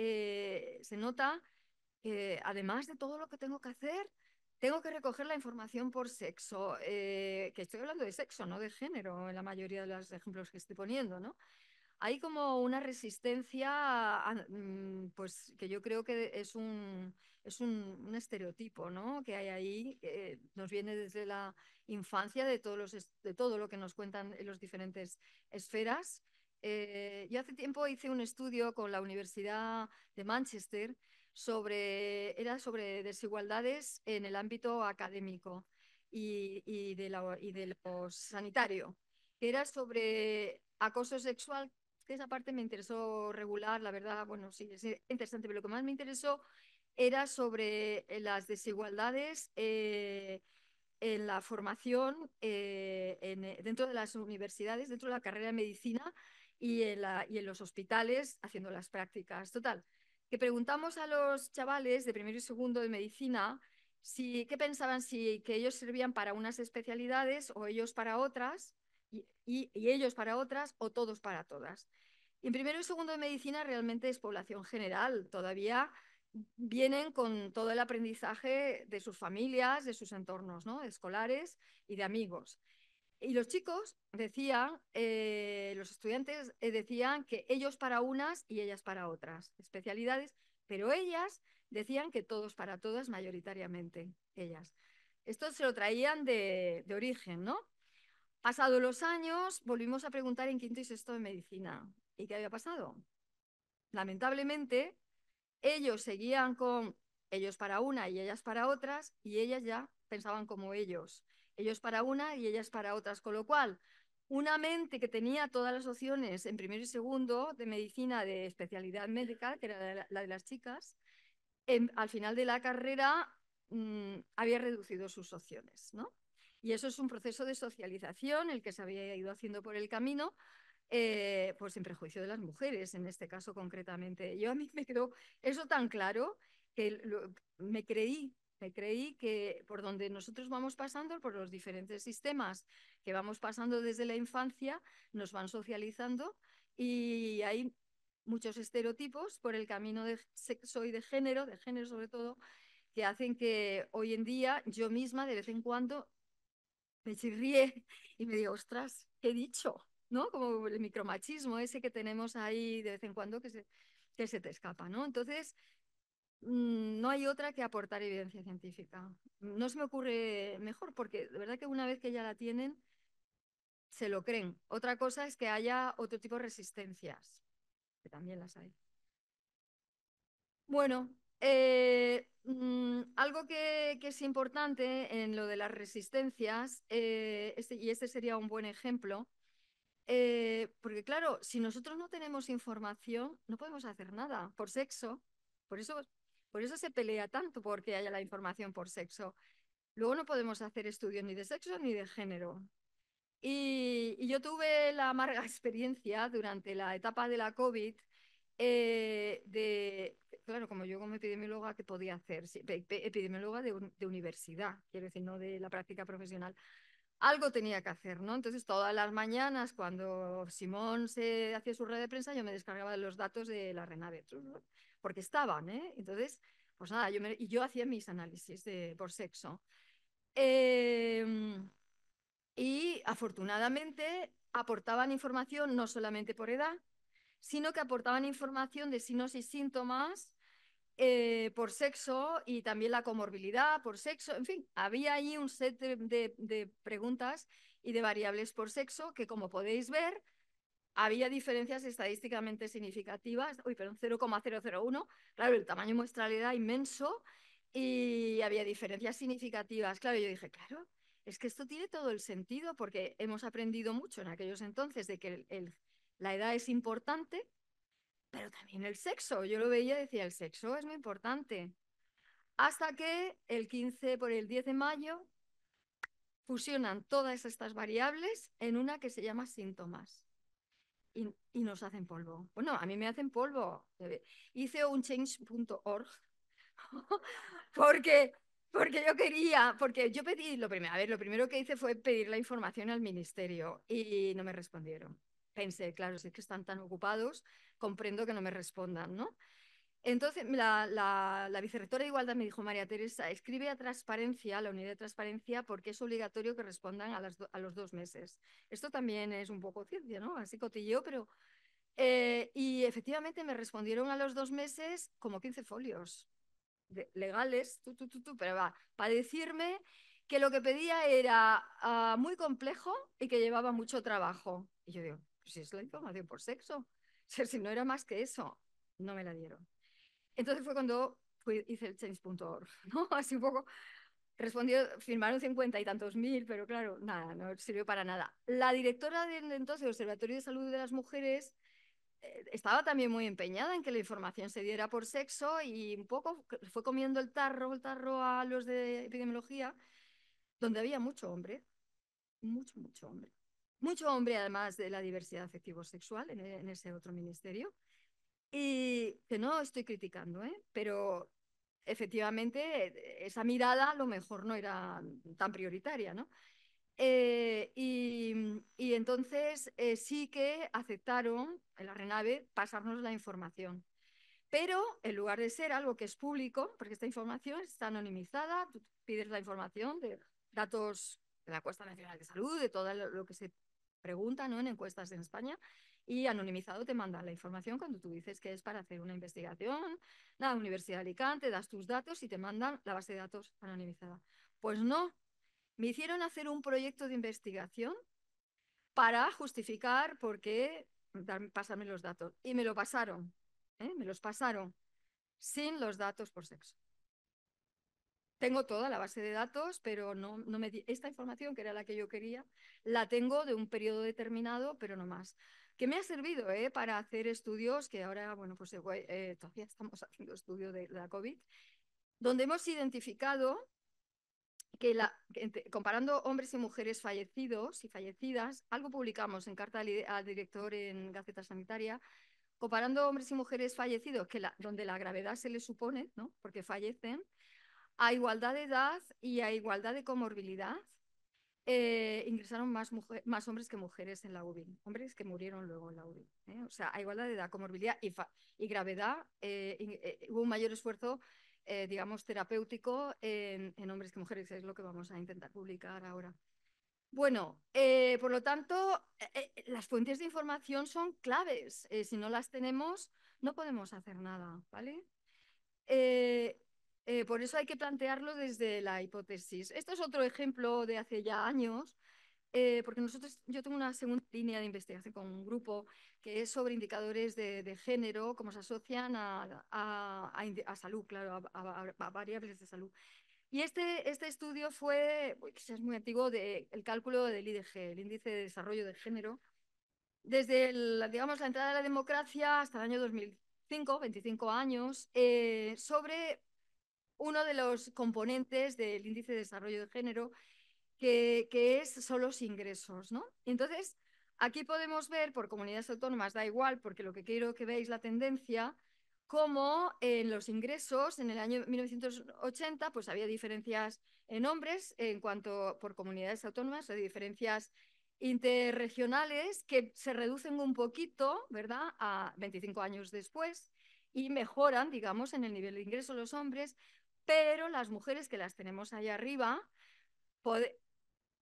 se nota que además de todo lo que tengo que hacer, tengo que recoger la información por sexo, que estoy hablando de sexo, no de género, en la mayoría de los ejemplos que estoy poniendo, ¿no? hay como una resistencia, mm, pues que yo creo que es un, es un, estereotipo, ¿no? Que hay ahí, eh, nos viene desde la infancia de, todos todo lo que nos cuentan en las diferentes esferas. Eh, yo hace tiempo hice un estudio con la Universidad de Manchester sobre, era sobre desigualdades en el ámbito académico y, y de, sanitario, era sobre acoso sexual esa parte me interesó regular, la verdad, bueno, sí, es interesante, pero lo que más me interesó era sobre eh, las desigualdades eh, en la formación eh, dentro de las universidades, dentro de la carrera de medicina y en, los hospitales haciendo las prácticas. Total, que preguntamos a los chavales de primero y segundo de medicina qué pensaban, si que ellos servían para unas especialidades o ellos para otras y, ellos para otras o todos para todas. En primero y segundo de medicina realmente es población general, todavía vienen con todo el aprendizaje de sus familias, de sus entornos escolares y de amigos. Y los chicos decían, eh, los estudiantes eh, decían que ellos para unas y ellas para otras especialidades, pero ellas decían que todos para todas mayoritariamente, ellas. Esto se lo traían de, de origen, ¿no? Pasados los años, volvimos a preguntar en quinto y sexto de medicina. ¿Y qué había pasado? Lamentablemente, ellos seguían con ellos para una y ellas para otras, y ellas ya pensaban como ellos. Ellos para una y ellas para otras, con lo cual una mente que tenía todas las opciones en primero y segundo de medicina de especialidad médica, que era la de las chicas, em, al final de la carrera mm, había reducido sus opciones, ¿no? Y eso es un proceso de socialización, el que se había ido haciendo por el camino, eh, pues en prejuicio de las mujeres, en este caso concretamente. Yo a mí me quedó eso tan claro que me creí, me creí que por donde nosotros vamos pasando, por los diferentes sistemas que vamos pasando desde la infancia, nos van socializando y hay muchos estereotipos por el camino de sexo y de género, de género sobre todo, que hacen que hoy en día yo misma de vez en cuando me chirríe y me digo, ostras, ¿qué he dicho? ¿No? Como el micromachismo ese que tenemos ahí de vez en cuando que se, que se te escapa, ¿no? Entonces, mm, no hay otra que aportar evidencia científica. No se me ocurre mejor, porque de verdad que una vez que ya la tienen, se lo creen. Otra cosa es que haya otro tipo de resistencias, que también las hay. Bueno, eh, Mm, algo que, es importante en lo de las resistencias, eh, este, y este sería un buen ejemplo, eh, porque claro, si nosotros no tenemos información, no podemos hacer nada por sexo. Por eso, por eso se pelea tanto porque haya la información por sexo. Luego no podemos hacer estudios ni de sexo ni de género. Y, yo tuve la amarga experiencia durante la etapa de la COVID eh, de claro, como yo como epidemióloga, ¿qué podía hacer? epidemióloga de, de, universidad, quiero decir, no de la práctica profesional. Algo tenía que hacer, ¿no? Entonces, todas las mañanas, cuando Simón se hacía su red de prensa, yo me descargaba los datos de la Renave, porque estaban, ¿eh? Entonces, pues nada, yo y yo hacía mis análisis por sexo. Em, y afortunadamente aportaban información no solamente por edad, sino que aportaban información de signos y síntomas eh, por sexo y también la comorbilidad por sexo. En fin, había ahí un set de, preguntas y de variables por sexo que, como podéis ver, había diferencias estadísticamente significativas, uy, perdón, 0,001, claro, el tamaño muestral era inmenso y había diferencias significativas. Claro, yo dije, claro, es que esto tiene todo el sentido porque hemos aprendido mucho en aquellos entonces de que la edad es importante pero también el sexo. Yo lo veía y decía, el sexo es muy importante. Hasta que el 15 por el 10 de mayo fusionan todas estas variables en una que se llama síntomas y, nos hacen polvo. Bueno, a mí me hacen polvo. Hice un change.org porque, porque yo quería, porque yo pedí, lo primero, a ver, lo primero que hice fue pedir la información al ministerio y no me respondieron. Pensé, claro, si es que están tan ocupados, comprendo que no me respondan, ¿no? Entonces, la, vicerrectora de Igualdad me dijo, María Teresa, escribe a transparencia, a la unidad de transparencia, porque es obligatorio que respondan a, los dos meses. Esto también es un poco ciencia, ¿no? Así cotilleo, pero... Eh, y efectivamente me respondieron a los dos meses como 15 folios legales, tú, tú, tú, tú, pero va, para decirme que lo que pedía era ah, muy complejo y que llevaba mucho trabajo. Y yo digo, pues si es la información por sexo si no era más que eso, no me la dieron. Entonces fue cuando hice el change.org, ¿no? Así un poco respondió, firmaron cincuenta y tantos mil, pero claro, nada, no sirvió para nada. La directora de entonces Observatorio de Salud de las Mujeres eh, estaba también muy empeñada en que la información se diera por sexo y un poco fue comiendo el tarro, el tarro a los de epidemiología, donde había mucho hombre, mucho, mucho hombre mucho hombre además de la diversidad afectivo-sexual e, en, ese otro ministerio. Y que no estoy criticando, ¿eh? pero efectivamente e, esa mirada a lo mejor no era tan prioritaria, ¿no? Eh, y, entonces eh, sí que aceptaron en la RENAVE pasarnos la información. Pero en lugar de ser algo que es público, porque esta información está anonimizada, tú pides la información de datos de la Cuesta Nacional de Salud, de todo lo que se pregunta ¿no? en encuestas en España y anonimizado te mandan la información cuando tú dices que es para hacer una investigación, la Universidad de Alicante, das tus datos y te mandan la base de datos anonimizada. Pues no, me hicieron hacer un proyecto de investigación para justificar por qué pasarme los datos. Y me lo pasaron, ¿eh? me los pasaron sin los datos por sexo tengo toda la base de datos, pero no, me esta información, que era la que yo quería, la tengo de un periodo determinado, pero no más. Que me ha servido ¿eh? para hacer estudios, que ahora, bueno, pues eh, todavía estamos haciendo estudio de, la COVID, donde hemos identificado que la, comparando hombres y mujeres fallecidos y fallecidas, algo publicamos en carta al, director en Gaceta Sanitaria, comparando hombres y mujeres fallecidos, que la, donde la gravedad se les supone, ¿no? porque fallecen, a igualdad de edad y a igualdad de comorbilidad, eh, ingresaron más, hombres que mujeres en la UBI, hombres que murieron luego en la UBI. ¿eh? O sea, a igualdad de edad, comorbilidad y, gravedad, eh, hubo un mayor esfuerzo, digamos, terapéutico en, hombres que mujeres, es lo que vamos a intentar publicar ahora. Bueno, por lo tanto, las fuentes de información son claves. si no las tenemos, no podemos hacer nada, ¿vale? Eh, por eso hay que plantearlo desde la hipótesis. Esto es otro ejemplo de hace ya años, eh, porque nosotros, yo tengo una segunda línea de investigación con un grupo que es sobre indicadores de, género, cómo se asocian a, salud, claro, a, variables de salud. Y este, este estudio fue, quizás es muy antiguo, del cálculo del IDG, el Índice de Desarrollo de Género, desde digamos, la entrada de la democracia hasta el año 2005, 25 años, eh, sobre uno de los componentes del índice de desarrollo de género, que, es, son los ingresos. Entonces, aquí podemos ver por comunidades autónomas, da igual, porque lo que quiero que veáis la tendencia, cómo en los ingresos en el año 1980 pues había diferencias en hombres en cuanto por comunidades autónomas, hay diferencias interregionales que se reducen un poquito, ¿verdad? A 25 años después y mejoran, digamos, en el nivel de ingreso los hombres, pero las mujeres que las tenemos ahí arriba,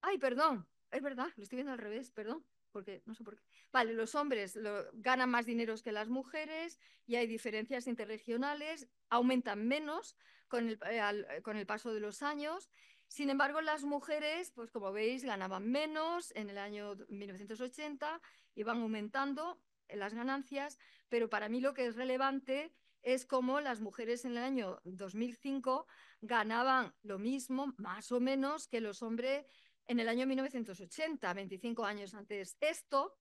ay, perdón, es verdad, lo estoy viendo al revés, perdón, porque no sé por qué. Vale, los hombres ganan más dinero que las mujeres y hay diferencias interregionales, aumentan menos con el, eh, eh, con el paso de los años. Sin embargo, las mujeres, pues como veis, ganaban menos en el año 1980 y van aumentando eh, las ganancias, pero para mí lo que es relevante es como las mujeres en el año 2005 ganaban lo mismo, más o menos, que los hombres en el año 1980, 25 años antes. Esto,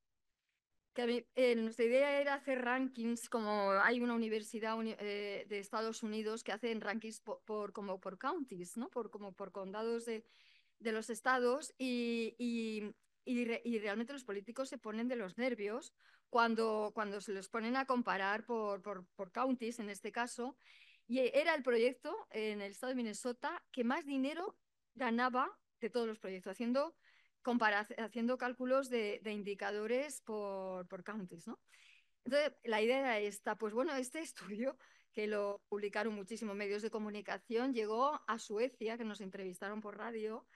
que eh, nuestra idea era hacer rankings, como hay una universidad eh, de Estados Unidos que hacen rankings por, como por counties, ¿no? por, como por condados de, los estados, y realmente los políticos se ponen de los nervios cuando, cuando se los ponen a comparar por, por, por counties, en este caso, y e, era el proyecto en el estado de Minnesota que más dinero ganaba de todos los proyectos, haciendo, haciendo cálculos de, indicadores por, por counties, ¿no? Entonces, la idea está Pues bueno, este estudio, que lo publicaron muchísimos medios de comunicación, llegó a Suecia, que nos entrevistaron por radio,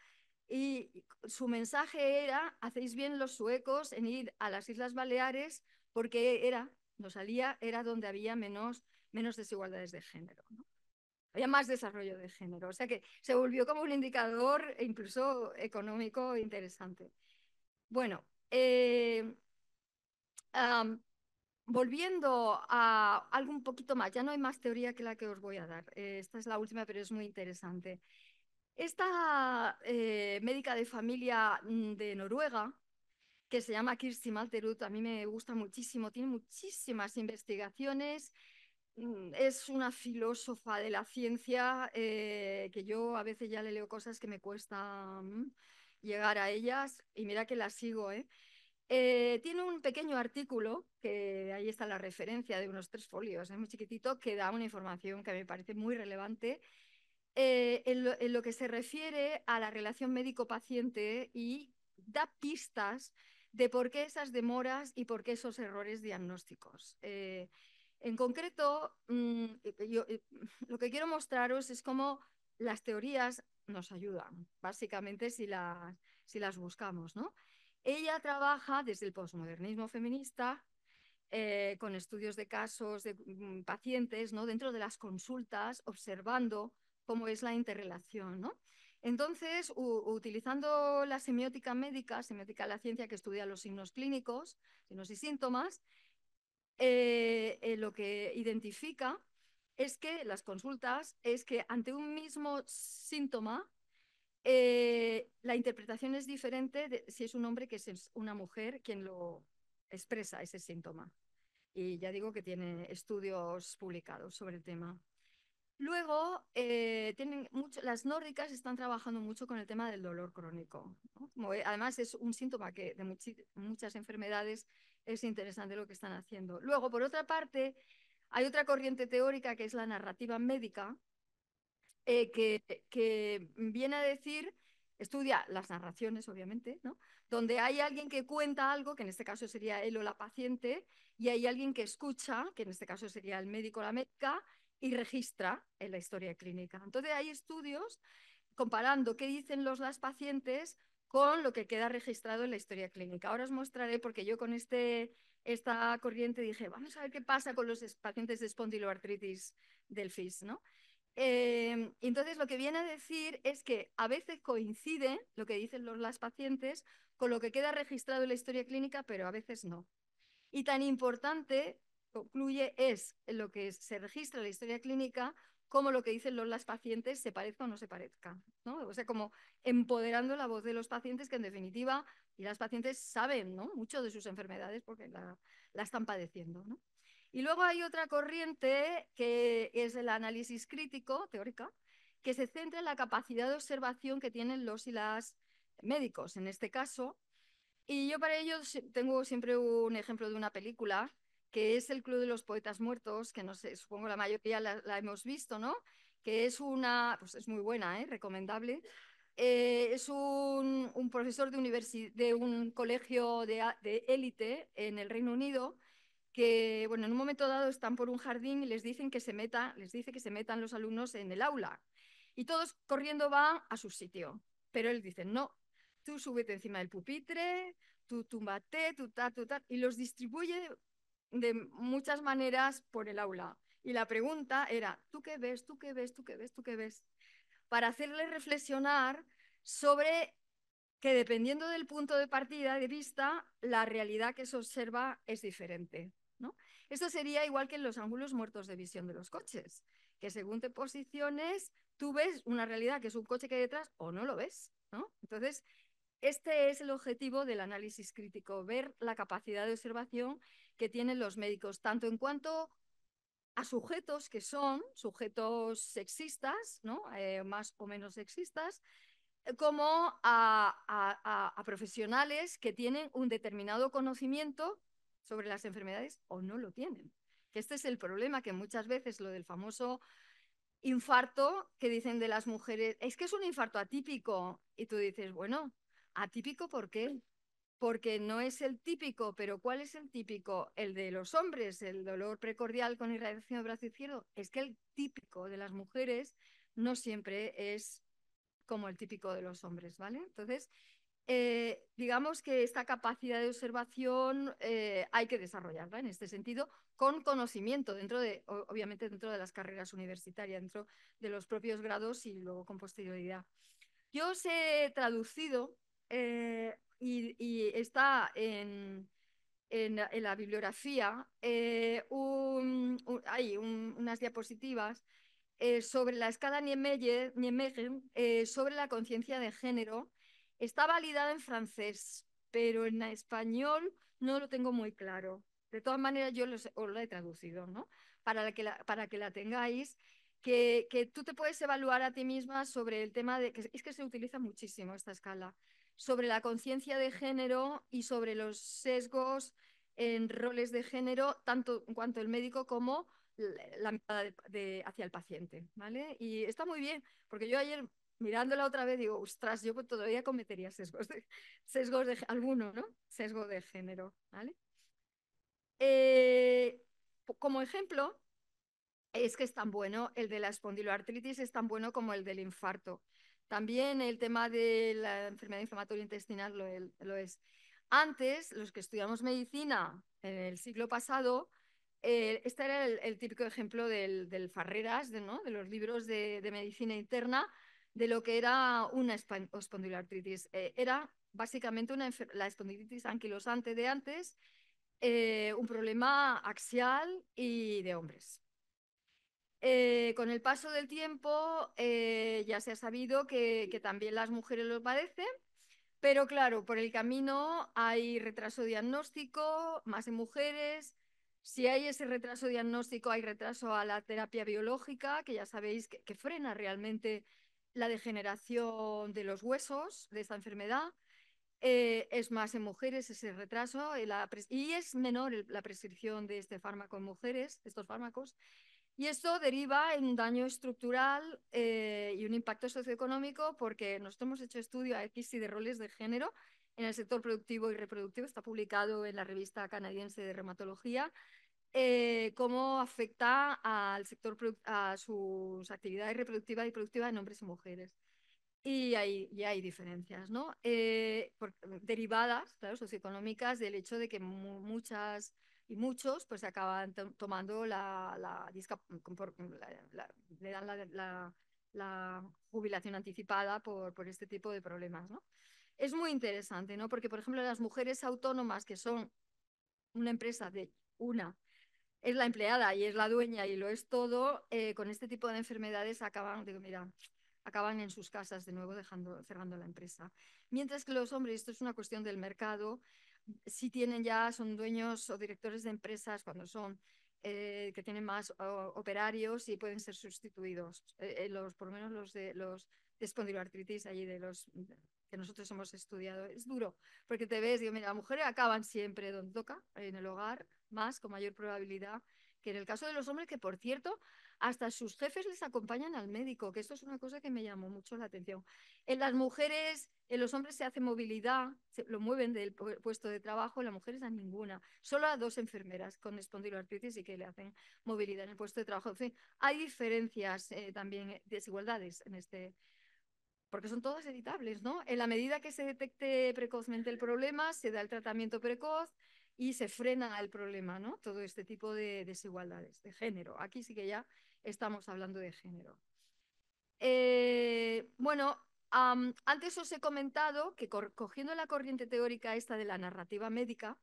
y su mensaje era, hacéis bien los suecos en ir a las Islas Baleares porque era, nos salía, era donde había menos, menos desigualdades de género. Había más desarrollo de género. O sea que se volvió como un indicador e incluso económico interesante. Bueno, eh, volviendo a algo un poquito más, ya no hay más teoría que la que os voy a dar. Eh, esta es la última, pero es muy interesante. Esta eh, médica de familia mm, de Noruega, que se llama Kirsti Malterud, a mí me gusta muchísimo, tiene muchísimas investigaciones, mm, es una filósofa de la ciencia, eh, que yo a veces ya le leo cosas que me cuesta mm, llegar a ellas, y mira que la sigo, ¿eh? eh, tiene un pequeño artículo, que ahí está la referencia de unos tres folios, es muy chiquitito, que da una información que me parece muy relevante eh, en, lo, que se refiere a la relación médico-paciente y da pistas de por qué esas demoras y por qué esos errores diagnósticos. Eh, en concreto, mm, eh, lo que quiero mostraros es cómo las teorías nos ayudan, básicamente si las, buscamos. Ella trabaja desde el posmodernismo feminista con estudios de casos de mm, pacientes dentro de las consultas, observando cómo es la interrelación, Entonces, utilizando la semiótica médica, semiótica de la ciencia que estudia los signos clínicos, signos y síntomas, eh, eh, lo que identifica es que las consultas es que ante un mismo síntoma, eh, la interpretación es diferente de si es un hombre que es una mujer quien lo expresa, ese síntoma. Y ya digo que tiene estudios publicados sobre el tema. Luego, eh, tienen las nórdicas están trabajando mucho con el tema del dolor crónico. además, es un síntoma que de muchas enfermedades es interesante lo que están haciendo. Luego, por otra parte, hay otra corriente teórica que es la narrativa médica, eh, que, que, viene a decir, estudia las narraciones, obviamente, ¿no? donde hay alguien que cuenta algo, que en este caso sería él o la paciente, y hay alguien que escucha, que en este caso sería el médico o la médica, y registra en la historia clínica. Entonces hay estudios comparando qué dicen los, las pacientes con lo que queda registrado en la historia clínica. Ahora os mostraré, porque yo con este, esta corriente dije, vamos a ver qué pasa con los pacientes de espondiloartritis del FIS, ¿no? Em, entonces, lo que viene a decir es que a veces coincide lo que dicen los, las pacientes con lo que queda registrado en la historia clínica, pero a veces no. Y tan importante concluye es lo que se registra en la historia clínica como lo que dicen los, las pacientes, se parezca o no se parezca. ¿no? O sea, como empoderando la voz de los pacientes, que en definitiva, y las pacientes saben ¿no? mucho de sus enfermedades porque la, están padeciendo. ¿no? Y luego hay otra corriente que es el análisis crítico, teórica, que se centra en la capacidad de observación que tienen los y las médicos, en este caso. Y yo para ello tengo siempre un ejemplo de una película que es el Club de los Poetas Muertos, que no sé, supongo la mayoría la, hemos visto, ¿no? Que es una, pues es muy buena, ¿eh? recomendable. Eh, es un, profesor de, de un colegio de élite en el Reino Unido que, bueno, en un momento dado están por un jardín y les dicen que se meta, les dice que se metan los alumnos en el aula. Y todos corriendo van a su sitio. Pero él dice, no, tú súbete encima del pupitre, tú tumbate, tú ta, tú ta, y los distribuye de muchas maneras por el aula. Y la pregunta era, ¿tú qué ves? ¿Tú qué ves? ¿Tú qué ves? ¿Tú qué ves? Para hacerle reflexionar sobre que dependiendo del punto de partida de vista, la realidad que se observa es diferente. ¿no? Esto sería igual que en los ángulos muertos de visión de los coches, que según te posiciones, tú ves una realidad que es un coche que hay detrás o no lo ves. ¿no? Entonces, este es el objetivo del análisis crítico, ver la capacidad de observación que tienen los médicos, tanto en cuanto a sujetos que son sujetos sexistas, ¿no? Eh, más o menos sexistas, eh, como a, profesionales que tienen un determinado conocimiento sobre las enfermedades o no lo tienen. este es el problema que muchas veces lo del famoso infarto que dicen de las mujeres, es que es un infarto atípico y tú dices, bueno, atípico ¿por qué? porque no es el típico, pero ¿cuál es el típico? El de los hombres, el dolor precordial con irradiación del brazo izquierdo. Es que el típico de las mujeres no siempre es como el típico de los hombres, ¿vale? Entonces, eh, digamos que esta capacidad de observación eh, hay que desarrollarla en este sentido con conocimiento dentro de, obviamente dentro de las carreras universitarias, dentro de los propios grados y luego con posterioridad. Yo os he traducido eh, y, está en, en, en, la bibliografía, eh, hay unas diapositivas eh, sobre la escala Niemeyer, eh, sobre la conciencia de género. Está validada en francés, pero en español no lo tengo muy claro. De todas maneras, yo os lo he traducido, ¿no? Para que la, para que la tengáis. Que, que, tú te puedes evaluar a ti misma sobre el tema de... Que es que se utiliza muchísimo esta escala sobre la conciencia de género y sobre los sesgos en roles de género, tanto en cuanto el médico como la mirada hacia el paciente, ¿vale? Y está muy bien, porque yo ayer mirándola otra vez digo, ostras, yo todavía cometería sesgos de, sesgos de alguno, ¿no? Sesgo de género, ¿vale? Eh, como ejemplo, es que es tan bueno, el de la espondiloartritis es tan bueno como el del infarto. También el tema de la enfermedad inflamatoria intestinal lo, es. Antes, los que estudiamos medicina en el siglo pasado, eh, este era el, típico ejemplo del, Farreras, de, los libros de, medicina interna, de lo que era una espondilartritis. Eh, era básicamente una la espondilitis anquilosante de antes, eh, un problema axial y de hombres. Eh, con el paso del tiempo eh, ya se ha sabido que, también las mujeres lo padecen, pero claro, por el camino hay retraso diagnóstico, más en mujeres. Si hay ese retraso diagnóstico, hay retraso a la terapia biológica, que ya sabéis que, frena realmente la degeneración de los huesos de esta enfermedad. Eh, es más en mujeres ese retraso y, es menor la prescripción de este fármaco en mujeres, estos fármacos. Y esto deriva en un daño estructural eh, y un impacto socioeconómico porque nosotros hemos hecho estudio a X y de roles de género en el sector productivo y reproductivo, está publicado en la revista canadiense de reumatología, eh, cómo afecta al sector, a sus actividades reproductivas y productivas en hombres y mujeres. Y hay, y hay diferencias, ¿no? Eh, derivadas, claro, socioeconómicas del hecho de que muchas y muchos pues acaban tomando la, la, le dan la, jubilación anticipada por, este tipo de problemas, ¿no? Es muy interesante, ¿no? Porque, por ejemplo, las mujeres autónomas que son una empresa de una es la empleada y es la dueña y lo es todo, eh, con este tipo de enfermedades acaban, acaban en sus casas de nuevo dejando, cerrando la empresa. Mientras que los hombres, esto es una cuestión del mercado, si tienen ya, son dueños o directores de empresas cuando son eh, que tienen más operarios y pueden ser sustituidos. Eh, eh, los, por lo menos los de los de allí de los que nosotros hemos estudiado. Es duro, porque te ves, digo, mira, las mujeres acaban siempre donde toca, en el hogar, más, con mayor probabilidad que en el caso de los hombres, que por cierto, hasta sus jefes les acompañan al médico, que esto es una cosa que me llamó mucho la atención. En las mujeres, en los hombres se hace movilidad, lo mueven del puesto de trabajo, en las mujeres a ninguna, solo a dos enfermeras con espondiloartritis y que le hacen movilidad en el puesto de trabajo. En fin, hay diferencias eh, también, eh, desigualdades en este, porque son todas editables, ¿no? En la medida que se detecte precozmente el problema, se da el tratamiento precoz, y se frena el problema, ¿no? Todo este tipo de desigualdades de género. Aquí sí que ya estamos hablando de género. Eh, bueno, antes os he comentado que cogiendo la corriente teórica esta de la narrativa médica,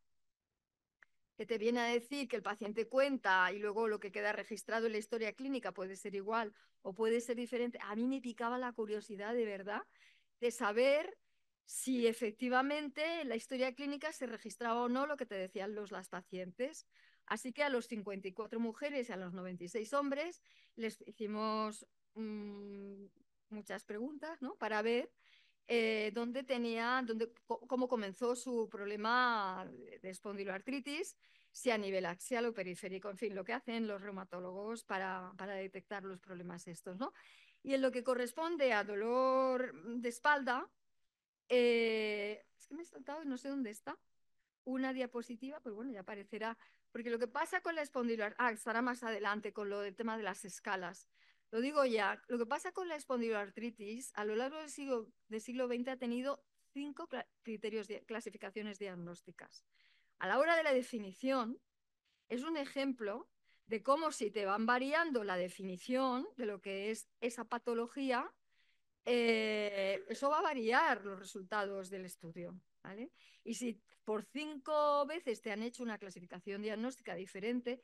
que te viene a decir que el paciente cuenta y luego lo que queda registrado en la historia clínica puede ser igual o puede ser diferente, a mí me picaba la curiosidad de verdad de saber si efectivamente en la historia clínica se registraba o no lo que te decían los, las pacientes. Así que a los 54 mujeres y a los 96 hombres les hicimos mm, muchas preguntas ¿no? para ver eh, dónde dónde, cómo comenzó su problema de espondiloartritis, si a nivel axial o periférico, en fin, lo que hacen los reumatólogos para, para detectar los problemas estos. ¿no? Y en lo que corresponde a dolor de espalda, eh, es que me he saltado y no sé dónde está. Una diapositiva, pues bueno, ya aparecerá. Porque lo que pasa con la espondiloartritis, ah, estará más adelante con lo del tema de las escalas. Lo digo ya, lo que pasa con la espondiloartritis a lo largo del siglo, del siglo XX ha tenido cinco criterios, de clasificaciones diagnósticas. A la hora de la definición, es un ejemplo de cómo si te van variando la definición de lo que es esa patología, eh, eso va a variar los resultados del estudio. ¿vale? Y si por cinco veces te han hecho una clasificación diagnóstica diferente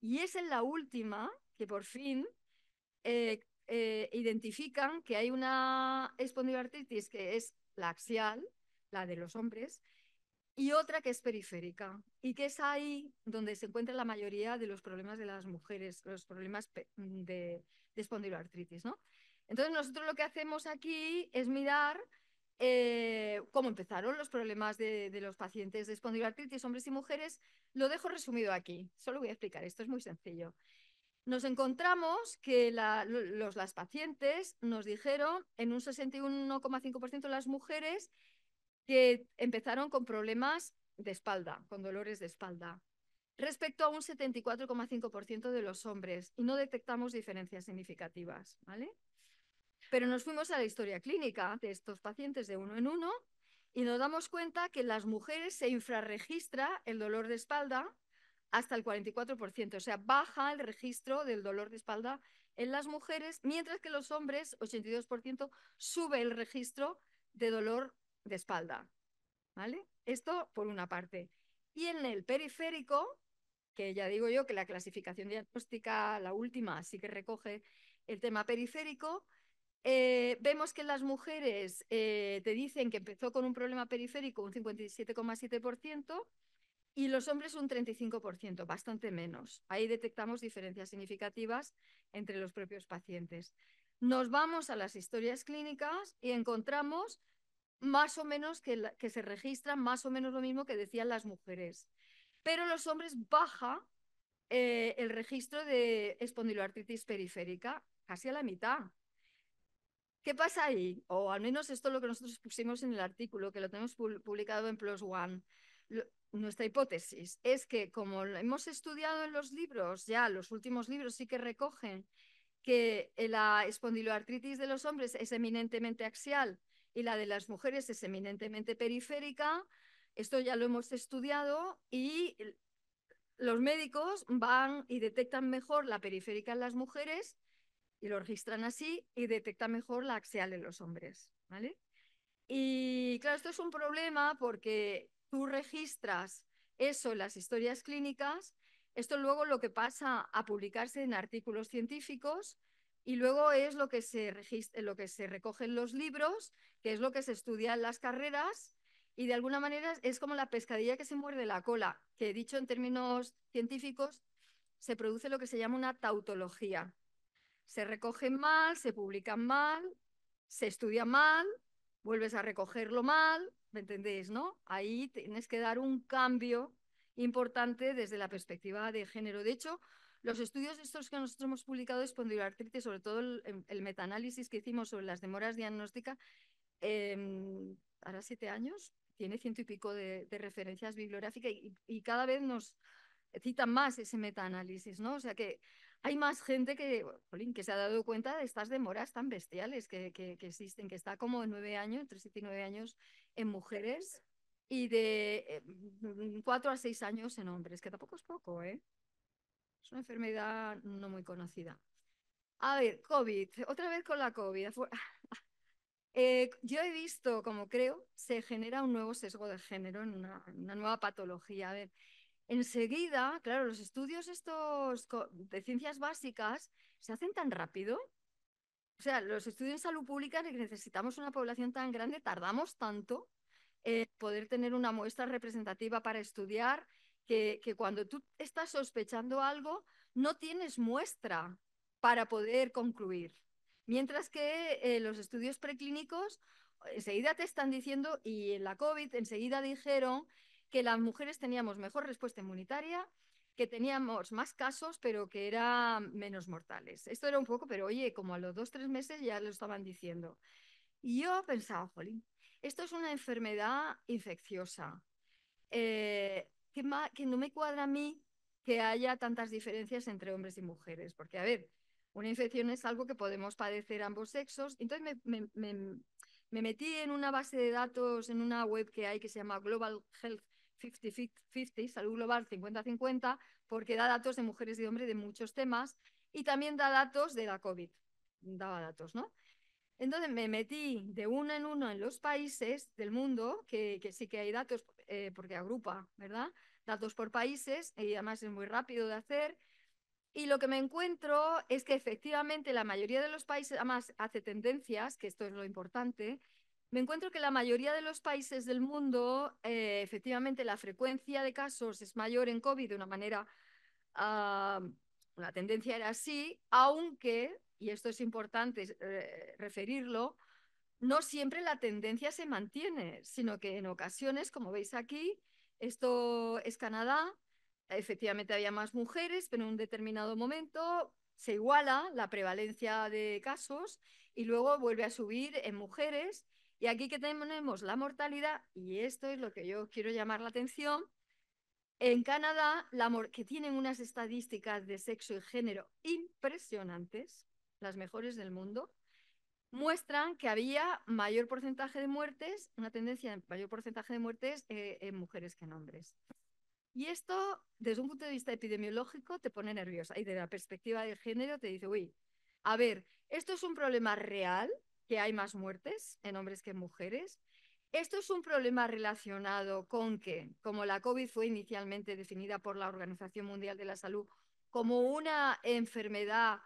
y es en la última que por fin eh, eh, identifican que hay una espondiloartritis que es la axial, la de los hombres, y otra que es periférica, y que es ahí donde se encuentra la mayoría de los problemas de las mujeres, los problemas de, de espondiloartritis, ¿no? Entonces nosotros lo que hacemos aquí es mirar eh, cómo empezaron los problemas de, los pacientes de espondilartritis, hombres y mujeres. Lo dejo resumido aquí, solo voy a explicar, esto es muy sencillo. Nos encontramos que las pacientes nos dijeron en un 61,5% de las mujeres que empezaron con problemas de espalda, con dolores de espalda, respecto a un 74,5% de los hombres y no detectamos diferencias significativas, ¿vale? Pero nos fuimos a la historia clínica de estos pacientes de uno en uno y nos damos cuenta que en las mujeres se infrarregistra el dolor de espalda hasta el 44%, o sea, baja el registro del dolor de espalda en las mujeres, mientras que los hombres, 82%, sube el registro de dolor de espalda. ¿Vale? Esto por una parte. Y en el periférico, que ya digo yo que la clasificación diagnóstica, la última, sí que recoge el tema periférico, eh, vemos que las mujeres eh, te dicen que empezó con un problema periférico un 57,7% y los hombres un 35%, bastante menos. Ahí detectamos diferencias significativas entre los propios pacientes. Nos vamos a las historias clínicas y encontramos más o menos que, se registra más o menos lo mismo que decían las mujeres. Pero los hombres baja eh, el registro de espondiloartritis periférica casi a la mitad, ¿Qué pasa ahí? O al menos esto es lo que nosotros pusimos en el artículo, que lo tenemos publicado en Plus One. nuestra hipótesis es que como hemos estudiado en los libros, ya los últimos libros sí que recogen que la espondiloartritis de los hombres es eminentemente axial y la de las mujeres es eminentemente periférica, esto ya lo hemos estudiado y los médicos van y detectan mejor la periférica en las mujeres y lo registran así y detecta mejor la axial en los hombres, ¿vale? Y claro, esto es un problema porque tú registras eso en las historias clínicas, esto luego lo que pasa a publicarse en artículos científicos y luego es lo que se, registra, lo que se recoge en los libros, que es lo que se estudia en las carreras y de alguna manera es como la pescadilla que se muerde la cola, que dicho en términos científicos se produce lo que se llama una tautología, se recogen mal, se publican mal, se estudia mal, vuelves a recogerlo mal, ¿me entendéis? ¿No? Ahí tienes que dar un cambio importante desde la perspectiva de género. De hecho, los estudios estos que nosotros hemos publicado de espondiloartritis, sobre todo em, el, metaanálisis que hicimos sobre las demoras diagnósticas, em, ahora siete años, tiene ciento y pico de, referencias bibliográficas y, cada vez nos citan más ese metaanálisis, ¿no? O sea que hay más gente que, que se ha dado cuenta de estas demoras tan bestiales que, existen, que está como nueve años, entre y nueve años en mujeres y de eh, mm, cuatro a seis años en hombres, que tampoco es poco, ¿eh? Es una enfermedad no muy conocida. A ver, COVID, otra vez con la COVID. Eh, yo he visto, como creo, se genera un nuevo sesgo de género una, una nueva patología. A ver, enseguida, claro, los estudios estos de ciencias básicas se hacen tan rápido. O sea, los estudios de salud pública que necesitamos una población tan grande, tardamos tanto en poder tener una muestra representativa para estudiar que, cuando tú estás sospechando algo, no tienes muestra para poder concluir. Mientras que eh, los estudios preclínicos enseguida te están diciendo, y en la COVID enseguida dijeron que las mujeres teníamos mejor respuesta inmunitaria, que teníamos más casos, pero que eran menos mortales. Esto era un poco, pero oye, como a los dos, tres meses ya lo estaban diciendo. Y yo pensaba, jolín, esto es una enfermedad infecciosa. Eh, que, no me cuadra a mí que haya tantas diferencias entre hombres y mujeres, porque a ver, una infección es algo que podemos padecer ambos sexos. Entonces me metí en una base de datos, en una web que hay que se llama Global Health 50-50, salud global 50-50, porque da datos de mujeres y hombres de muchos temas y también da datos de la COVID, daba datos, ¿no? Entonces me metí de uno en uno en los países del mundo, que, que sí que hay datos, eh, porque agrupa, ¿verdad? Datos por países y además es muy rápido de hacer. Y lo que me encuentro es que efectivamente la mayoría de los países, además hace tendencias, que esto es lo importante, me encuentro que la mayoría de los países del mundo, eh, efectivamente, la frecuencia de casos es mayor en COVID de una manera, ah, la tendencia era así, aunque, y esto es importante eh, referirlo, no siempre la tendencia se mantiene, sino que en ocasiones, como veis aquí, esto es Canadá, efectivamente había más mujeres, pero en un determinado momento se iguala la prevalencia de casos y luego vuelve a subir en mujeres y aquí que tenemos la mortalidad, y esto es lo que yo quiero llamar la atención, en Canadá, la que tienen unas estadísticas de sexo y género impresionantes, las mejores del mundo, muestran que había mayor porcentaje de muertes, una tendencia de mayor porcentaje de muertes eh, en mujeres que en hombres. Y esto, desde un punto de vista epidemiológico, te pone nerviosa. Y desde la perspectiva del género, te dice, uy, a ver, esto es un problema real que hay más muertes en hombres que en mujeres. Esto es un problema relacionado con que, como la COVID fue inicialmente definida por la Organización Mundial de la Salud como una enfermedad,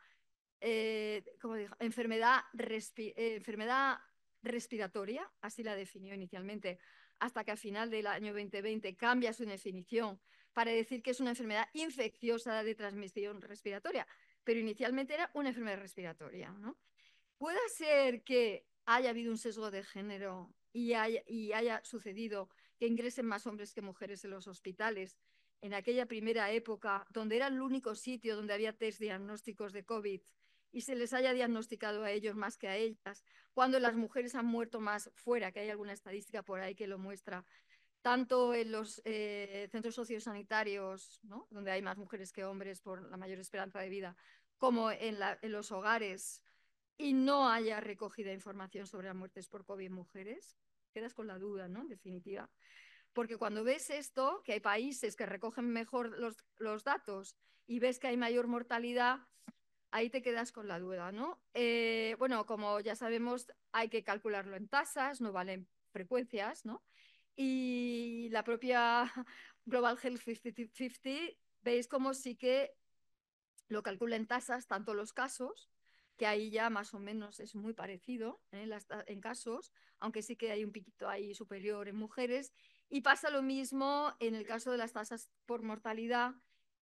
eh, eh, respiratoria, así la definió inicialmente, hasta que a final del año 2020 cambia su definición para decir que es una enfermedad infecciosa de transmisión respiratoria, pero inicialmente era una enfermedad respiratoria. ¿no? puede ser que haya habido un sesgo de género y haya, sucedido que ingresen más hombres que mujeres en los hospitales en aquella primera época, donde era el único sitio donde había test diagnósticos de COVID y se les haya diagnosticado a ellos más que a ellas, cuando las mujeres han muerto más fuera, que hay alguna estadística por ahí que lo muestra, tanto en los eh, centros sociosanitarios, donde hay más mujeres que hombres por la mayor esperanza de vida, como en los hogares y no haya recogida información sobre las muertes por COVID en mujeres, quedas con la duda, ¿no? En definitiva. Porque cuando ves esto, que hay países que recogen mejor los, datos y ves que hay mayor mortalidad, ahí te quedas con la duda, ¿no? Eh, bueno, como ya sabemos, hay que calcularlo en tasas, no valen frecuencias, ¿no? Y la propia Global Health 50, 50 veis como sí que lo calcula en tasas, tanto los casos que ahí ya más o menos es muy parecido ¿eh? en, casos, aunque sí que hay un piquito ahí superior en mujeres. Y pasa lo mismo en el caso de las tasas por mortalidad,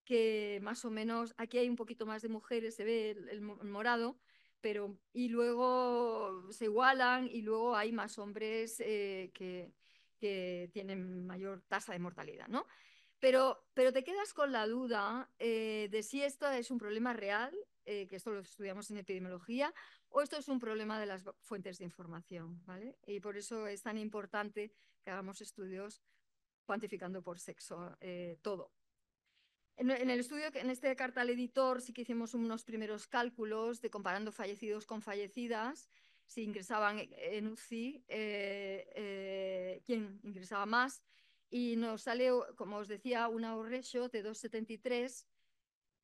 que más o menos aquí hay un poquito más de mujeres, se ve el, morado, pero y luego se igualan y luego hay más hombres eh, que, tienen mayor tasa de mortalidad, ¿no? Pero, pero te quedas con la duda eh, de si esto es un problema real eh, que esto lo estudiamos en epidemiología, o esto es un problema de las fuentes de información, ¿vale? Y por eso es tan importante que hagamos estudios cuantificando por sexo eh, todo. En, el estudio, en este carta al editor, sí que hicimos unos primeros cálculos de comparando fallecidos con fallecidas, si ingresaban en UCI, eh, quién ingresaba más, y nos sale, como os decía, una ahorrecho de 273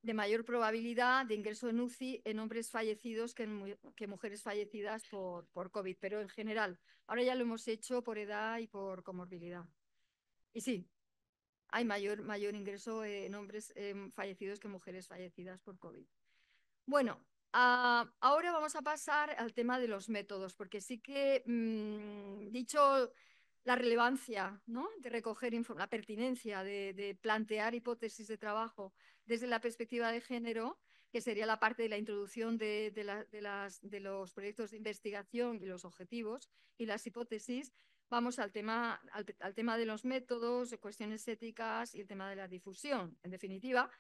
de mayor probabilidad de ingreso en UCI en hombres fallecidos que, en, mujeres fallecidas por, COVID, pero en general. Ahora ya lo hemos hecho por edad y por comorbilidad. Y sí, hay mayor, mayor ingreso en hombres fallecidos que mujeres fallecidas por COVID. Bueno, ah, ahora vamos a pasar al tema de los métodos, porque sí que mm, dicho la relevancia ¿no? de recoger la pertinencia de, plantear hipótesis de trabajo desde la perspectiva de género, que sería la parte de la introducción de, los proyectos de investigación y los objetivos y las hipótesis. Vamos al tema, al, tema de los métodos, cuestiones éticas y el tema de la difusión, en definitiva,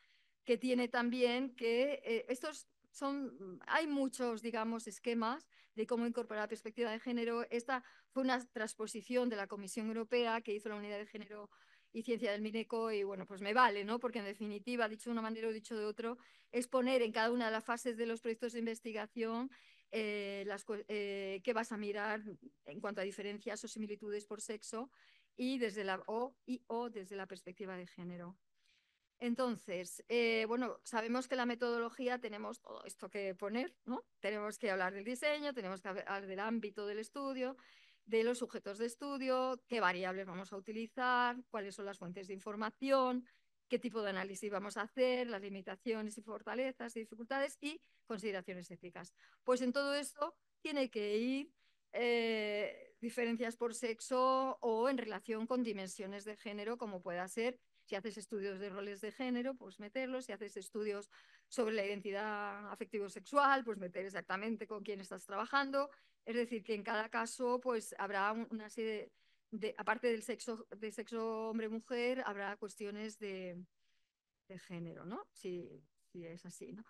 que tiene también que eh, estos son, hay muchos, digamos, esquemas de cómo incorporar la perspectiva de género. Esta fue una transposición de la Comisión Europea que hizo la Unidad de Género y Ciencia del Mineco y bueno, pues me vale, ¿no? Porque en definitiva, dicho de una manera o dicho de otro, es poner en cada una de las fases de los proyectos de investigación eh, eh, qué vas a mirar en cuanto a diferencias o similitudes por sexo y desde la o, y, o desde la perspectiva de género. Entonces, eh, bueno, sabemos que la metodología tenemos todo esto que poner, ¿no? Tenemos que hablar del diseño, tenemos que hablar del ámbito del estudio, de los sujetos de estudio, qué variables vamos a utilizar, cuáles son las fuentes de información, qué tipo de análisis vamos a hacer, las limitaciones y fortalezas y dificultades y consideraciones éticas. Pues en todo esto tiene que ir eh, diferencias por sexo o en relación con dimensiones de género, como pueda ser si haces estudios de roles de género, pues meterlos. Si haces estudios sobre la identidad afectivo-sexual, pues meter exactamente con quién estás trabajando. Es decir, que en cada caso pues habrá una serie de, aparte del sexo, de sexo hombre-mujer, habrá cuestiones de, de género, ¿no? Si, si es así, ¿no?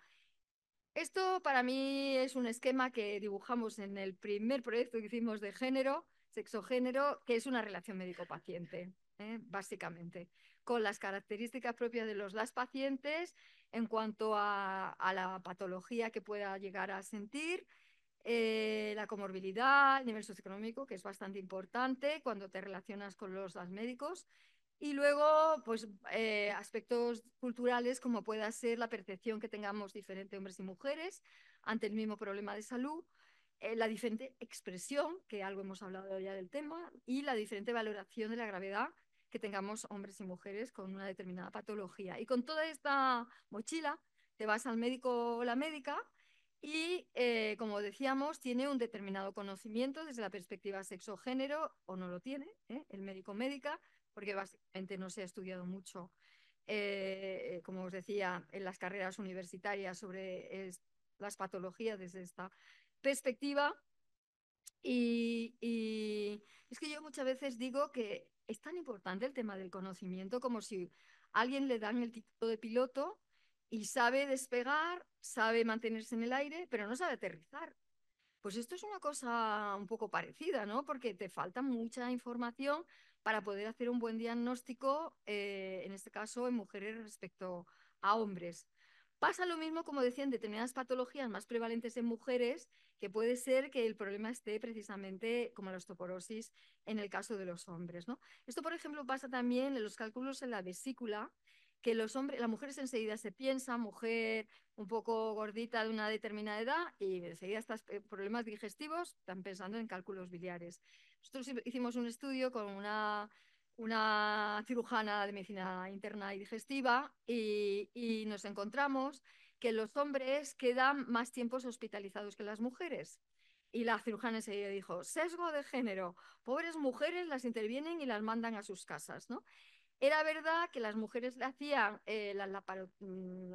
Esto para mí es un esquema que dibujamos en el primer proyecto que hicimos de género, sexo-género, que es una relación médico-paciente, ¿eh? básicamente con las características propias de los las pacientes en cuanto a, la patología que pueda llegar a sentir, eh, la comorbilidad, el nivel socioeconómico, que es bastante importante cuando te relacionas con los DAS médicos, y luego pues, eh, aspectos culturales como pueda ser la percepción que tengamos diferentes hombres y mujeres ante el mismo problema de salud, eh, la diferente expresión, que algo hemos hablado ya del tema, y la diferente valoración de la gravedad que tengamos hombres y mujeres con una determinada patología. Y con toda esta mochila te vas al médico o la médica y, eh, como decíamos, tiene un determinado conocimiento desde la perspectiva sexo-género o no lo tiene, ¿eh? el médico médica, porque básicamente no se ha estudiado mucho, eh, como os decía, en las carreras universitarias sobre las patologías desde esta perspectiva. y, es que yo muchas veces digo que es tan importante el tema del conocimiento como si alguien le dan el título de piloto y sabe despegar, sabe mantenerse en el aire, pero no sabe aterrizar. Pues esto es una cosa un poco parecida, ¿no? Porque te falta mucha información para poder hacer un buen diagnóstico, eh, en este caso en mujeres respecto a hombres. Pasa lo mismo, como decían, determinadas patologías más prevalentes en mujeres, que puede ser que el problema esté precisamente como la osteoporosis en el caso de los hombres. ¿no? Esto, por ejemplo, pasa también en los cálculos en la vesícula, que los hombres, las mujeres enseguida se piensa mujer un poco gordita de una determinada edad, y enseguida estos eh, problemas digestivos están pensando en cálculos biliares. Nosotros hicimos un estudio con una una cirujana de medicina interna y digestiva y, nos encontramos que los hombres quedan más tiempos hospitalizados que las mujeres. Y la cirujana enseguida dijo, sesgo de género, pobres mujeres las intervienen y las mandan a sus casas, ¿no? Era verdad que las mujeres le hacían eh, mm,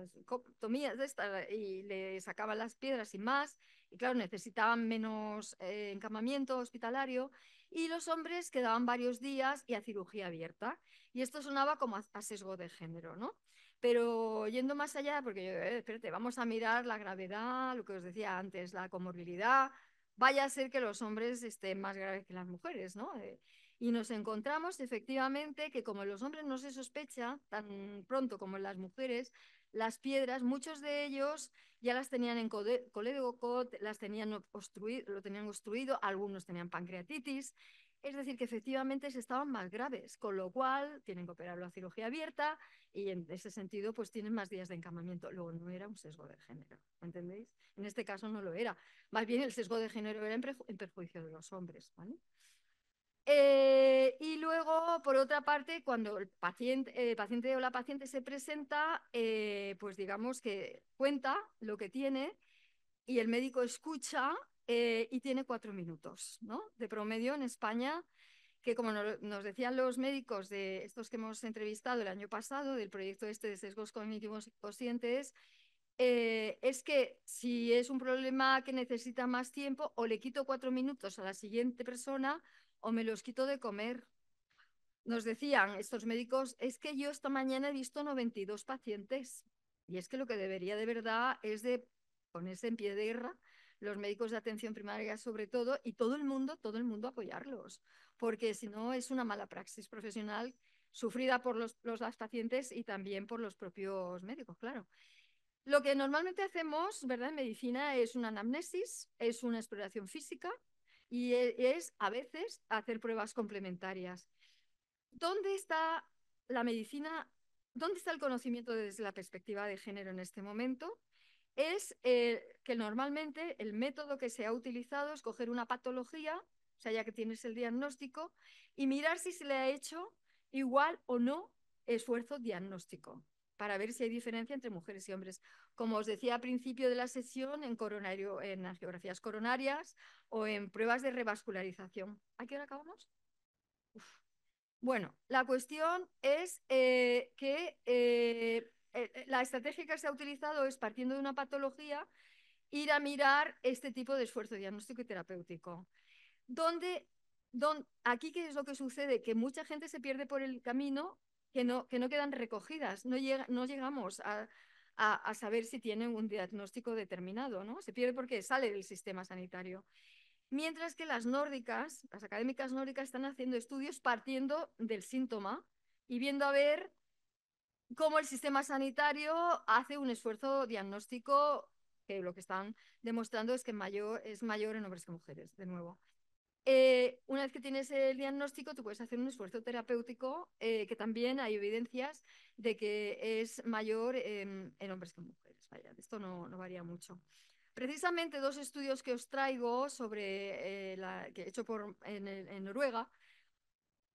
las estas y le sacaban las piedras y más, y claro, necesitaban menos eh, encamamiento hospitalario, y los hombres quedaban varios días y a cirugía abierta. Y esto sonaba como a sesgo de género, ¿no? Pero yendo más allá, porque yo, eh, espérate, vamos a mirar la gravedad, lo que os decía antes, la comorbilidad, vaya a ser que los hombres estén más graves que las mujeres, ¿no? Eh, y nos encontramos efectivamente que como en los hombres no se sospecha tan pronto como en las mujeres, las piedras, muchos de ellos ya las tenían en colédoco, las tenían lo tenían obstruido, algunos tenían pancreatitis, es decir, que efectivamente estaban más graves, con lo cual tienen que operarlo a cirugía abierta y en ese sentido pues tienen más días de encamamiento. Luego no era un sesgo de género, ¿entendéis? En este caso no lo era. Más bien el sesgo de género era en, perjuicio de los hombres, eh, y luego, por otra parte, cuando el paciente, el paciente o la paciente se presenta, eh, pues digamos que cuenta lo que tiene y el médico escucha eh, y tiene cuatro minutos ¿no? de promedio en España, que como nos decían los médicos de estos que hemos entrevistado el año pasado, del proyecto este de sesgos cognitivos conscientes, es que si es un problema que necesita más tiempo, o le quito cuatro minutos a la siguiente persona o me los quito de comer. Nos decían estos médicos, es que yo esta mañana he visto 92 pacientes. Y es que lo que debería de verdad es de ponerse en pie de guerra, los médicos de atención primaria sobre todo, y todo el mundo, todo el mundo apoyarlos, porque si no es una mala praxis profesional sufrida por los, las pacientes y también por los propios médicos, claro. Lo que normalmente hacemos, ¿verdad? En medicina es una anamnesis, es una exploración física, e, y es a veces hacer pruebas complementarias. ¿Dónde está la medicina? ¿Dónde está el conocimiento desde la perspectiva de género en este momento? Es eh, que normalmente el método que se ha utilizado es coger una patología, o sea, ya que tienes el diagnóstico, y mirar si se le ha hecho igual o no esfuerzo diagnóstico para ver si hay diferencia entre mujeres y hombres. Como os decía al principio de la sesión, en, coronario, en angiografías coronarias o en pruebas de revascularización. ¿A qué hora acabamos? Bueno, la cuestión es eh, que eh, eh, la estrategia que se ha utilizado es partiendo de una patología ir a mirar este tipo de esfuerzo diagnóstico y terapéutico. Donde, aquí qué es lo que sucede, que mucha gente se pierde por el camino que no, que no quedan recogidas, no, llegamos a, saber si tienen un diagnóstico determinado, ¿no? Se pierde porque sale del sistema sanitario. Mientras que las nórdicas, las académicas nórdicas están haciendo estudios partiendo del síntoma y viendo a ver cómo el sistema sanitario hace un esfuerzo diagnóstico que lo que están demostrando es que mayor, es mayor en hombres que mujeres, de nuevo. Eh, una vez que tienes el diagnóstico, tú puedes hacer un esfuerzo terapéutico, eh, que también hay evidencias de que es mayor en hombres que en mujeres. Vaya, esto no, varía mucho. Precisamente dos estudios que os traigo sobre eh, la, que he hecho en, Noruega,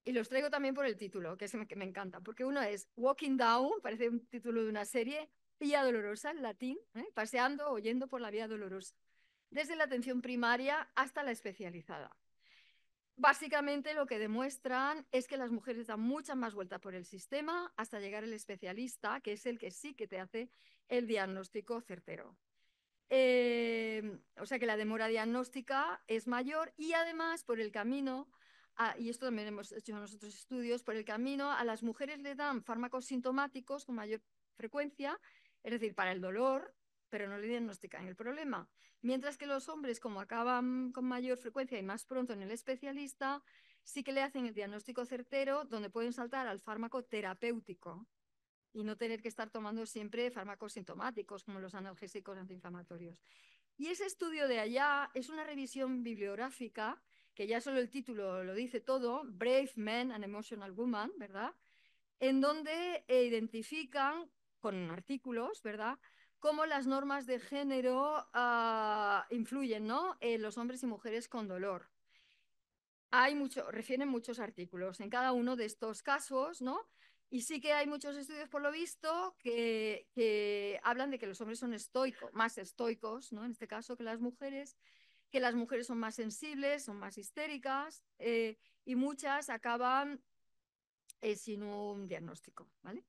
y los traigo también por el título, que, es, que me encanta, porque uno es Walking Down, parece un título de una serie, Vía Dolorosa en latín, paseando o yendo por la vía dolorosa, desde la atención primaria hasta la especializada. Básicamente lo que demuestran es que las mujeres dan mucha más vueltas por el sistema hasta llegar el especialista, que es el que sí que te hace el diagnóstico certero. Em, o sea que la demora diagnóstica es mayor y además por el camino, y esto también hemos hecho en nosotros estudios, por el camino a las mujeres le dan fármacos sintomáticos con mayor frecuencia, es decir, para el dolor, pero no le diagnostican el problema. Mientras que los hombres, como acaban con mayor frecuencia y más pronto en el especialista, sí que le hacen el diagnóstico certero, donde pueden saltar al fármaco terapéutico y no tener que estar tomando siempre fármacos sintomáticos como los analgésicos antiinflamatorios. Y ese estudio de allá es una revisión bibliográfica que ya solo el título lo dice todo, Brave Men and Emotional Woman, ¿verdad? En donde eh, identifican con artículos, ¿verdad? cómo las normas de género ah, influyen ¿no? en los hombres y mujeres con dolor. Hay mucho, refieren muchos artículos en cada uno de estos casos, ¿no? Y sí que hay muchos estudios, por lo visto, que, hablan de que los hombres son estoicos, más estoicos, ¿no? En este caso, que las mujeres, que las mujeres son más sensibles, son más histéricas, eh, y muchas acaban eh, sin un diagnóstico, ¿vale?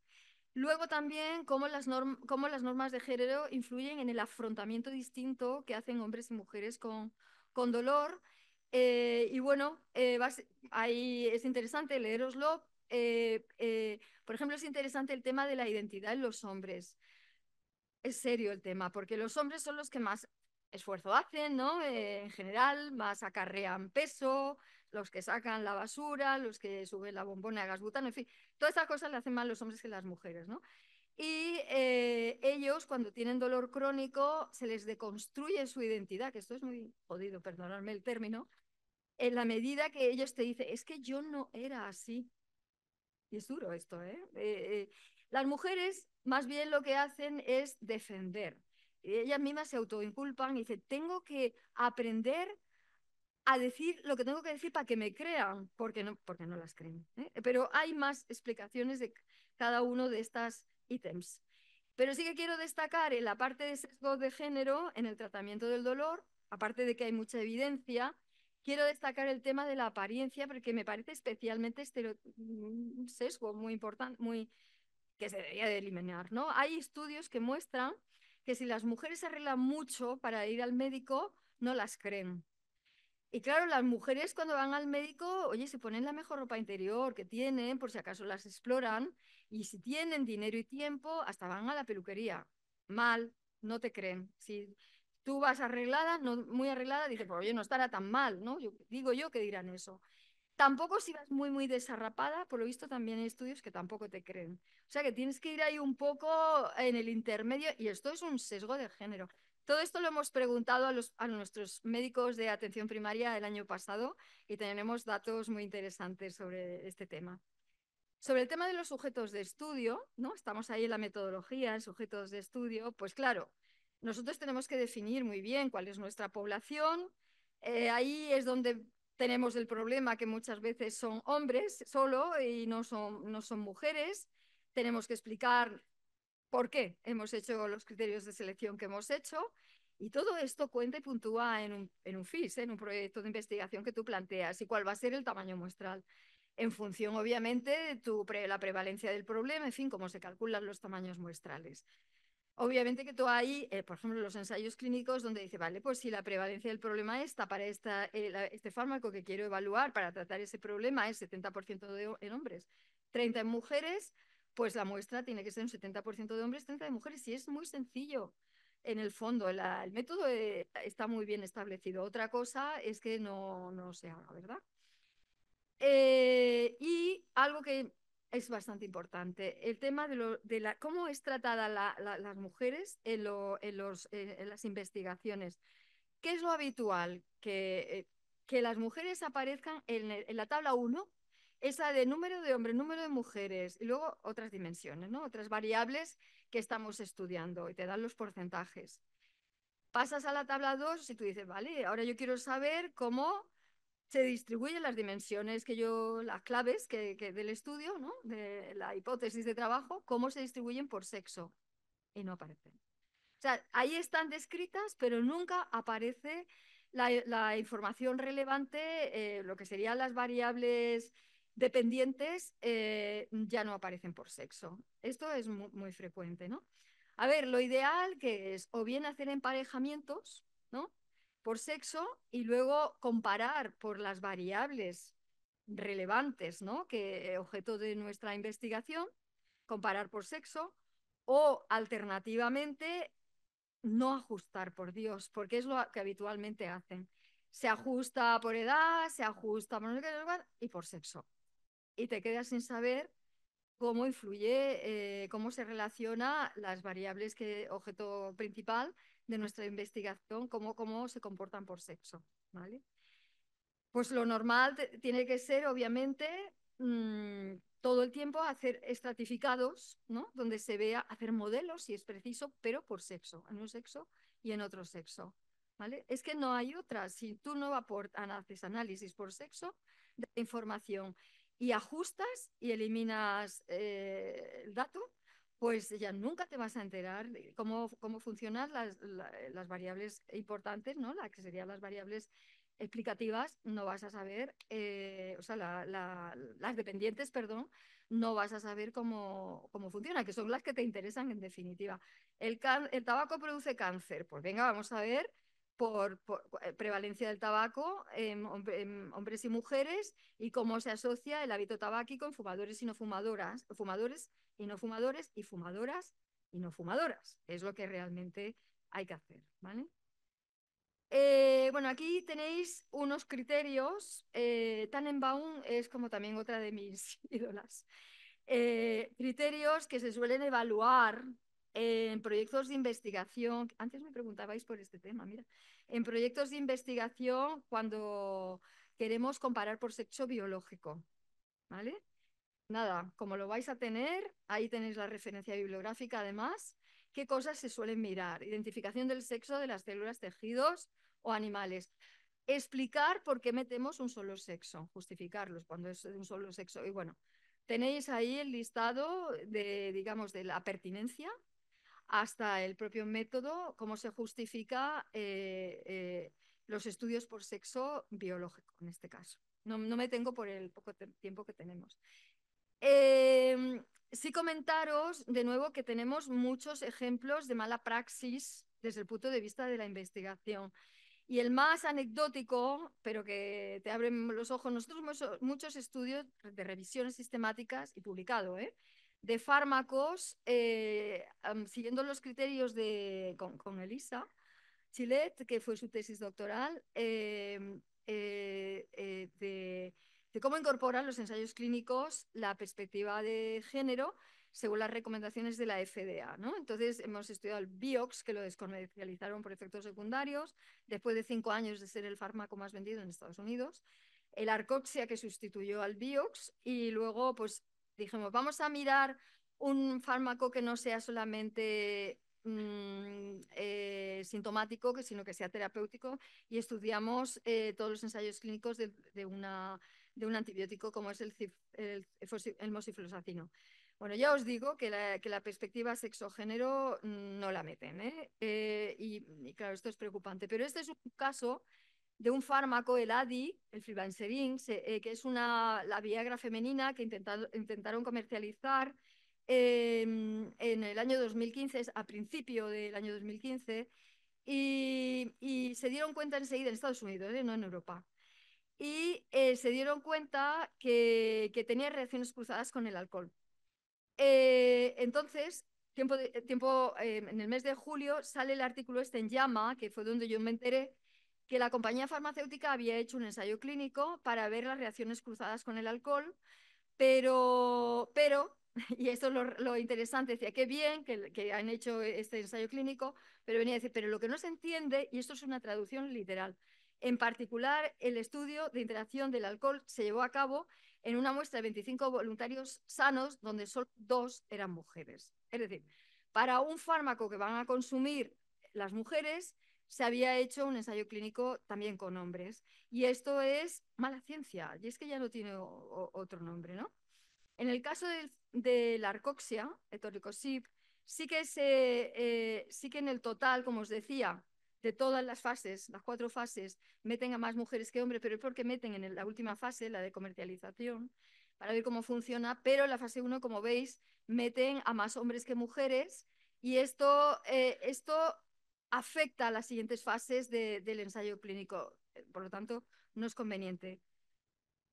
Luego también cómo las, normas de género influyen en el afrontamiento distinto que hacen hombres y mujeres con, dolor. Eh, y bueno, eh, ahí es interesante leeroslo. Eh, por ejemplo, es interesante el tema de la identidad en los hombres. Es serio el tema, porque los hombres son los que más esfuerzo hacen, ¿no? en general, más acarrean peso, los que sacan la basura, los que suben la bombona de gas butano, en fin, todas esas cosas le hacen más los hombres que las mujeres, ¿no? Y eh, ellos, cuando tienen dolor crónico, se les deconstruye su identidad, que esto es muy jodido, perdonarme el término, en la medida que ellos te dicen, es que yo no era así. Y es duro esto, eh, eh, eh las mujeres más bien lo que hacen es defender. Ellas mismas se autoinculpan y dicen, tengo que aprender a decir lo que tengo que decir para que me crean, porque no, porque no las creen. ¿eh? Pero hay más explicaciones de cada uno de estos ítems. Pero sí que quiero destacar en la parte de sesgo de género, en el tratamiento del dolor, aparte de que hay mucha evidencia, quiero destacar el tema de la apariencia, porque me parece especialmente un sesgo muy importante, muy, que se debería de eliminar. ¿no? Hay estudios que muestran que si las mujeres se arreglan mucho para ir al médico, no las creen. Y claro, las mujeres cuando van al médico, oye, se ponen la mejor ropa interior que tienen, por si acaso las exploran, y si tienen dinero y tiempo, hasta van a la peluquería. Mal, no te creen. Si tú vas arreglada, no, muy arreglada, dices, pues oye, no estará tan mal, ¿no? Yo, digo yo que dirán eso. Tampoco si vas muy, muy desarrapada, por lo visto también hay estudios que tampoco te creen. O sea que tienes que ir ahí un poco en el intermedio, y esto es un sesgo de género. Todo esto lo hemos preguntado a, nuestros médicos de atención primaria el año pasado y tenemos datos muy interesantes sobre este tema. Sobre el tema de los sujetos de estudio, ¿no? Estamos ahí en la metodología, en sujetos de estudio, pues claro, nosotros tenemos que definir muy bien cuál es nuestra población. Eh, ahí es donde tenemos el problema que muchas veces son hombres solo y no son mujeres. Tenemos que explicar por qué hemos hecho los criterios de selección que hemos hecho. Y todo esto cuenta y puntúa en un, FIS, ¿eh? en un proyecto de investigación que tú planteas y cuál va a ser el tamaño muestral. En función, obviamente, de la prevalencia del problema, en fin, cómo se calculan los tamaños muestrales. Obviamente que tú hay, eh, por ejemplo, los ensayos clínicos donde dice, vale, pues si la prevalencia del problema está para esta, eh, este fármaco que quiero evaluar para tratar ese problema es 70% en hombres, 30 en mujeres, pues la muestra tiene que ser un 70% de hombres, 30% de mujeres, y es muy sencillo. En el fondo, el método eh, está muy bien establecido. Otra cosa es que no, no se haga, ¿verdad? Eh, y algo que es bastante importante, el tema de, la, cómo es tratada las mujeres eh, en, las investigaciones. ¿Qué es lo habitual? Que, las mujeres aparezcan en, en la tabla 1 esa de número de hombres, número de mujeres y luego otras dimensiones, ¿no? otras variables que estamos estudiando y te dan los porcentajes. Pasas a la tabla 2 y tú dices, vale, ahora yo quiero saber cómo se distribuyen las dimensiones que yo, las claves que, del estudio, ¿no? de la hipótesis de trabajo, cómo se distribuyen por sexo. Y no aparecen. O sea, ahí están descritas, pero nunca aparece la, información relevante, eh, lo que serían las variables dependientes eh, ya no aparecen por sexo. Esto es muy, frecuente, ¿no? A ver, lo ideal que es o bien hacer emparejamientos, ¿no? Por sexo y luego comparar por las variables relevantes, ¿no? Que eh, objeto de nuestra investigación, comparar por sexo o alternativamente no ajustar por Dios, porque es lo que habitualmente hacen. Se ajusta por edad, se ajusta por y por sexo y te quedas sin saber cómo influye, eh, cómo se relaciona las variables que objeto principal de nuestra investigación, cómo, cómo se comportan por sexo. ¿vale? Pues lo normal tiene que ser, obviamente, mm, todo el tiempo hacer estratificados, ¿no? donde se vea hacer modelos, si es preciso, pero por sexo, en un sexo y en otro sexo. ¿vale? Es que no hay otra. Si tú no aportas, haces análisis por sexo de información y ajustas y eliminas eh, el dato, pues ya nunca te vas a enterar cómo, funcionan las, variables importantes, ¿no? Las que serían las variables explicativas, no vas a saber, eh, o sea, las dependientes, perdón, no vas a saber cómo, cómo funciona, que son las que te interesan en definitiva. El, el tabaco produce cáncer, pues venga, vamos a ver por, eh, prevalencia del tabaco en, hombres y mujeres y cómo se asocia el hábito tabáquico en fumadores y no fumadoras, fumadores y no fumadores y fumadoras y no fumadoras. Es lo que realmente hay que hacer, ¿vale? Eh, bueno, aquí tenéis unos criterios. Eh, Tanenbaum es como también otra de mis ídolas. criterios que se suelen evaluar en proyectos de investigación, antes me preguntabais por este tema, mira, en proyectos de investigación cuando queremos comparar por sexo biológico, ¿vale? Nada, como lo vais a tener, ahí tenéis la referencia bibliográfica además, qué cosas se suelen mirar, identificación del sexo de las células, tejidos o animales. Explicar por qué metemos un solo sexo, justificarlos cuando es un solo sexo. Y bueno, tenéis ahí el listado de, digamos, de la pertinencia hasta el propio método, cómo se justifica eh, eh, los estudios por sexo biológico en este caso. No, me tengo por el poco tiempo que tenemos. Em, sí comentaros de nuevo que tenemos muchos ejemplos de mala praxis desde el punto de vista de la investigación. Y el más anecdótico, pero que te abren los ojos, nosotros hemos muchos estudios de revisiones sistemáticas y publicado, ¿eh? de fármacos, eh, siguiendo los criterios de, con, Elisa Chilet, que fue su tesis doctoral, em, eh, eh, de, cómo incorporan los ensayos clínicos la perspectiva de género según las recomendaciones de la FDA. ¿no? Entonces, hemos estudiado el Biox, que lo descomercializaron por efectos secundarios, después de cinco años de ser el fármaco más vendido en Estados Unidos el Arcoxia que sustituyó al Biox y luego pues dijimos, vamos a mirar un fármaco que no sea solamente mm, eh, sintomático, sino que sea terapéutico, y estudiamos eh, todos los ensayos clínicos de, un antibiótico como es el, el, Bueno, ya os digo que la, que la perspectiva sexogénero mm, no la meten, ¿eh? y, claro, esto es preocupante, pero este es un caso de un fármaco, el ADI, el Fribanserin, eh, que es una, la Viagra femenina que intentaron comercializar em, en el año 2015, a principio del año 2015, y, se dieron cuenta enseguida en Estados Unidos, eh, no en Europa. Y eh, se dieron cuenta que, tenía reacciones cruzadas con el alcohol. entonces, tiempo, tiempo em, en el mes de julio sale el artículo este en Llama, que fue donde yo me enteré, que la compañía farmacéutica había hecho un ensayo clínico para ver las reacciones cruzadas con el alcohol, pero, y esto es lo, interesante, decía, qué bien que, que, han hecho este ensayo clínico, pero venía a decir, pero lo que no se entiende, y esto es una traducción literal, en particular el estudio de interacción del alcohol se llevó a cabo en una muestra de 25 voluntarios sanos, donde solo dos eran mujeres. Es decir, para un fármaco que van a consumir las mujeres, se había hecho un ensayo clínico también con hombres. Y esto es mala ciencia, y es que ya no tiene otro nombre, ¿no? En el caso de, la arcoxia, etoricosip, sí que, se, eh, sí que en el total, como os decía, de todas las fases, las cuatro fases, meten a más mujeres que hombres, pero es porque meten en la última fase, la de comercialización, para ver cómo funciona, pero en la fase 1, como veis, meten a más hombres que mujeres y esto, eh, esto afecta a las siguientes fases del ensayo clínico. Eh, por lo tanto, no es conveniente.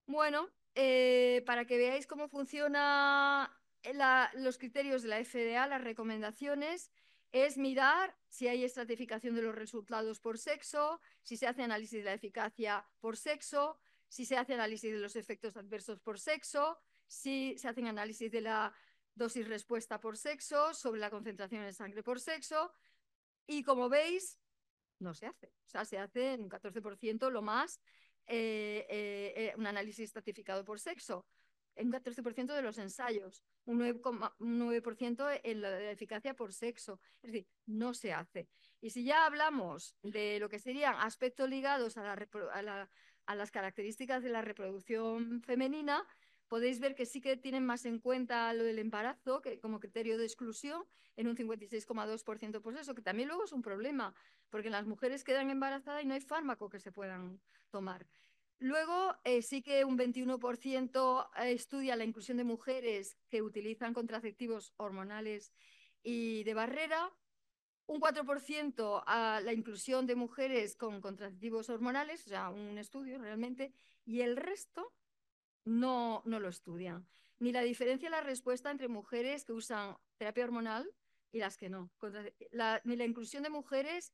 Bueno, eh, para que veáis cómo funcionan eh, los criterios de la FDA, las recomendaciones, es mirar si hay estratificación de los resultados por sexo, si se hace análisis de la eficacia por sexo, si se hace análisis de los efectos adversos por sexo, si se hacen análisis de la dosis respuesta por sexo, sobre la concentración en sangre por sexo, y como veis, no se hace. O sea, se hace en un 14% lo más eh, eh, eh, un análisis estratificado por sexo, en un 14% de los ensayos, un 9% en la, eficacia por sexo. Es decir, no se hace. Y si ya hablamos de lo que serían aspectos ligados a la a las características de la reproducción femenina, podéis ver que sí que tienen más en cuenta lo del embarazo como criterio de exclusión en un 56,2%. por pues eso, que también luego es un problema, porque las mujeres quedan embarazadas y no hay fármaco que se puedan tomar. Luego, eh, sí que un 21% eh, estudia la inclusión de mujeres que utilizan contraceptivos hormonales y de barrera, un 4% a la inclusión de mujeres con contraceptivos hormonales, o sea, un estudio realmente, y el resto, no, lo estudian. Ni la diferencia en la respuesta entre mujeres que usan terapia hormonal y las que no. ni la inclusión de mujeres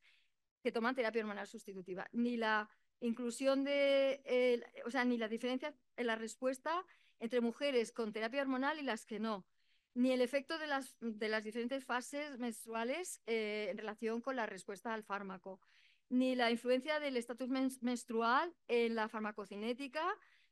que toman terapia hormonal sustitutiva, ni la inclusión de, o sea, ni la diferencia en la respuesta entre mujeres con terapia hormonal y las que no, ni el efecto de las, diferentes fases menstruales eh, en relación con la respuesta al fármaco, ni la influencia del estatus menstrual en la farmacocinética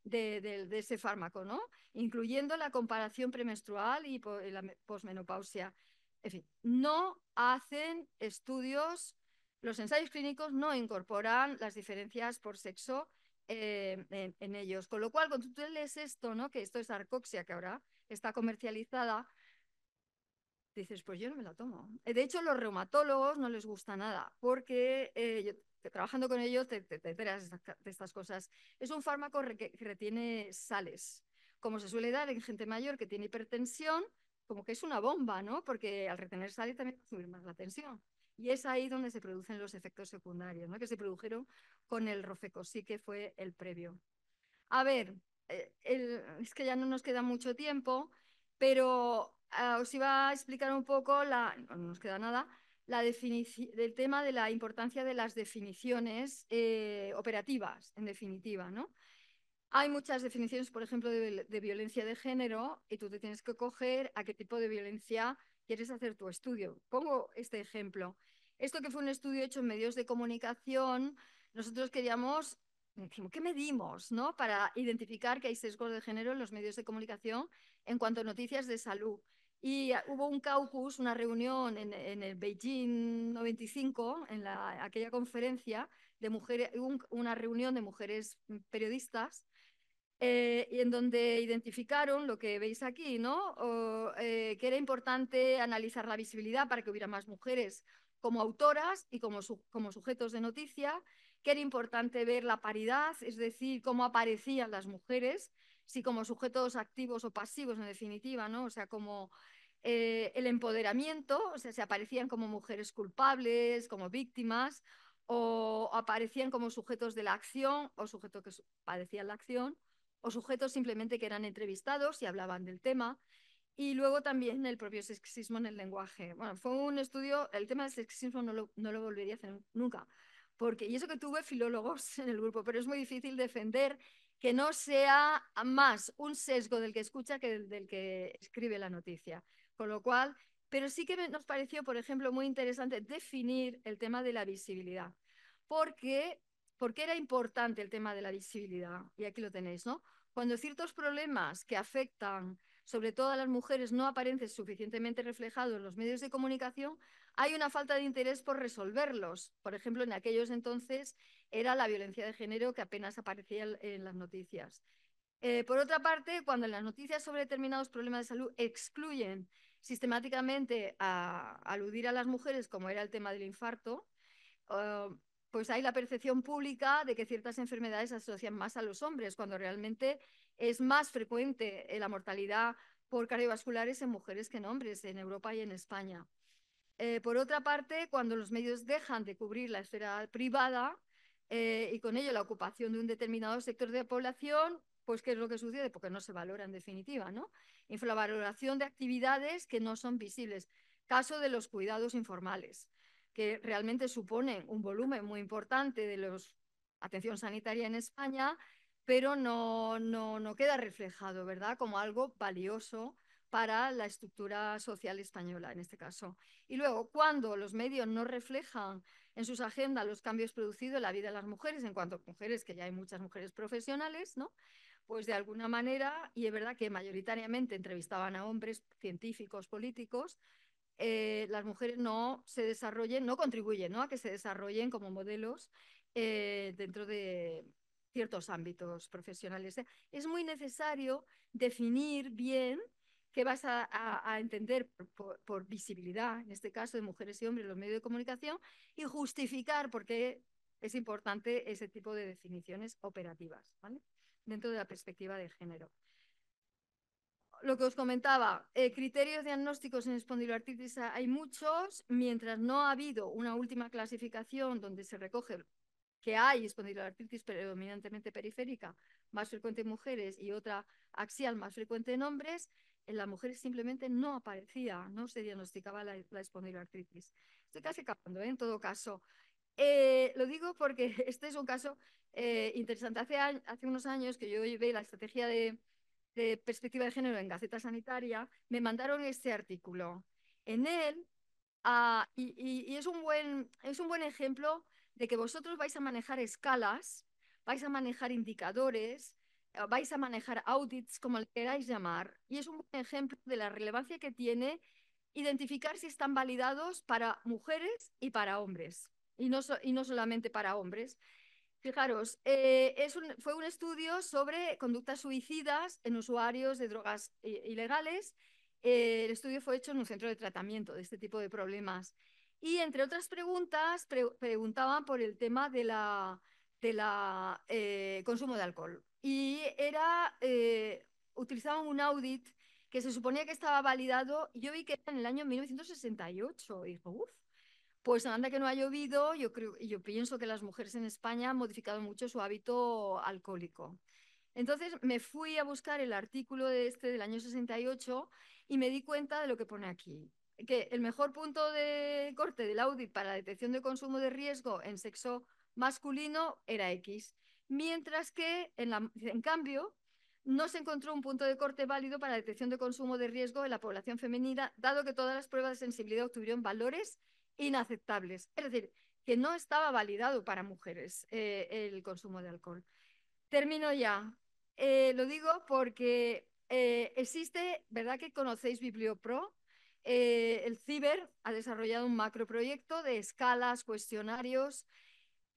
de, ese fármaco, ¿no? Incluyendo la comparación premenstrual y, la posmenopausia. En fin, no hacen estudios, los ensayos clínicos no incorporan las diferencias por sexo eh, en, ellos. Con lo cual, cuando tú lees esto, ¿no? que esto es arcoxia, que ahora está comercializada, dices, pues yo no me la tomo. De hecho, los reumatólogos no les gusta nada, porque eh, trabajando con ellos te, enteras de estas cosas. Es un fármaco que retiene sales, como se suele dar en gente mayor que tiene hipertensión, como que es una bomba, ¿no? Porque al retener sales también va más la tensión. Y es ahí donde se producen los efectos secundarios, ¿no? Que se produjeron con el Rofeco, sí que fue el previo. A ver, eh, es que ya no nos queda mucho tiempo, pero ah, os iba a explicar un poco la, no nos queda nada, del tema de la importancia de las definiciones eh, operativas, en definitiva, ¿no? Hay muchas definiciones, por ejemplo, de, violencia de género y tú te tienes que coger a qué tipo de violencia quieres hacer tu estudio. Pongo este ejemplo. Esto que fue un estudio hecho en medios de comunicación, nosotros queríamos, ¿qué medimos no? para identificar que hay sesgos de género en los medios de comunicación en cuanto a noticias de salud? Y ah, hubo un caucus, una reunión en, el Beijing 95, en aquella conferencia de mujeres, una reunión de mujeres mm, periodistas, eh, y en donde identificaron lo que veis aquí, ¿no? Eh, que era importante analizar la visibilidad para que hubiera más mujeres como autoras y como sujetos de noticia, que era importante ver la paridad, es decir, cómo aparecían las mujeres sí, como sujetos activos o pasivos en definitiva, ¿no? O sea, como eh, el empoderamiento, o sea, se aparecían como mujeres culpables, como víctimas, o aparecían como sujetos de la acción o sujetos que padecían la acción, o sujetos simplemente que eran entrevistados y hablaban del tema. Y luego también el propio sexismo en el lenguaje. Bueno, fue un estudio, el tema del sexismo no lo, no lo volvería a hacer nunca, porque, y eso que tuve filólogos en el grupo, pero es muy difícil defender que no sea más un sesgo del que escucha que del que escribe la noticia. Con lo cual, pero sí que nos pareció, por ejemplo, muy interesante definir el tema de la visibilidad. Porque, porque era importante el tema de la visibilidad, y aquí lo tenéis, ¿no? Cuando ciertos problemas que afectan sobre todo a las mujeres no aparecen suficientemente reflejados en los medios de comunicación, hay una falta de interés por resolverlos. Por ejemplo, en aquellos entonces era la violencia de género que apenas aparecía en las noticias. Eh, por otra parte, cuando en las noticias sobre determinados problemas de salud excluyen sistemáticamente a aludir a las mujeres, como era el tema del infarto, ah, pues hay la percepción pública de que ciertas enfermedades asocian más a los hombres, cuando realmente es más frecuente eh, la mortalidad por cardiovasculares en mujeres que en hombres, en Europa y en España. Eh, por otra parte, cuando los medios dejan de cubrir la esfera privada, eh, y con ello la ocupación de un determinado sector de población, pues ¿qué es lo que sucede? Porque no se valora en definitiva, ¿no? Infravaloración de actividades que no son visibles. Caso de los cuidados informales, que realmente suponen un volumen muy importante de la atención sanitaria en España, pero no, no, no queda reflejado, ¿verdad? Como algo valioso para la estructura social española en este caso. Y luego, cuando los medios no reflejan en sus agendas los cambios producidos en la vida de las mujeres, en cuanto a mujeres, que ya hay muchas mujeres profesionales, ¿no? pues de alguna manera, y es verdad que mayoritariamente entrevistaban a hombres, científicos, políticos, eh, las mujeres no se desarrollen, no contribuyen ¿no? a que se desarrollen como modelos eh, dentro de ciertos ámbitos profesionales. ¿eh? Es muy necesario definir bien qué vas a, entender por, visibilidad, en este caso de mujeres y hombres en los medios de comunicación, y justificar por qué es importante ese tipo de definiciones operativas, dentro de la perspectiva de género. Lo que os comentaba, eh, criterios diagnósticos en espondiloartritis ah, hay muchos, mientras no ha habido una última clasificación donde se recoge que hay espondiloartritis predominantemente periférica, más frecuente en mujeres y otra axial más frecuente en hombres, en la mujer simplemente no aparecía, no se diagnosticaba la, la espondiloartritis. Estoy casi acabando, ¿eh? en todo caso. Eh, lo digo porque este es un caso eh, interesante. Hace, hace unos años que yo llevé la estrategia de, perspectiva de género en Gaceta Sanitaria, me mandaron este artículo. En él, ah, y, y, es, un buen, es un buen ejemplo de que vosotros vais a manejar escalas, vais a manejar indicadores, eh, vais a manejar audits, como le queráis llamar, y es un buen ejemplo de la relevancia que tiene identificar si están validados para mujeres y para hombres, y no, y no solamente para hombres. Fijaros, eh, fue un estudio sobre conductas suicidas en usuarios de drogas eh, ilegales. el estudio fue hecho en un centro de tratamiento de este tipo de problemas. Y entre otras preguntas, preguntaban por el tema de la, consumo de alcohol y era, eh, utilizaban un audit que se suponía que estaba validado, y yo vi que era en el año 1968, y dije, uff, pues anda que no ha llovido, yo, creo, yo pienso que las mujeres en España han modificado mucho su hábito alcohólico. Entonces me fui a buscar el artículo de este del año 68 y me di cuenta de lo que pone aquí, que el mejor punto de corte del audit para la detección de consumo de riesgo en sexo masculino era X mientras que, en, cambio, no se encontró un punto de corte válido para la detección de consumo de riesgo en la población femenina, dado que todas las pruebas de sensibilidad obtuvieron valores inaceptables. Es decir, que no estaba validado para mujeres eh, el consumo de alcohol. Termino ya. Eh, lo digo porque eh, existe, ¿verdad que conocéis Bibliopro? el Ciber ha desarrollado un macroproyecto de escalas, cuestionarios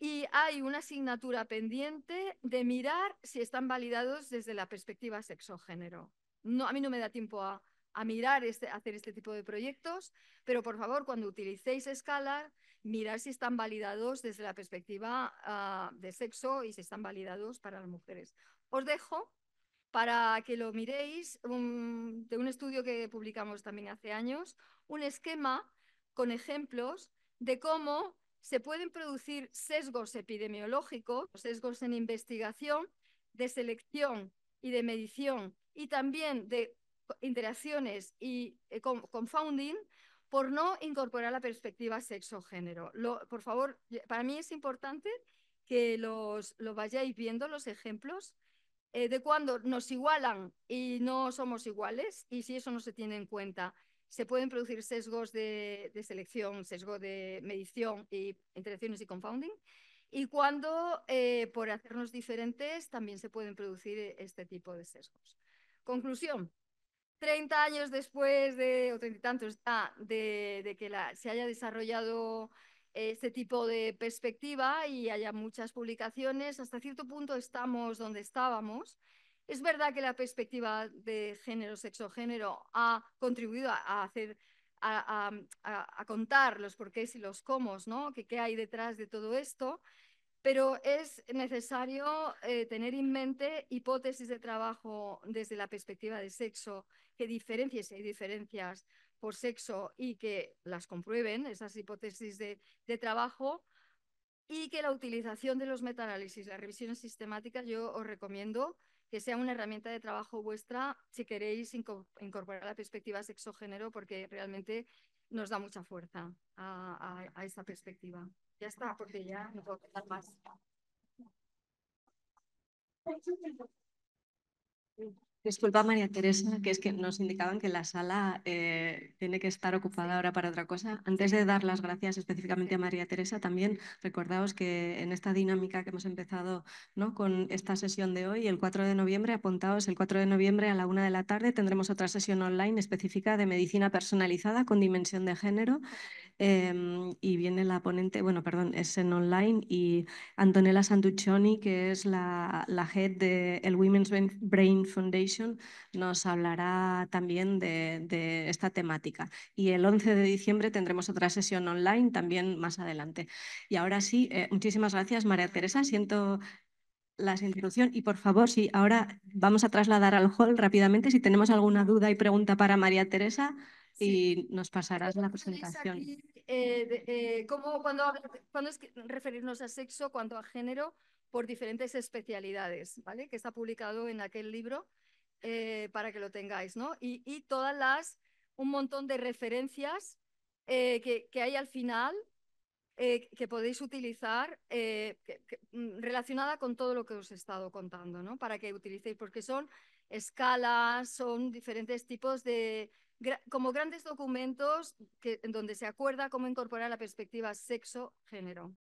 y hay una asignatura pendiente de mirar si están validados desde la perspectiva sexo-género. No, a mí no me da tiempo a, mirar, este, hacer este tipo de proyectos, pero por favor, cuando utilicéis Scala, mirar si están validados desde la perspectiva ah, de sexo y si están validados para las mujeres. Os dejo para que lo miréis de un estudio que publicamos también hace años, un esquema con ejemplos de cómo se pueden producir sesgos epidemiológicos, sesgos en investigación, de selección y de medición y también de interacciones y eh, confounding por no incorporar la perspectiva sexo-género. Por favor, para mí es importante que los, vayáis viendo los ejemplos eh, de cuando nos igualan y no somos iguales y si eso no se tiene en cuenta se pueden producir sesgos de, selección, sesgo de medición y interacciones y confounding. Y cuando, eh, por hacernos diferentes, también se pueden producir eh, este tipo de sesgos. Conclusión. 30 años después de, o tantos ah, de, que se haya desarrollado eh, este tipo de perspectiva y haya muchas publicaciones, hasta cierto punto estamos donde estábamos, es verdad que la perspectiva de género, sexo-género ha contribuido a hacer mm, a, contar los porqués y los cómo, ¿no? Que qué hay detrás de todo esto, pero es necesario eh, tener en mente hipótesis de trabajo desde la perspectiva de sexo, que diferencies si hay diferencias por sexo y que las comprueben, esas hipótesis de, de trabajo, y que la utilización de los metaanálisis, las revisiones sistemáticas, yo os recomiendo que sea una herramienta de trabajo vuestra si queréis incorporar la perspectiva sexo-género, porque realmente nos da mucha fuerza a, esa perspectiva. Ya está, porque ya no puedo contar más. Disculpa, María Teresa, que es que nos indicaban que la sala eh, tiene que estar ocupada ahora para otra cosa. Antes de dar las gracias específicamente a María Teresa, también recordaos que en esta dinámica que hemos empezado ¿no? con esta sesión de hoy, el 4 de noviembre, apuntaos, el 4 de noviembre a la una de la tarde tendremos otra sesión online específica de medicina personalizada con dimensión de género. Em, y viene la ponente, bueno, perdón, es en online, y Antonella Santuccioni, que es la, head de el Women's Brain Foundation nos hablará también de, esta temática. Y el 11 de diciembre tendremos otra sesión online también más adelante. Y ahora sí, eh, muchísimas gracias, María Teresa. Siento la introducción y por favor, si ahora vamos a trasladar al hall rápidamente, si tenemos alguna duda y pregunta para María Teresa y nos pasarás la presentación. Eh, eh, ¿cómo, cuando, es referirnos a sexo, cuanto a género, por diferentes especialidades, ¿vale? Que está publicado en aquel libro eh, para que lo tengáis, ¿no? Y, todas las, un montón de referencias eh, que, hay al final eh, que podéis utilizar mm, relacionada con todo lo que os he estado contando, ¿no? Para que utilicéis, porque son escalas, son diferentes tipos de, como grandes documentos en donde se acuerda cómo incorporar la perspectiva sexo-género.